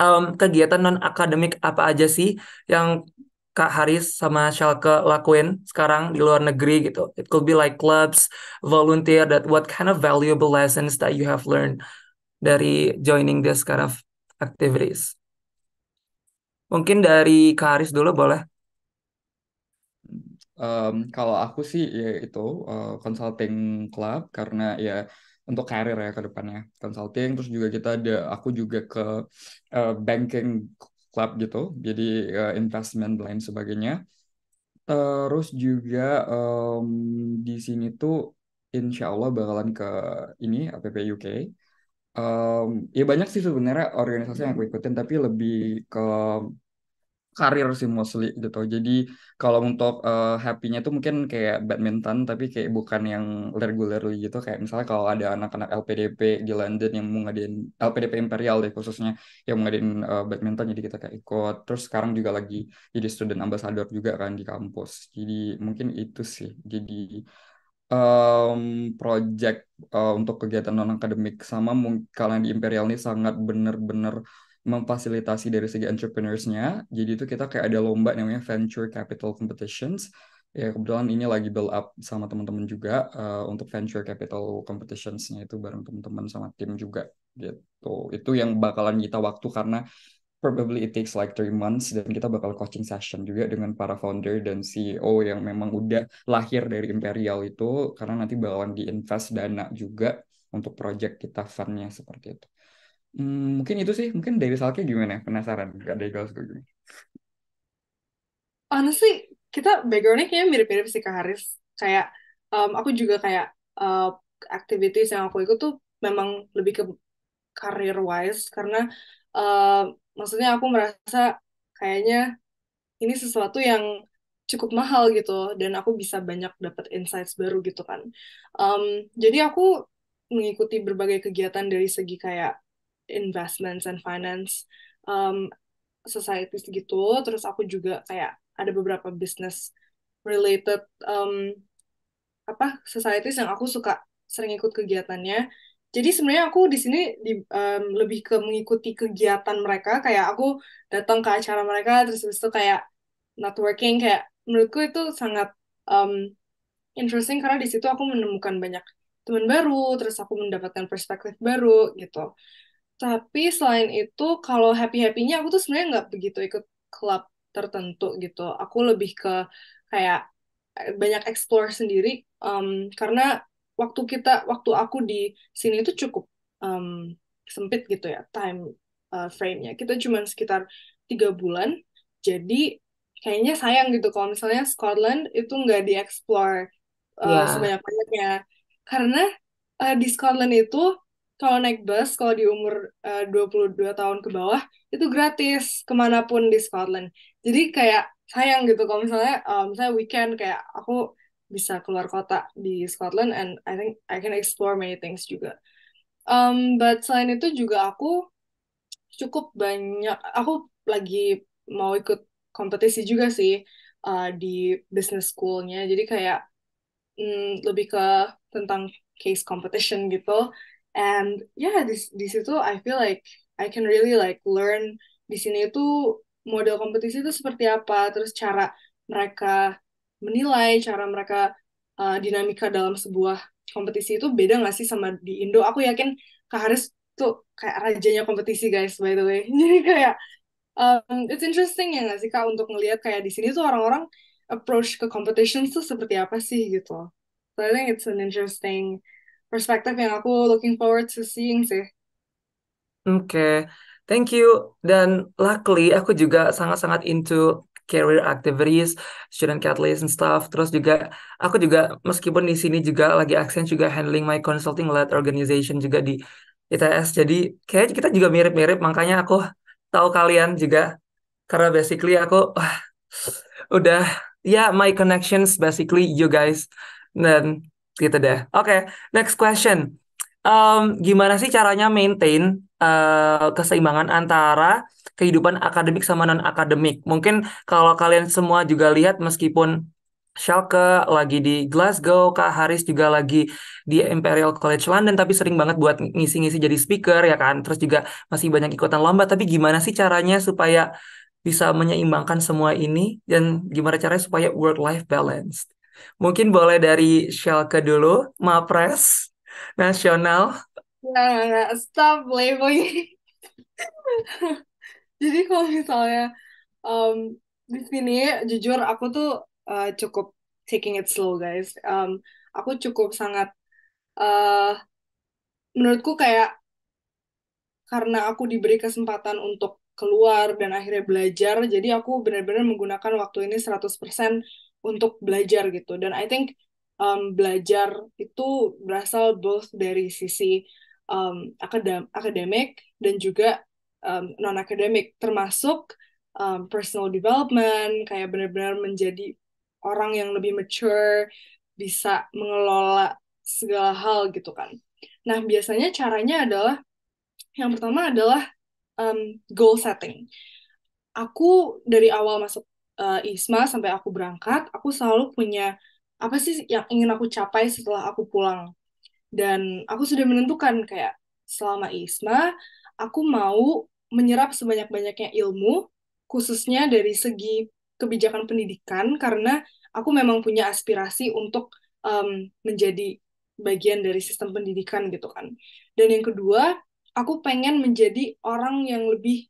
Speaker 5: um, kegiatan non akademik apa aja sih yang Kak Haris sama Shalke lakuin sekarang di luar negeri gitu it could be like clubs volunteer that what kind of valuable lessons that you have learned dari joining this kind of activities. Mungkin dari Karis dulu
Speaker 9: boleh. Um, kalau aku sih ya itu uh, consulting club karena ya untuk karir ya ke depannya consulting terus juga kita ada aku juga ke uh, banking club gitu jadi uh, investment lain sebagainya terus juga um, di sini tuh insya Allah bakalan ke ini APP UK um, ya banyak sih sebenarnya organisasi yang aku ikutin tapi lebih ke karir sih mostly gitu. Jadi kalau untuk uh, happy-nya tuh mungkin kayak badminton tapi kayak bukan yang regularly gitu. Kayak misalnya kalau ada anak-anak LPDP di London yang mau ngadain LPDP Imperial deh khususnya yang mengadain ngadain uh, badminton jadi kita kayak ikut. Terus sekarang juga lagi jadi student ambassador juga kan di kampus. Jadi mungkin itu sih. Jadi um, project uh, untuk kegiatan non akademik sama kalian di Imperial ini sangat benar-benar memfasilitasi dari segi entrepreneursnya. Jadi itu kita kayak ada lomba namanya Venture Capital Competitions. Ya kebetulan ini lagi build up sama teman-teman juga uh, untuk Venture Capital Competitionsnya itu bareng teman-teman sama tim juga gitu. Itu yang bakalan kita waktu karena probably it takes like three months dan kita bakal coaching session juga dengan para founder dan CEO yang memang udah lahir dari Imperial itu karena nanti bakalan diinvest dana juga untuk project kita fundnya seperti itu. Hmm, mungkin itu sih, mungkin dari Salki gimana? Penasaran? Gak
Speaker 1: dari Gals gue gimana?
Speaker 10: Honestly, kita backgroundnya kayaknya mirip-mirip sih ke Haris. Kayak, um, aku juga kayak uh, activities yang aku ikut tuh memang lebih ke career wise karena uh, maksudnya aku merasa kayaknya ini sesuatu yang cukup mahal gitu dan aku bisa banyak dapat insights baru gitu kan um, jadi aku mengikuti berbagai kegiatan dari segi kayak investments and finance um, societies gitu terus aku juga kayak ada beberapa business related um, apa societies yang aku suka sering ikut kegiatannya jadi sebenarnya aku di sini di, um, lebih ke mengikuti kegiatan mereka kayak aku datang ke acara mereka terus terus itu kayak networking kayak menurutku itu sangat um, interesting karena di situ aku menemukan banyak teman baru terus aku mendapatkan perspektif baru gitu tapi selain itu kalau happy happynya aku tuh sebenarnya nggak begitu ikut klub tertentu gitu aku lebih ke kayak eh, banyak explore sendiri um, karena waktu kita waktu aku di sini itu cukup um, sempit gitu ya time uh, frame-nya kita cuma sekitar tiga bulan jadi kayaknya sayang gitu kalau misalnya Scotland itu nggak dieksplor
Speaker 4: uh, eh, yeah. sebanyak
Speaker 10: banyaknya karena uh, di Scotland itu kalau naik bus kalau di umur uh, 22 tahun ke bawah itu gratis kemanapun di Scotland jadi kayak sayang gitu kalau misalnya um, misalnya weekend kayak aku bisa keluar kota di Scotland and I think I can explore many things juga. Um, but selain itu juga aku cukup banyak, aku lagi mau ikut kompetisi juga sih uh, di business schoolnya. Jadi kayak mm, lebih ke tentang case competition gitu. And yeah, di, di situ I feel like I can really like learn di sini itu model kompetisi itu seperti apa, terus cara mereka menilai cara mereka uh, dinamika dalam sebuah kompetisi itu beda nggak sih sama di Indo aku yakin Kak Haris tuh kayak rajanya kompetisi guys by the way (laughs) jadi kayak um, it's interesting ya nggak sih Kak untuk ngelihat kayak di sini tuh orang-orang approach ke competition tuh seperti apa sih gitu so I think it's an interesting perspective yang aku looking forward to seeing sih
Speaker 5: oke okay. Thank you. Dan luckily aku juga sangat-sangat into career activities, student catalyst and stuff. Terus juga aku juga meskipun di sini juga lagi aksen juga handling my consulting led organization juga di ITS. Jadi kayak kita juga mirip-mirip makanya aku tahu kalian juga karena basically aku uh, udah ya yeah, my connections basically you guys dan gitu deh. Oke, okay, next question. Um, gimana sih caranya maintain uh, keseimbangan antara kehidupan akademik sama non akademik. Mungkin kalau kalian semua juga lihat meskipun Schalke lagi di Glasgow, Kak Haris juga lagi di Imperial College London tapi sering banget buat ngisi-ngisi jadi speaker ya kan. Terus juga masih banyak ikutan lomba tapi gimana sih caranya supaya bisa menyeimbangkan semua ini dan gimana caranya supaya work life balance. Mungkin boleh dari Schalke dulu, Mapres nasional.
Speaker 10: Nah, stop labeling. (laughs) Jadi kalau misalnya um, di sini jujur aku tuh uh, cukup taking it slow guys. Um, aku cukup sangat uh, menurutku kayak karena aku diberi kesempatan untuk keluar dan akhirnya belajar, jadi aku benar-benar menggunakan waktu ini 100% untuk belajar gitu. Dan I think um, belajar itu berasal both dari sisi um, akadem akademik dan juga um, non akademik termasuk um, personal development kayak benar-benar menjadi orang yang lebih mature bisa mengelola segala hal gitu kan nah biasanya caranya adalah yang pertama adalah um, goal setting aku dari awal masuk uh, ISMA sampai aku berangkat aku selalu punya apa sih yang ingin aku capai setelah aku pulang dan aku sudah menentukan kayak selama ISMA aku mau menyerap sebanyak-banyaknya ilmu, khususnya dari segi kebijakan pendidikan, karena aku memang punya aspirasi untuk um, menjadi bagian dari sistem pendidikan gitu kan. Dan yang kedua, aku pengen menjadi orang yang lebih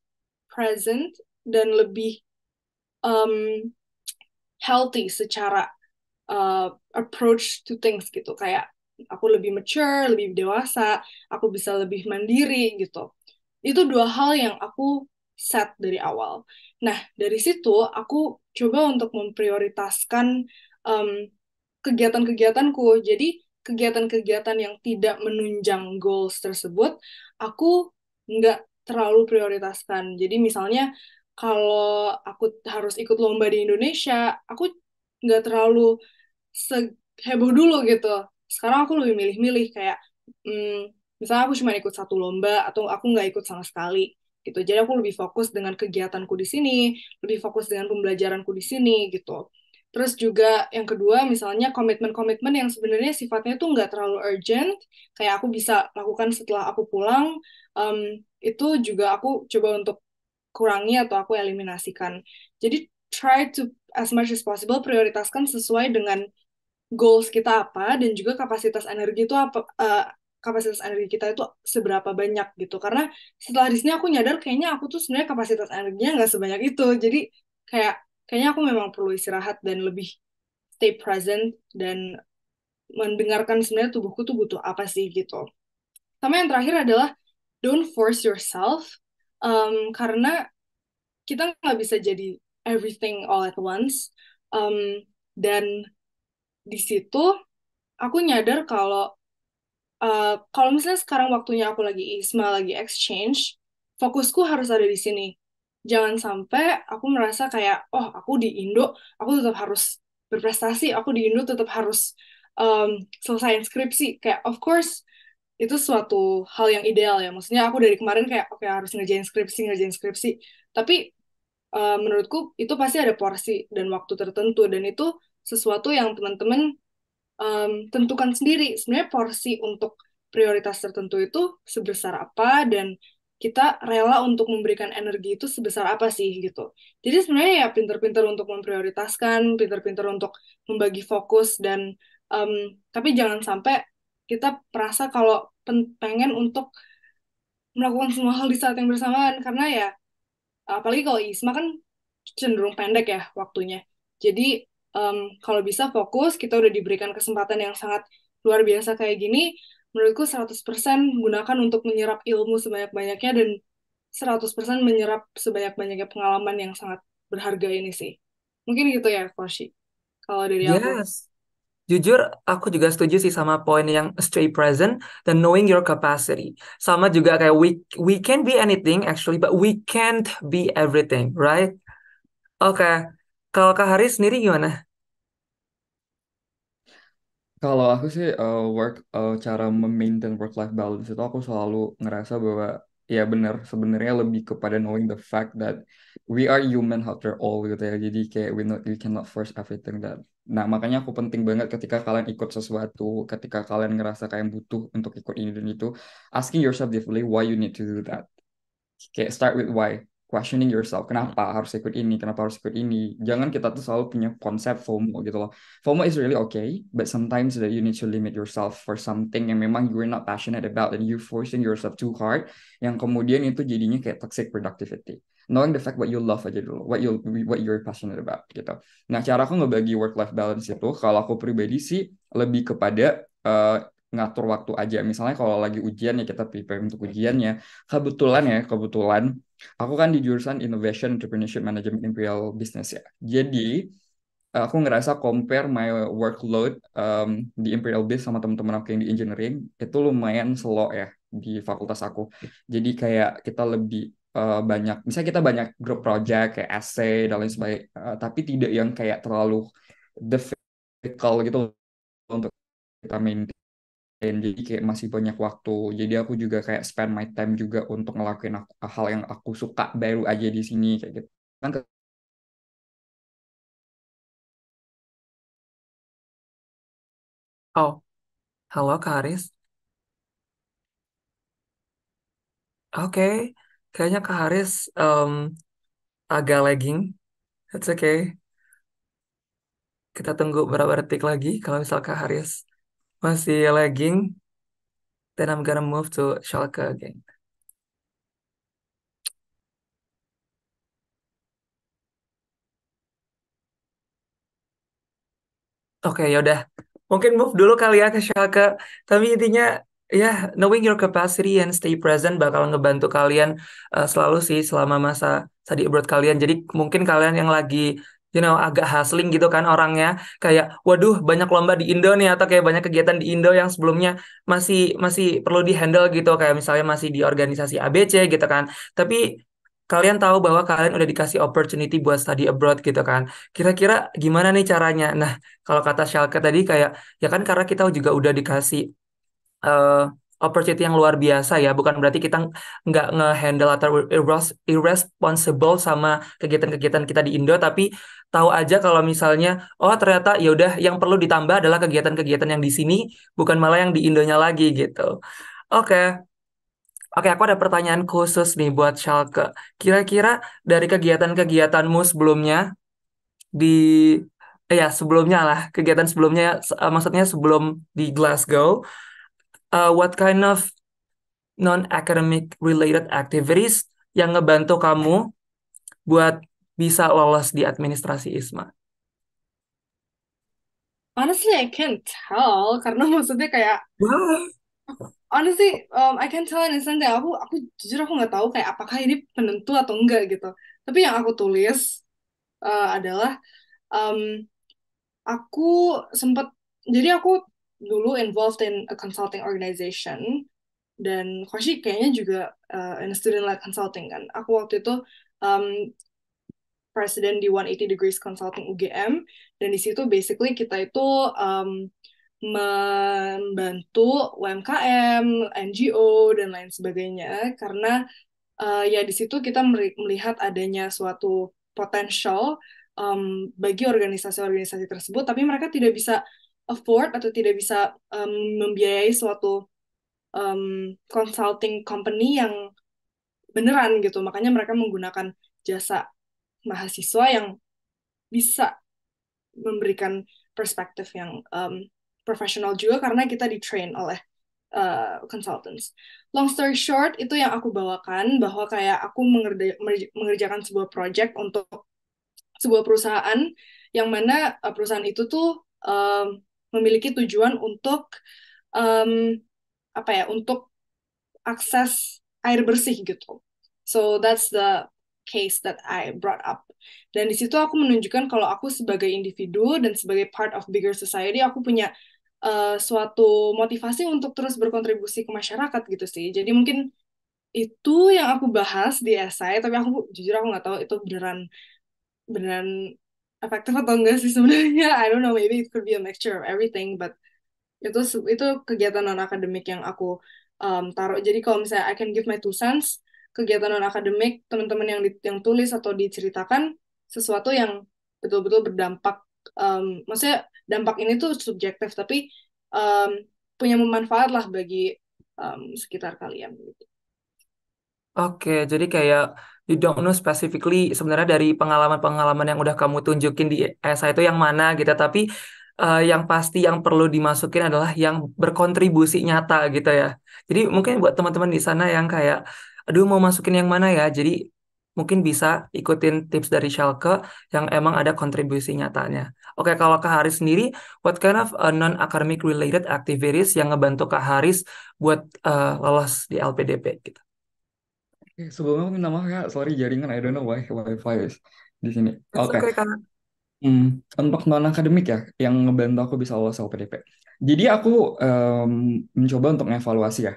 Speaker 10: present dan lebih um, healthy secara uh, approach to things gitu. Kayak aku lebih mature, lebih dewasa, aku bisa lebih mandiri gitu itu dua hal yang aku set dari awal. Nah, dari situ aku coba untuk memprioritaskan um, kegiatan-kegiatanku. Jadi, kegiatan-kegiatan yang tidak menunjang goals tersebut, aku nggak terlalu prioritaskan. Jadi, misalnya kalau aku harus ikut lomba di Indonesia, aku nggak terlalu heboh dulu gitu. Sekarang aku lebih milih-milih kayak, hmm, misalnya aku cuma ikut satu lomba atau aku nggak ikut sama sekali gitu jadi aku lebih fokus dengan kegiatanku di sini lebih fokus dengan pembelajaranku di sini gitu Terus juga yang kedua misalnya komitmen-komitmen yang sebenarnya sifatnya tuh nggak terlalu urgent, kayak aku bisa lakukan setelah aku pulang, um, itu juga aku coba untuk kurangi atau aku eliminasikan. Jadi try to as much as possible prioritaskan sesuai dengan goals kita apa dan juga kapasitas energi itu apa uh, kapasitas energi kita itu seberapa banyak gitu karena setelah di sini aku nyadar kayaknya aku tuh sebenarnya kapasitas energinya nggak sebanyak itu jadi kayak kayaknya aku memang perlu istirahat dan lebih stay present dan mendengarkan sebenarnya tubuhku tuh butuh apa sih gitu sama yang terakhir adalah don't force yourself um, karena kita nggak bisa jadi everything all at once um, dan di situ aku nyadar kalau Eh, kalau misalnya sekarang waktunya aku lagi ISMA, lagi exchange, fokusku harus ada di sini. Jangan sampai aku merasa kayak, oh aku di Indo, aku tetap harus berprestasi, aku di Indo tetap harus um, mmm, selesai skripsi. Kayak of course itu suatu hal yang ideal ya. Maksudnya aku dari kemarin kayak, oke okay, harus ngerjain skripsi, ngerjain skripsi. Tapi uh, menurutku itu pasti ada porsi dan waktu tertentu dan itu sesuatu yang teman-teman um, tentukan sendiri sebenarnya porsi untuk prioritas tertentu itu sebesar apa dan kita rela untuk memberikan energi itu sebesar apa sih gitu. Jadi sebenarnya ya pinter-pinter untuk memprioritaskan, pinter-pinter untuk membagi fokus dan um, tapi jangan sampai kita merasa kalau pengen untuk melakukan semua hal di saat yang bersamaan karena ya apalagi kalau ISMA kan cenderung pendek ya waktunya. Jadi um, kalau bisa fokus, kita udah diberikan kesempatan yang sangat luar biasa kayak gini, menurutku 100% gunakan untuk menyerap ilmu sebanyak-banyaknya dan 100% menyerap sebanyak-banyaknya pengalaman yang sangat berharga ini sih. Mungkin gitu ya, Koshi. Kalau dari yes. aku.
Speaker 5: Jujur, aku juga setuju sih sama poin yang stay present dan knowing your capacity. Sama juga kayak we we can be anything actually, but we can't be everything, right? Oke. Okay. Kalau Kak Hari sendiri gimana?
Speaker 9: Kalau aku sih uh, work uh, cara memaintain work life balance itu aku selalu ngerasa bahwa ya benar sebenarnya lebih kepada knowing the fact that we are human after all gitu ya. Jadi kayak we not we cannot force everything that. Nah, makanya aku penting banget ketika kalian ikut sesuatu, ketika kalian ngerasa kayak butuh untuk ikut ini dan itu, asking yourself definitely why you need to do that. Kayak start with why questioning yourself hmm. kenapa harus ikut ini kenapa harus ikut ini jangan kita tuh selalu punya konsep FOMO gitu loh FOMO is really okay but sometimes that you need to limit yourself for something yang memang you're not passionate about and you forcing yourself too hard yang kemudian itu jadinya kayak toxic productivity knowing the fact what you love aja dulu what you what you're passionate about gitu nah cara aku ngebagi work life balance itu kalau aku pribadi sih lebih kepada eh, ngatur waktu aja. Misalnya kalau lagi ujian ya kita prepare untuk ujiannya. Kebetulan ya, kebetulan aku kan di jurusan Innovation Entrepreneurship Management Imperial Business ya. Jadi aku ngerasa compare my workload um, di Imperial Business sama teman-teman aku yang di engineering itu lumayan slow ya di fakultas aku. Jadi kayak kita lebih uh, banyak, misalnya kita banyak grup project kayak ac dan lain sebagainya, uh, tapi tidak yang kayak terlalu difficult gitu untuk kita maintain jadi kayak masih banyak waktu jadi aku juga
Speaker 1: kayak spend my time juga untuk ngelakuin aku, hal yang aku suka baru aja di sini kayak gitu kan Oh, halo Kak Haris.
Speaker 5: Oke, kayaknya Kak Haris um, agak lagging. That's okay. Kita tunggu beberapa detik lagi kalau misal Kak Haris masih lagging. Then I'm gonna move to Schalke again. Oke, yaudah. Mungkin move dulu kali ya ke Schalke. Tapi intinya, ya, knowing your capacity and stay present bakal ngebantu kalian uh, selalu sih selama masa tadi abroad kalian. Jadi mungkin kalian yang lagi you know agak hustling gitu kan orangnya kayak waduh banyak lomba di Indo nih atau kayak banyak kegiatan di Indo yang sebelumnya masih masih perlu di handle gitu kayak misalnya masih di organisasi ABC gitu kan tapi kalian tahu bahwa kalian udah dikasih opportunity buat study abroad gitu kan kira-kira gimana nih caranya nah kalau kata Shalke tadi kayak ya kan karena kita juga udah dikasih uh, opportunity yang luar biasa ya. Bukan berarti kita nggak ngehandle atau irresponsible sama kegiatan-kegiatan kita di Indo, tapi tahu aja kalau misalnya, oh ternyata ya udah yang perlu ditambah adalah kegiatan-kegiatan yang di sini, bukan malah yang di Indonya lagi gitu. Oke. Okay. Oke, okay, aku ada pertanyaan khusus nih buat Shalke. Kira-kira dari kegiatan-kegiatanmu sebelumnya di eh ya sebelumnya lah kegiatan sebelumnya maksudnya sebelum di Glasgow uh, what kind of non-academic related activities yang ngebantu kamu buat bisa lolos di administrasi ISMA?
Speaker 10: Honestly, I can't tell karena (laughs) maksudnya kayak honestly, um, I can't tell in instant Aku, aku jujur aku nggak tahu kayak apakah ini penentu atau enggak gitu. Tapi yang aku tulis uh, adalah um, aku sempat jadi aku dulu involved in a consulting organization dan Koshi kayaknya juga uh, in student led consulting kan. Aku waktu itu um, presiden di 180 degrees consulting UGM dan di situ basically kita itu um, membantu UMKM, NGO dan lain sebagainya karena uh, ya di situ kita melihat adanya suatu potensial um, bagi organisasi-organisasi tersebut tapi mereka tidak bisa afford atau tidak bisa um, membiayai suatu um, consulting company yang beneran gitu. Makanya mereka menggunakan jasa mahasiswa yang bisa memberikan perspektif yang um, profesional juga karena kita di train oleh uh, consultants. Long story short, itu yang aku bawakan bahwa kayak aku mengerja, mengerjakan sebuah project untuk sebuah perusahaan yang mana eh, perusahaan itu tuh um, memiliki tujuan untuk um, apa ya untuk akses air bersih gitu. So that's the case that I brought up. Dan di situ aku menunjukkan kalau aku sebagai individu dan sebagai part of bigger society aku punya uh, suatu motivasi untuk terus berkontribusi ke masyarakat gitu sih. Jadi mungkin itu yang aku bahas di esai, tapi aku jujur aku nggak tahu itu beneran beneran efektif atau enggak sih sebenarnya (laughs) I don't know maybe it could be a mixture of everything but itu itu kegiatan non akademik yang aku um, taruh jadi kalau misalnya I can give my two cents kegiatan non akademik teman-teman yang di, yang tulis atau diceritakan sesuatu yang betul-betul berdampak um, maksudnya dampak ini tuh subjektif tapi um, punya manfaat lah bagi um, sekitar kalian gitu.
Speaker 5: Oke, jadi kayak you don't know specifically sebenarnya dari pengalaman-pengalaman yang udah kamu tunjukin di essay itu yang mana gitu tapi uh, yang pasti yang perlu dimasukin adalah yang berkontribusi nyata gitu ya jadi mungkin buat teman-teman di sana yang kayak aduh mau masukin yang mana ya jadi mungkin bisa ikutin tips dari Shalke yang emang ada kontribusi nyatanya. Oke, kalau Kak Haris sendiri, what kind of eh, non-academic related activities yang ngebantu Kak Haris buat uh, lolos di
Speaker 9: LPDP gitu? sebelumnya aku minta maaf ya, sorry jaringan, I don't know why wifi is di sini. Oke. okay, Kak. Hmm, untuk non-akademik ya, yang ngebantu aku bisa lolos LPDP. Jadi aku um, mencoba untuk mengevaluasi ya,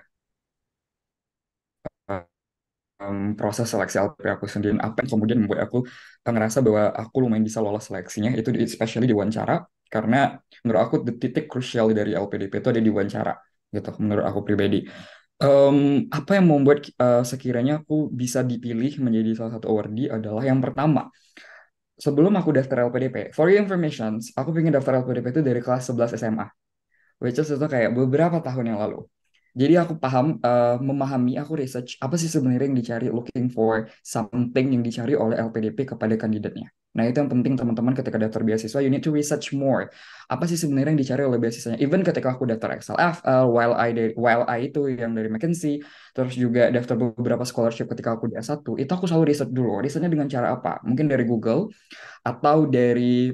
Speaker 9: Um, proses seleksi LPDP aku sendiri. Apa yang kemudian membuat aku ngerasa bahwa aku lumayan bisa lolos seleksinya, itu di- especially di wawancara, karena menurut aku the titik krusial dari LPDP itu ada di wawancara, gitu, menurut aku pribadi. Um, apa yang membuat uh, sekiranya aku bisa dipilih menjadi salah satu awardee adalah yang pertama, sebelum aku daftar LPDP, for your information, aku ingin daftar LPDP itu dari kelas 11 SMA, which is itu kayak beberapa tahun yang lalu. Jadi aku paham, uh, memahami, aku research apa sih sebenarnya yang dicari, looking for something yang dicari oleh LPDP kepada kandidatnya. Nah itu yang penting teman-teman ketika daftar beasiswa, you need to research more. Apa sih sebenarnya yang dicari oleh beasiswanya? Even ketika aku daftar XLFL, eh, I while I itu yang dari McKinsey, terus juga daftar beberapa scholarship ketika aku di S1, itu aku selalu riset dulu. Risetnya dengan cara apa? Mungkin dari Google, atau dari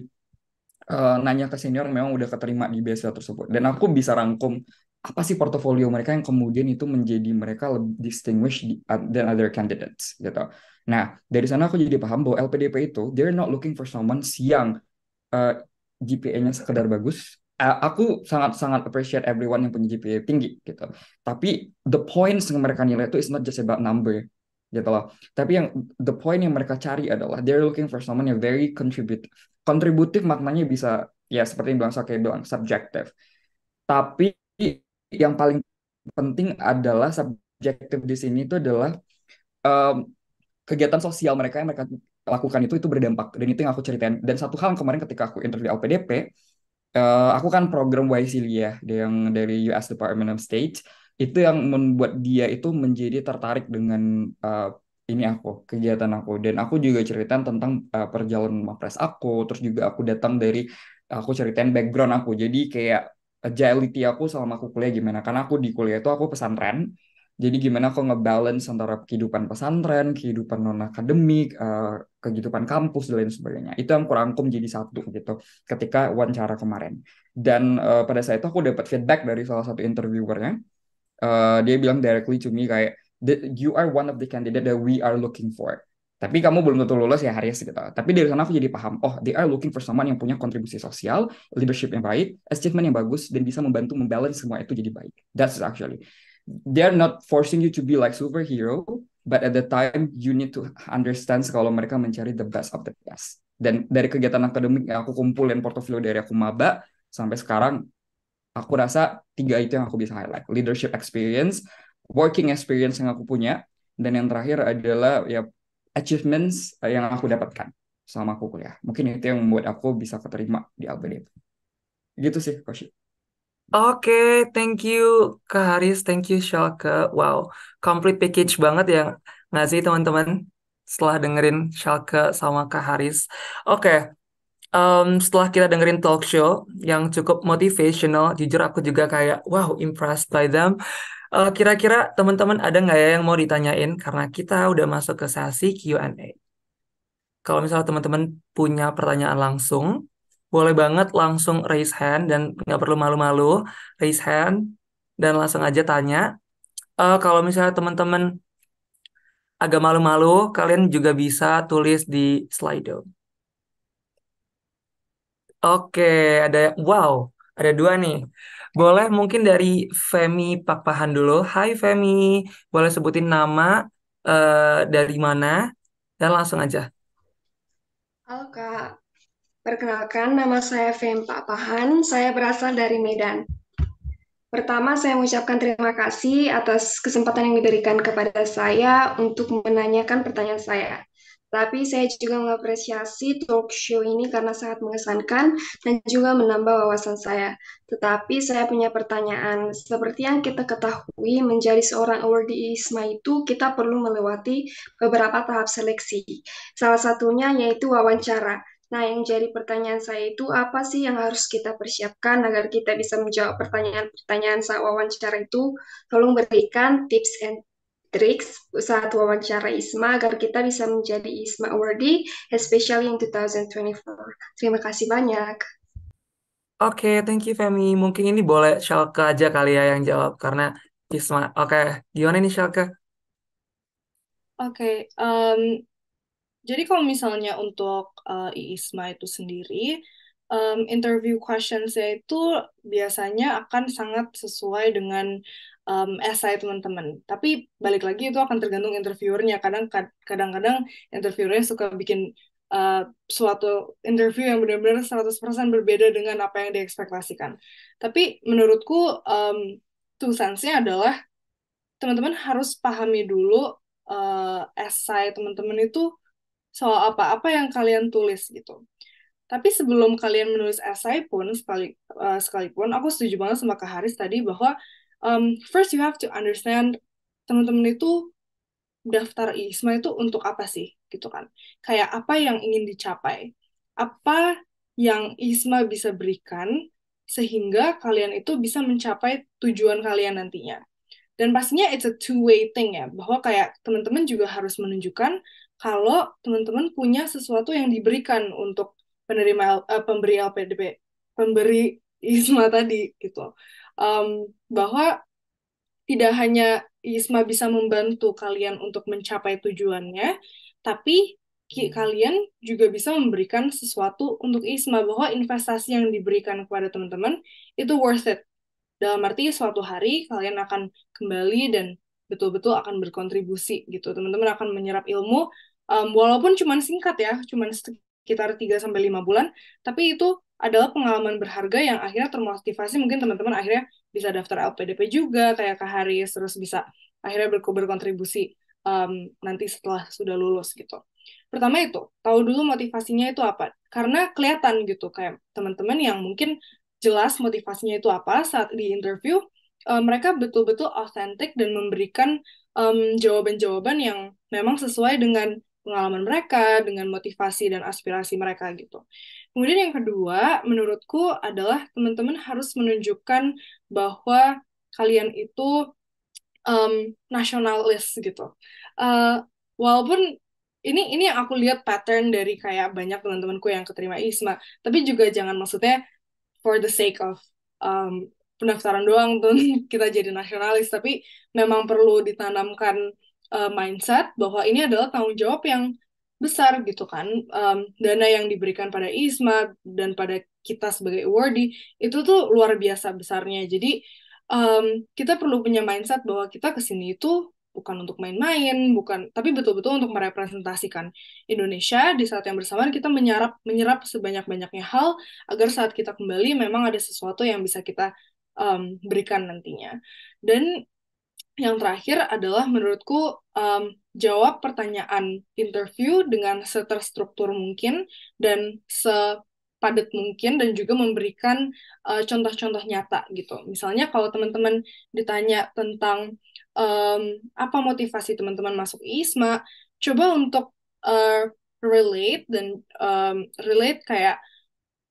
Speaker 9: uh, nanya ke senior memang udah keterima di beasiswa tersebut. Dan aku bisa rangkum apa sih portofolio mereka yang kemudian itu menjadi mereka lebih distinguished than other candidates gitu. Nah dari sana aku jadi paham bahwa LPDP itu they're not looking for someone yang uh, eh, GPA-nya sekedar bagus. Uh, aku sangat-sangat appreciate everyone yang punya GPA tinggi gitu. Tapi the points yang mereka nilai itu is not just about number gitu loh. Tapi yang the point yang mereka cari adalah they're looking for someone yang very contributive. Kontributif maknanya bisa ya seperti yang bilang saya bilang subjective. Tapi yang paling penting adalah subjektif di sini itu adalah um, kegiatan sosial mereka yang mereka lakukan itu itu berdampak dan itu yang aku ceritain dan satu hal kemarin ketika aku interview LPDP uh, eh, aku kan program Waisilia yang dari US Department of State itu yang membuat dia itu menjadi tertarik dengan uh, ini aku kegiatan aku dan aku juga ceritain tentang uh, perjalanan mapres aku terus juga aku datang dari aku ceritain background aku jadi kayak agility aku selama aku kuliah gimana karena aku di kuliah itu aku pesantren jadi gimana aku ngebalance antara kehidupan pesantren kehidupan non akademik uh, eh, kehidupan kampus dan lain sebagainya itu yang kurang kum jadi satu gitu ketika wawancara kemarin dan uh, pada saat itu aku dapat feedback dari salah satu interviewernya uh, dia bilang directly to me kayak you are one of the candidate that we are looking for tapi kamu belum tentu lulus ya Haris gitu. Tapi dari sana aku jadi paham, oh they are looking for someone yang punya kontribusi sosial, leadership yang baik, achievement yang bagus, dan bisa membantu membalance semua itu jadi baik. That's actually. They're not forcing you to be like superhero, but at the time you need to understand kalau mereka mencari the best of the best. Dan dari kegiatan akademik yang aku kumpulin portofolio dari aku maba sampai sekarang, aku rasa tiga itu yang aku bisa highlight. Leadership experience, working experience yang aku punya, dan yang terakhir adalah ya achievements eh, yang aku dapatkan selama aku kuliah. Mungkin itu yang membuat aku bisa keterima di Albania. Gitu sih, Koshi.
Speaker 5: Oke, okay, thank you Kak Haris, thank you Shalke. Wow, complete package banget ya nggak sih teman-teman? Setelah dengerin Shalke sama Kak Haris. Oke, okay. um, setelah kita dengerin talk show yang cukup motivational, jujur aku juga kayak wow, impressed by them. Uh, kira-kira teman-teman ada nggak ya yang mau ditanyain? Karena kita udah masuk ke sesi Q&A. Kalau misalnya teman-teman punya pertanyaan langsung, boleh banget langsung raise hand dan nggak perlu malu-malu, raise hand dan langsung aja tanya. Uh, kalau misalnya teman-teman agak malu-malu, kalian juga bisa tulis di Slido. Oke, ada wow, ada dua nih. Boleh mungkin dari Femi Pakpahan dulu. Hai Femi, boleh sebutin nama uh, dari mana dan langsung aja.
Speaker 4: Halo Kak, perkenalkan nama saya Femi Pakpahan, saya berasal dari Medan. Pertama, saya mengucapkan terima kasih atas kesempatan yang diberikan kepada saya untuk menanyakan pertanyaan saya. Tapi saya juga mengapresiasi talk show ini karena sangat mengesankan dan juga menambah wawasan saya. Tetapi saya punya pertanyaan. Seperti yang kita ketahui, menjadi seorang awardee ISMA itu kita perlu melewati beberapa tahap seleksi. Salah satunya yaitu wawancara. Nah, yang jadi pertanyaan saya itu apa sih yang harus kita persiapkan agar kita bisa menjawab pertanyaan-pertanyaan saat wawancara itu? Tolong berikan tips and tricks saat wawancara ISMA agar kita bisa menjadi ISMA awardee, especially in 2024. Terima kasih banyak.
Speaker 5: Oke, okay, thank you Femi. Mungkin ini boleh Shalka aja kali ya yang jawab karena ISMA. Oke, okay. gimana nih Shalka?
Speaker 1: Oke,
Speaker 10: okay, um, jadi kalau misalnya untuk uh, Isma itu sendiri, um, interview questions-nya itu biasanya akan sangat sesuai dengan um, essay teman-teman. Tapi balik lagi itu akan tergantung interviewernya. Kadang kadang interviewernya suka bikin uh, suatu interview yang benar-benar 100% berbeda dengan apa yang diekspektasikan. Tapi menurutku um, two adalah teman-teman harus pahami dulu uh, essay teman-teman itu soal apa-apa yang kalian tulis gitu. Tapi sebelum kalian menulis esai pun sekali uh, sekalipun aku setuju banget sama Kak Haris tadi bahwa um, first you have to understand teman-teman itu daftar ISMA itu untuk apa sih gitu kan kayak apa yang ingin dicapai apa yang ISMA bisa berikan sehingga kalian itu bisa mencapai tujuan kalian nantinya dan pastinya it's a two way thing ya bahwa kayak teman-teman juga harus menunjukkan kalau teman-teman punya sesuatu yang diberikan untuk penerima uh, pemberi LPDP pemberi ISMA tadi gitu um, bahwa tidak hanya Isma bisa membantu kalian untuk mencapai tujuannya, tapi kalian juga bisa memberikan sesuatu untuk Isma bahwa investasi yang diberikan kepada teman-teman itu worth it. Dalam arti suatu hari kalian akan kembali dan betul-betul akan berkontribusi gitu. Teman-teman akan menyerap ilmu um, walaupun cuma singkat ya, cuma sekitar 3 sampai 5 bulan, tapi itu adalah pengalaman berharga yang akhirnya termotivasi mungkin teman-teman akhirnya bisa daftar LPDP juga kayak Kak Haris terus bisa akhirnya berkontribusi um, nanti setelah sudah lulus gitu. Pertama itu tahu dulu motivasinya itu apa karena kelihatan gitu kayak teman-teman yang mungkin jelas motivasinya itu apa saat di interview uh, mereka betul-betul autentik dan memberikan mmm, jawaban-jawaban um, jawaban -jawaban yang memang sesuai dengan pengalaman mereka, dengan motivasi dan aspirasi mereka gitu. Kemudian yang kedua, menurutku adalah teman-teman harus menunjukkan bahwa kalian itu um, nasionalis gitu. Uh, walaupun ini ini yang aku lihat pattern dari kayak banyak teman-temanku yang keterima ISMA, tapi juga jangan maksudnya for the sake of um, pendaftaran doang (laughs) tuh kita jadi nasionalis, tapi memang perlu ditanamkan uh, mindset bahwa ini adalah tanggung jawab yang besar gitu kan um, dana yang diberikan pada ISMA dan pada kita sebagai awardee itu tuh luar biasa besarnya jadi um, kita perlu punya mindset bahwa kita kesini itu bukan untuk main-main bukan tapi betul-betul untuk merepresentasikan Indonesia di saat yang bersamaan kita menyerap menyerap sebanyak-banyaknya hal agar saat kita kembali memang ada sesuatu yang bisa kita um, berikan nantinya dan yang terakhir adalah menurutku um, jawab pertanyaan interview dengan seterstruktur mungkin dan sepadat mungkin dan juga memberikan contoh e, contoh-contoh nyata gitu. Misalnya kalau teman-teman ditanya tentang um, apa motivasi teman-teman masuk ISMA, coba untuk uh, relate dan um, relate kayak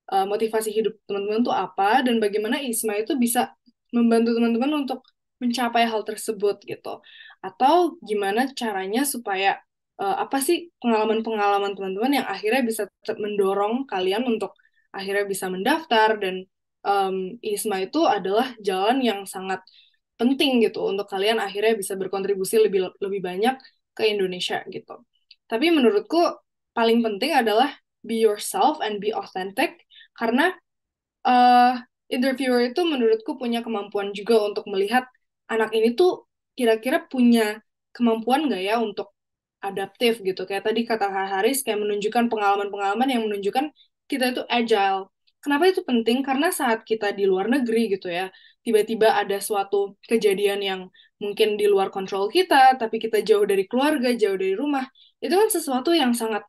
Speaker 10: uh, motivasi hidup teman-teman tuh apa dan bagaimana ISMA itu bisa membantu teman-teman untuk mencapai hal tersebut gitu atau gimana caranya supaya uh, apa sih pengalaman-pengalaman teman-teman yang akhirnya bisa mendorong kalian untuk akhirnya bisa mendaftar dan um, ISMA itu adalah jalan yang sangat penting gitu untuk kalian akhirnya bisa berkontribusi lebih lebih banyak ke Indonesia gitu. Tapi menurutku paling penting adalah be yourself and be authentic karena uh, interviewer itu menurutku punya kemampuan juga untuk melihat anak ini tuh kira-kira punya kemampuan nggak ya untuk adaptif gitu. Kayak tadi kata Haris kayak menunjukkan pengalaman-pengalaman yang menunjukkan kita itu agile. Kenapa itu penting? Karena saat kita di luar negeri gitu ya, tiba-tiba ada suatu kejadian yang mungkin di luar kontrol kita, tapi kita jauh dari keluarga, jauh dari rumah, itu kan sesuatu yang sangat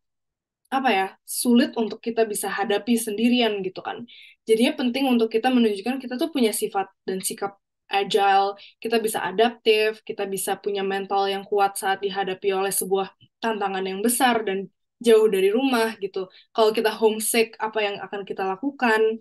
Speaker 10: apa ya sulit untuk kita bisa hadapi sendirian gitu kan jadinya penting untuk kita menunjukkan kita tuh punya sifat dan sikap agile, kita bisa adaptif, kita bisa punya mental yang kuat saat dihadapi oleh sebuah tantangan yang besar dan jauh dari rumah gitu. Kalau kita homesick, apa yang akan kita lakukan?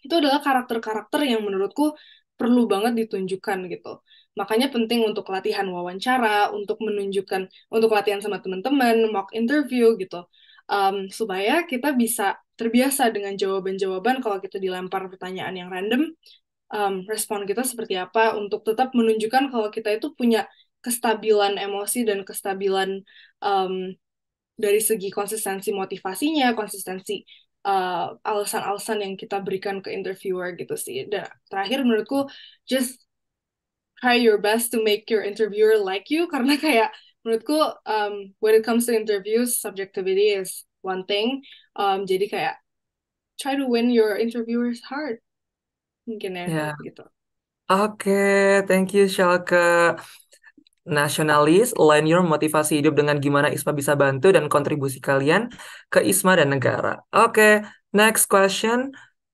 Speaker 10: Itu adalah karakter-karakter yang menurutku perlu banget ditunjukkan gitu. Makanya penting untuk latihan wawancara, untuk menunjukkan, untuk latihan sama teman-teman, mock interview gitu. Um, supaya kita bisa terbiasa dengan jawaban-jawaban kalau kita dilempar pertanyaan yang random, um, respon kita seperti apa untuk tetap menunjukkan kalau kita itu punya kestabilan emosi dan kestabilan um, dari segi konsistensi motivasinya, konsistensi eh, alasan-alasan uh, yang kita berikan ke interviewer gitu sih. Dan terakhir menurutku just try your best to make your interviewer like you (laughs) karena kayak menurutku um, when it comes to interviews subjectivity is one thing um, jadi kayak try to win your interviewer's heart mungkin ya yeah. gitu.
Speaker 5: Oke, okay, thank you Shalke. Nasionalis, Line your motivasi hidup dengan gimana ISMA bisa bantu dan kontribusi kalian ke ISMA dan negara. Oke, okay, next question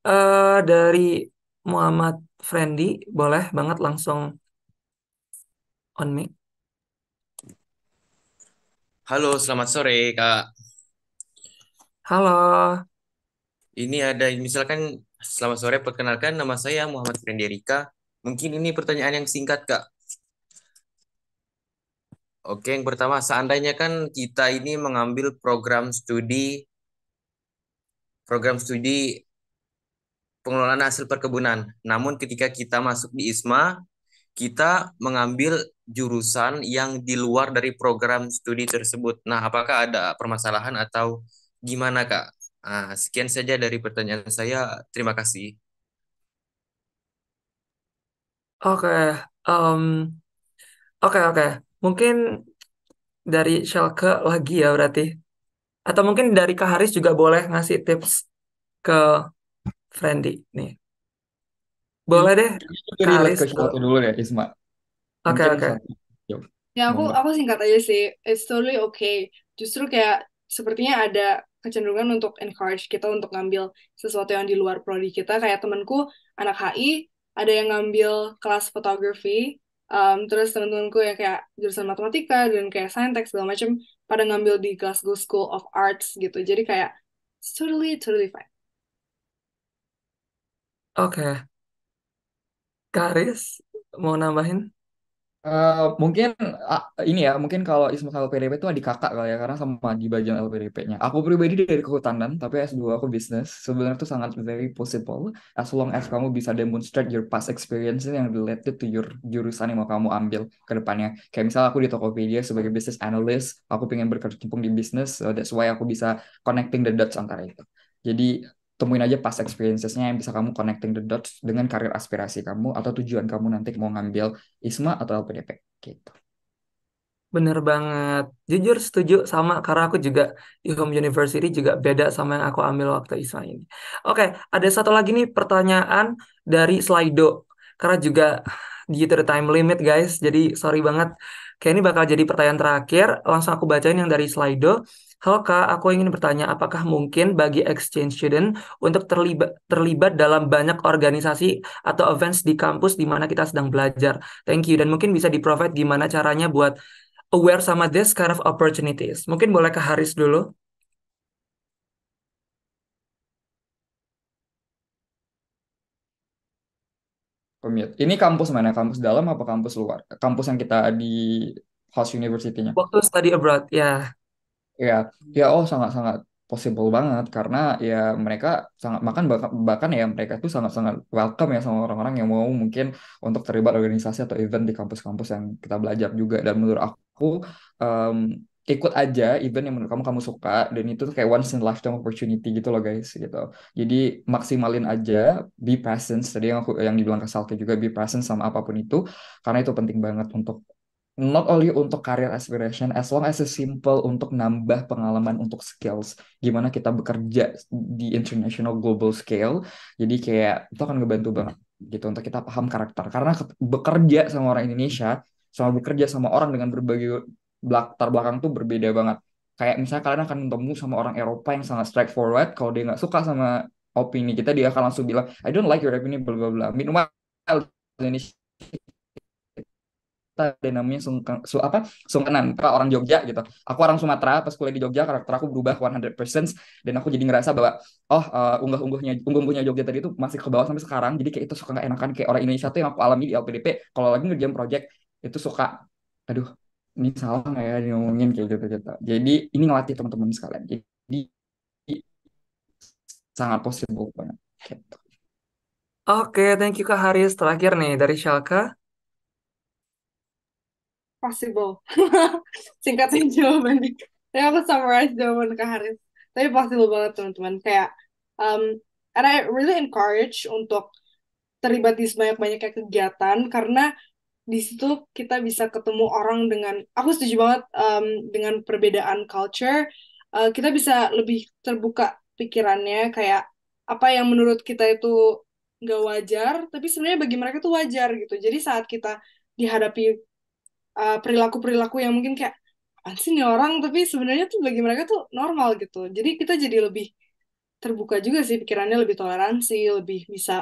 Speaker 5: uh, dari Muhammad Frendi. Boleh banget langsung on me.
Speaker 7: Halo, selamat sore Kak. Halo. Ini ada misalkan Selamat sore, perkenalkan nama saya Muhammad Frenderika. Mungkin ini pertanyaan yang singkat, Kak. Oke, yang pertama, seandainya kan kita ini mengambil program studi program studi pengelolaan hasil perkebunan. Namun ketika kita masuk di ISMA, kita mengambil jurusan yang di luar dari program studi tersebut. Nah, apakah ada permasalahan atau gimana, Kak? nah sekian saja dari pertanyaan saya. Terima kasih.
Speaker 5: Oke, um, oke, oke. Mungkin dari Shalke lagi ya berarti. Atau mungkin dari Kak Haris juga boleh ngasih tips ke Friendly nih.
Speaker 9: Boleh iya, deh, Kak Haris. Ke dulu ya, Isma.
Speaker 5: Oke, oke.
Speaker 10: Ya aku aku singkat aja sih. It's totally okay. Justru kayak sepertinya ada kecenderungan untuk encourage kita untuk ngambil sesuatu yang di luar prodi kita kayak temanku anak HI ada yang ngambil kelas fotografi um, terus teman-temanku yang kayak jurusan matematika dan kayak saintek segala macam pada ngambil di Glasgow School of Arts gitu jadi kayak totally totally fine
Speaker 5: oke okay.
Speaker 9: Karis mau nambahin Uh, mungkin uh, ini ya, mungkin kalau Ismet LPDP itu adik kakak kali ya, karena sama di bagian LPDP-nya. Aku pribadi dari kehutanan, tapi S2 aku bisnis. Sebenarnya itu sangat very possible as long as kamu bisa demonstrate your past experience yang related to your jurusan yang mau kamu ambil ke depannya. Kayak misalnya aku di Tokopedia sebagai business analyst, aku pengen berkecimpung di bisnis, so that's why aku bisa connecting the dots antara itu. Jadi temuin aja pas experiences-nya yang bisa kamu connecting the dots dengan karir aspirasi kamu atau tujuan kamu nanti mau ngambil ISMA atau LPDP gitu.
Speaker 5: Bener banget. Jujur setuju sama karena aku juga home University juga beda sama yang aku ambil waktu ISMA ini. Oke, ada satu lagi nih pertanyaan dari Slido. Karena juga digital time limit guys, jadi sorry banget. Kayak ini bakal jadi pertanyaan terakhir, langsung aku bacain yang dari Slido. Halo Kak, aku ingin bertanya, apakah mungkin bagi exchange student untuk terlibat, terlibat dalam banyak organisasi atau events di kampus di mana kita sedang belajar? Thank you. Dan mungkin bisa di-provide gimana caranya buat aware sama this kind of opportunities. Mungkin boleh ke Haris dulu.
Speaker 9: Pemiat. Ini kampus mana? Kampus dalam apa kampus luar? Kampus yang kita di host university-nya? Waktu study abroad, ya ya ya oh sangat-sangat possible banget karena ya mereka sangat makan bahkan, ya mereka tuh sangat-sangat welcome ya sama orang-orang yang mau mungkin untuk terlibat organisasi atau event di kampus-kampus yang kita belajar juga dan menurut aku um, ikut aja event yang menurut kamu kamu suka dan itu tuh kayak once in lifetime opportunity gitu loh guys gitu jadi maksimalin aja be present tadi yang aku yang dibilang ke Salke juga be present sama apapun itu karena itu penting banget untuk not only untuk career aspiration, as long as it's simple untuk nambah pengalaman untuk skills, gimana kita bekerja di international global scale, jadi kayak itu akan ngebantu banget gitu untuk kita paham karakter. Karena bekerja sama orang Indonesia, sama bekerja sama orang dengan berbagai latar belakang tuh berbeda banget. Kayak misalnya kalian akan ketemu sama orang Eropa yang sangat straightforward, kalau dia nggak suka sama opini kita, dia akan langsung bilang, I don't like your opinion, blah blah bla. Meanwhile, Indonesia ada namanya sungkan su apa sungkanan kalau orang Jogja gitu aku orang Sumatera pas kuliah di Jogja karakter aku berubah 100% dan aku jadi ngerasa bahwa oh uh, eh, unggah ungguhnya unggah ungguhnya Jogja tadi itu masih ke bawah sampai sekarang jadi kayak itu suka nggak enakan kayak orang Indonesia tuh yang aku alami di LPDP kalau lagi ngerjain project itu suka aduh ini salah nggak ya ngomongin kayak gitu gitu jadi ini ngelatih teman-teman sekalian jadi sangat positif banget gitu.
Speaker 5: Oke, okay, thank you Kak Haris. Terakhir nih dari Shalka
Speaker 10: possible. (laughs) Singkat saja iya. jawabannya. Tapi aku summarize jawaban Kak Haris. Tapi possible banget teman-teman. Kayak, um, and I really encourage untuk terlibat di sebanyak-banyaknya kegiatan karena di situ kita bisa ketemu orang dengan aku setuju banget um, dengan perbedaan culture uh, kita bisa lebih terbuka pikirannya kayak apa yang menurut kita itu nggak wajar tapi sebenarnya bagi mereka tuh wajar gitu jadi saat kita dihadapi perilaku eh, perilaku-perilaku yang mungkin kayak apaan sih nih orang tapi sebenarnya tuh bagi mereka tuh normal gitu jadi kita jadi lebih terbuka juga sih pikirannya lebih toleransi lebih bisa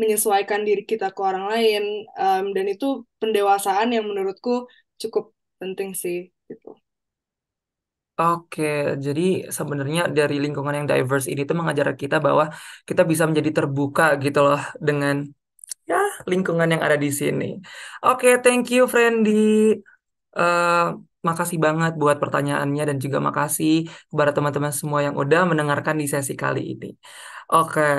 Speaker 10: menyesuaikan diri kita ke orang lain um, dan itu pendewasaan yang menurutku cukup penting sih gitu
Speaker 5: Oke, jadi sebenarnya dari lingkungan yang diverse ini tuh mengajar kita bahwa kita bisa menjadi terbuka gitu loh dengan ya lingkungan yang ada di sini. Oke, okay, thank you Friendly. Uh, eh, makasih banget buat pertanyaannya dan juga makasih kepada teman-teman semua yang udah mendengarkan di sesi kali ini. Oke. Okay.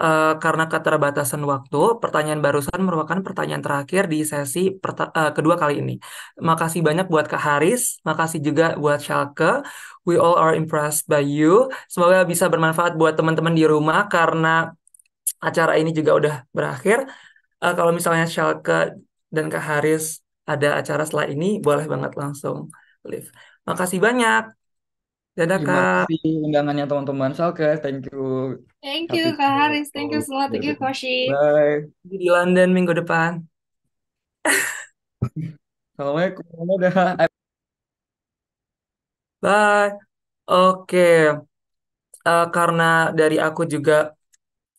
Speaker 5: Uh, eh, karena keterbatasan waktu, pertanyaan barusan merupakan pertanyaan terakhir di sesi uh, kedua kali ini. Makasih banyak buat Kak Haris, makasih juga buat Shalke. We all are impressed by you. Semoga bisa bermanfaat buat teman-teman di rumah karena acara ini juga udah berakhir uh, kalau misalnya Shalke dan Kak Haris ada acara setelah ini, boleh banget langsung live. Makasih banyak. Dadah Terima Kak. Terima kasih undangannya teman-teman Shalke. Thank you.
Speaker 10: Thank you Kak Haris. Thank you much. Thank you Koshi.
Speaker 5: Bye. Di London minggu depan. (laughs) Assalamualaikum. Bye. Oke. Okay. Uh, eh, karena dari aku juga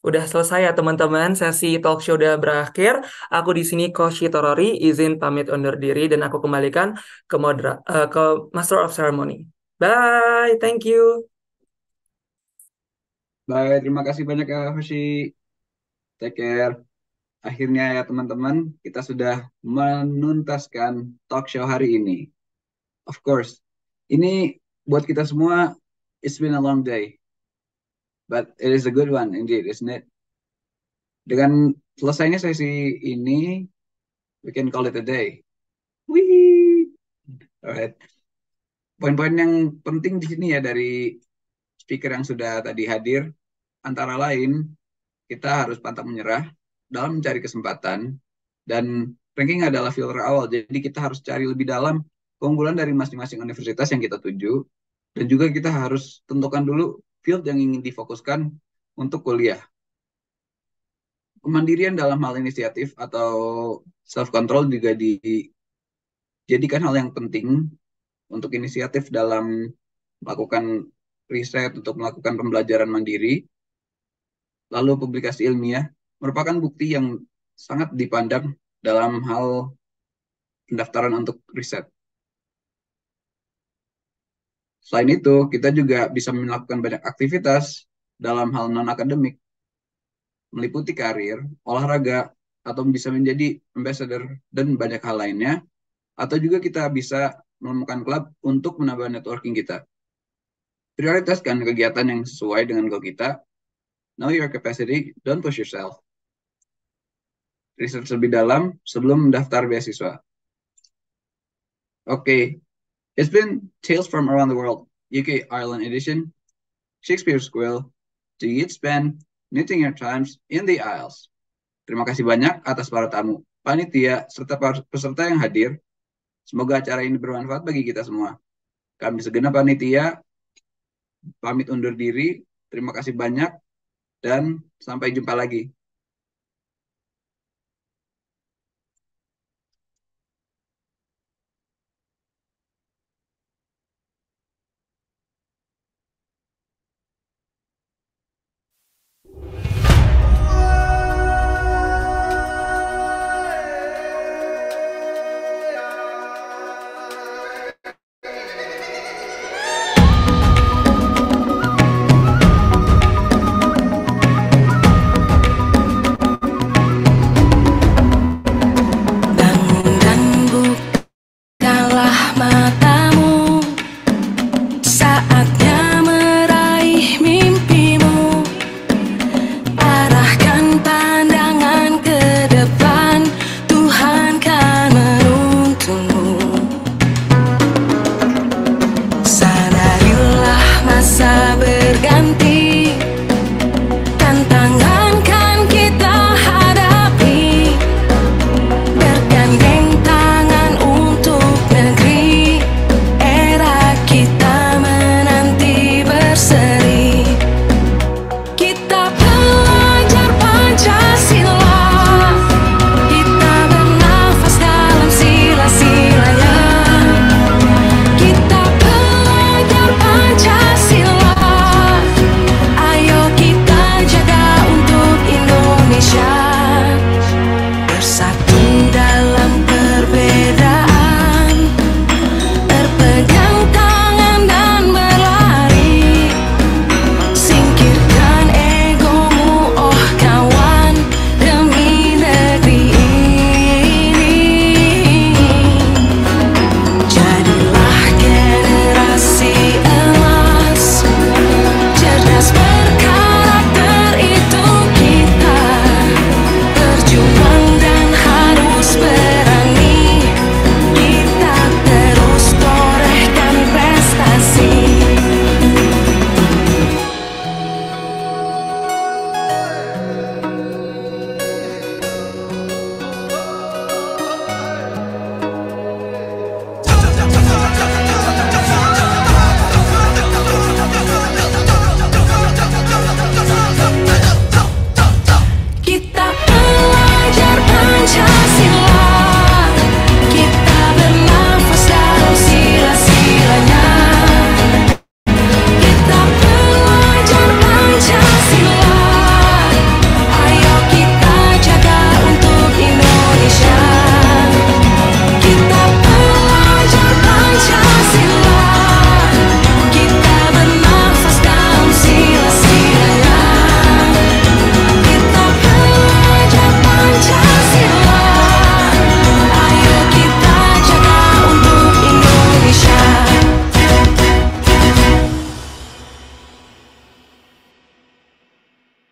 Speaker 5: Udah selesai ya teman-teman, sesi talk show udah berakhir. Aku di sini Koshi Torori, izin pamit undur diri dan aku kembalikan ke modera
Speaker 2: uh, ke Master of Ceremony. Bye, thank you. Bye, terima kasih banyak ya Koshi. Take care. Akhirnya ya teman-teman, kita sudah menuntaskan talk show hari ini. Of course, ini buat kita semua, it's been a long day. But it is a good one indeed, isn't it? Dengan selesainya sesi ini, we can call it a day.
Speaker 1: Wih.
Speaker 2: Alright. Poin-poin yang penting di sini ya dari speaker yang sudah tadi hadir, antara lain kita harus pantang menyerah dalam mencari kesempatan dan ranking adalah filter awal. Jadi kita harus cari lebih dalam keunggulan dari masing-masing universitas yang kita tuju dan juga kita harus tentukan dulu field yang ingin difokuskan untuk kuliah. Kemandirian dalam hal inisiatif atau self-control juga dijadikan hal yang penting untuk inisiatif dalam melakukan riset, untuk melakukan pembelajaran mandiri. Lalu publikasi ilmiah merupakan bukti yang sangat dipandang dalam hal pendaftaran untuk riset. Selain itu, kita juga bisa melakukan banyak aktivitas dalam hal non-akademik, meliputi karir, olahraga, atau bisa menjadi ambassador, dan banyak hal lainnya. Atau juga kita bisa menemukan klub untuk menambah networking kita. Prioritaskan kegiatan yang sesuai dengan goal kita. Know your capacity, don't push yourself. Research lebih dalam sebelum mendaftar beasiswa. Oke, It's been Tales from Around the World, UK Ireland edition, Shakespeare's Quill, to You spend knitting your times in the Isles. Terima kasih banyak atas para tamu, panitia, serta peserta yang hadir. Semoga acara ini bermanfaat bagi kita semua. Kami segenap panitia, pamit undur diri. Terima kasih banyak dan sampai jumpa lagi.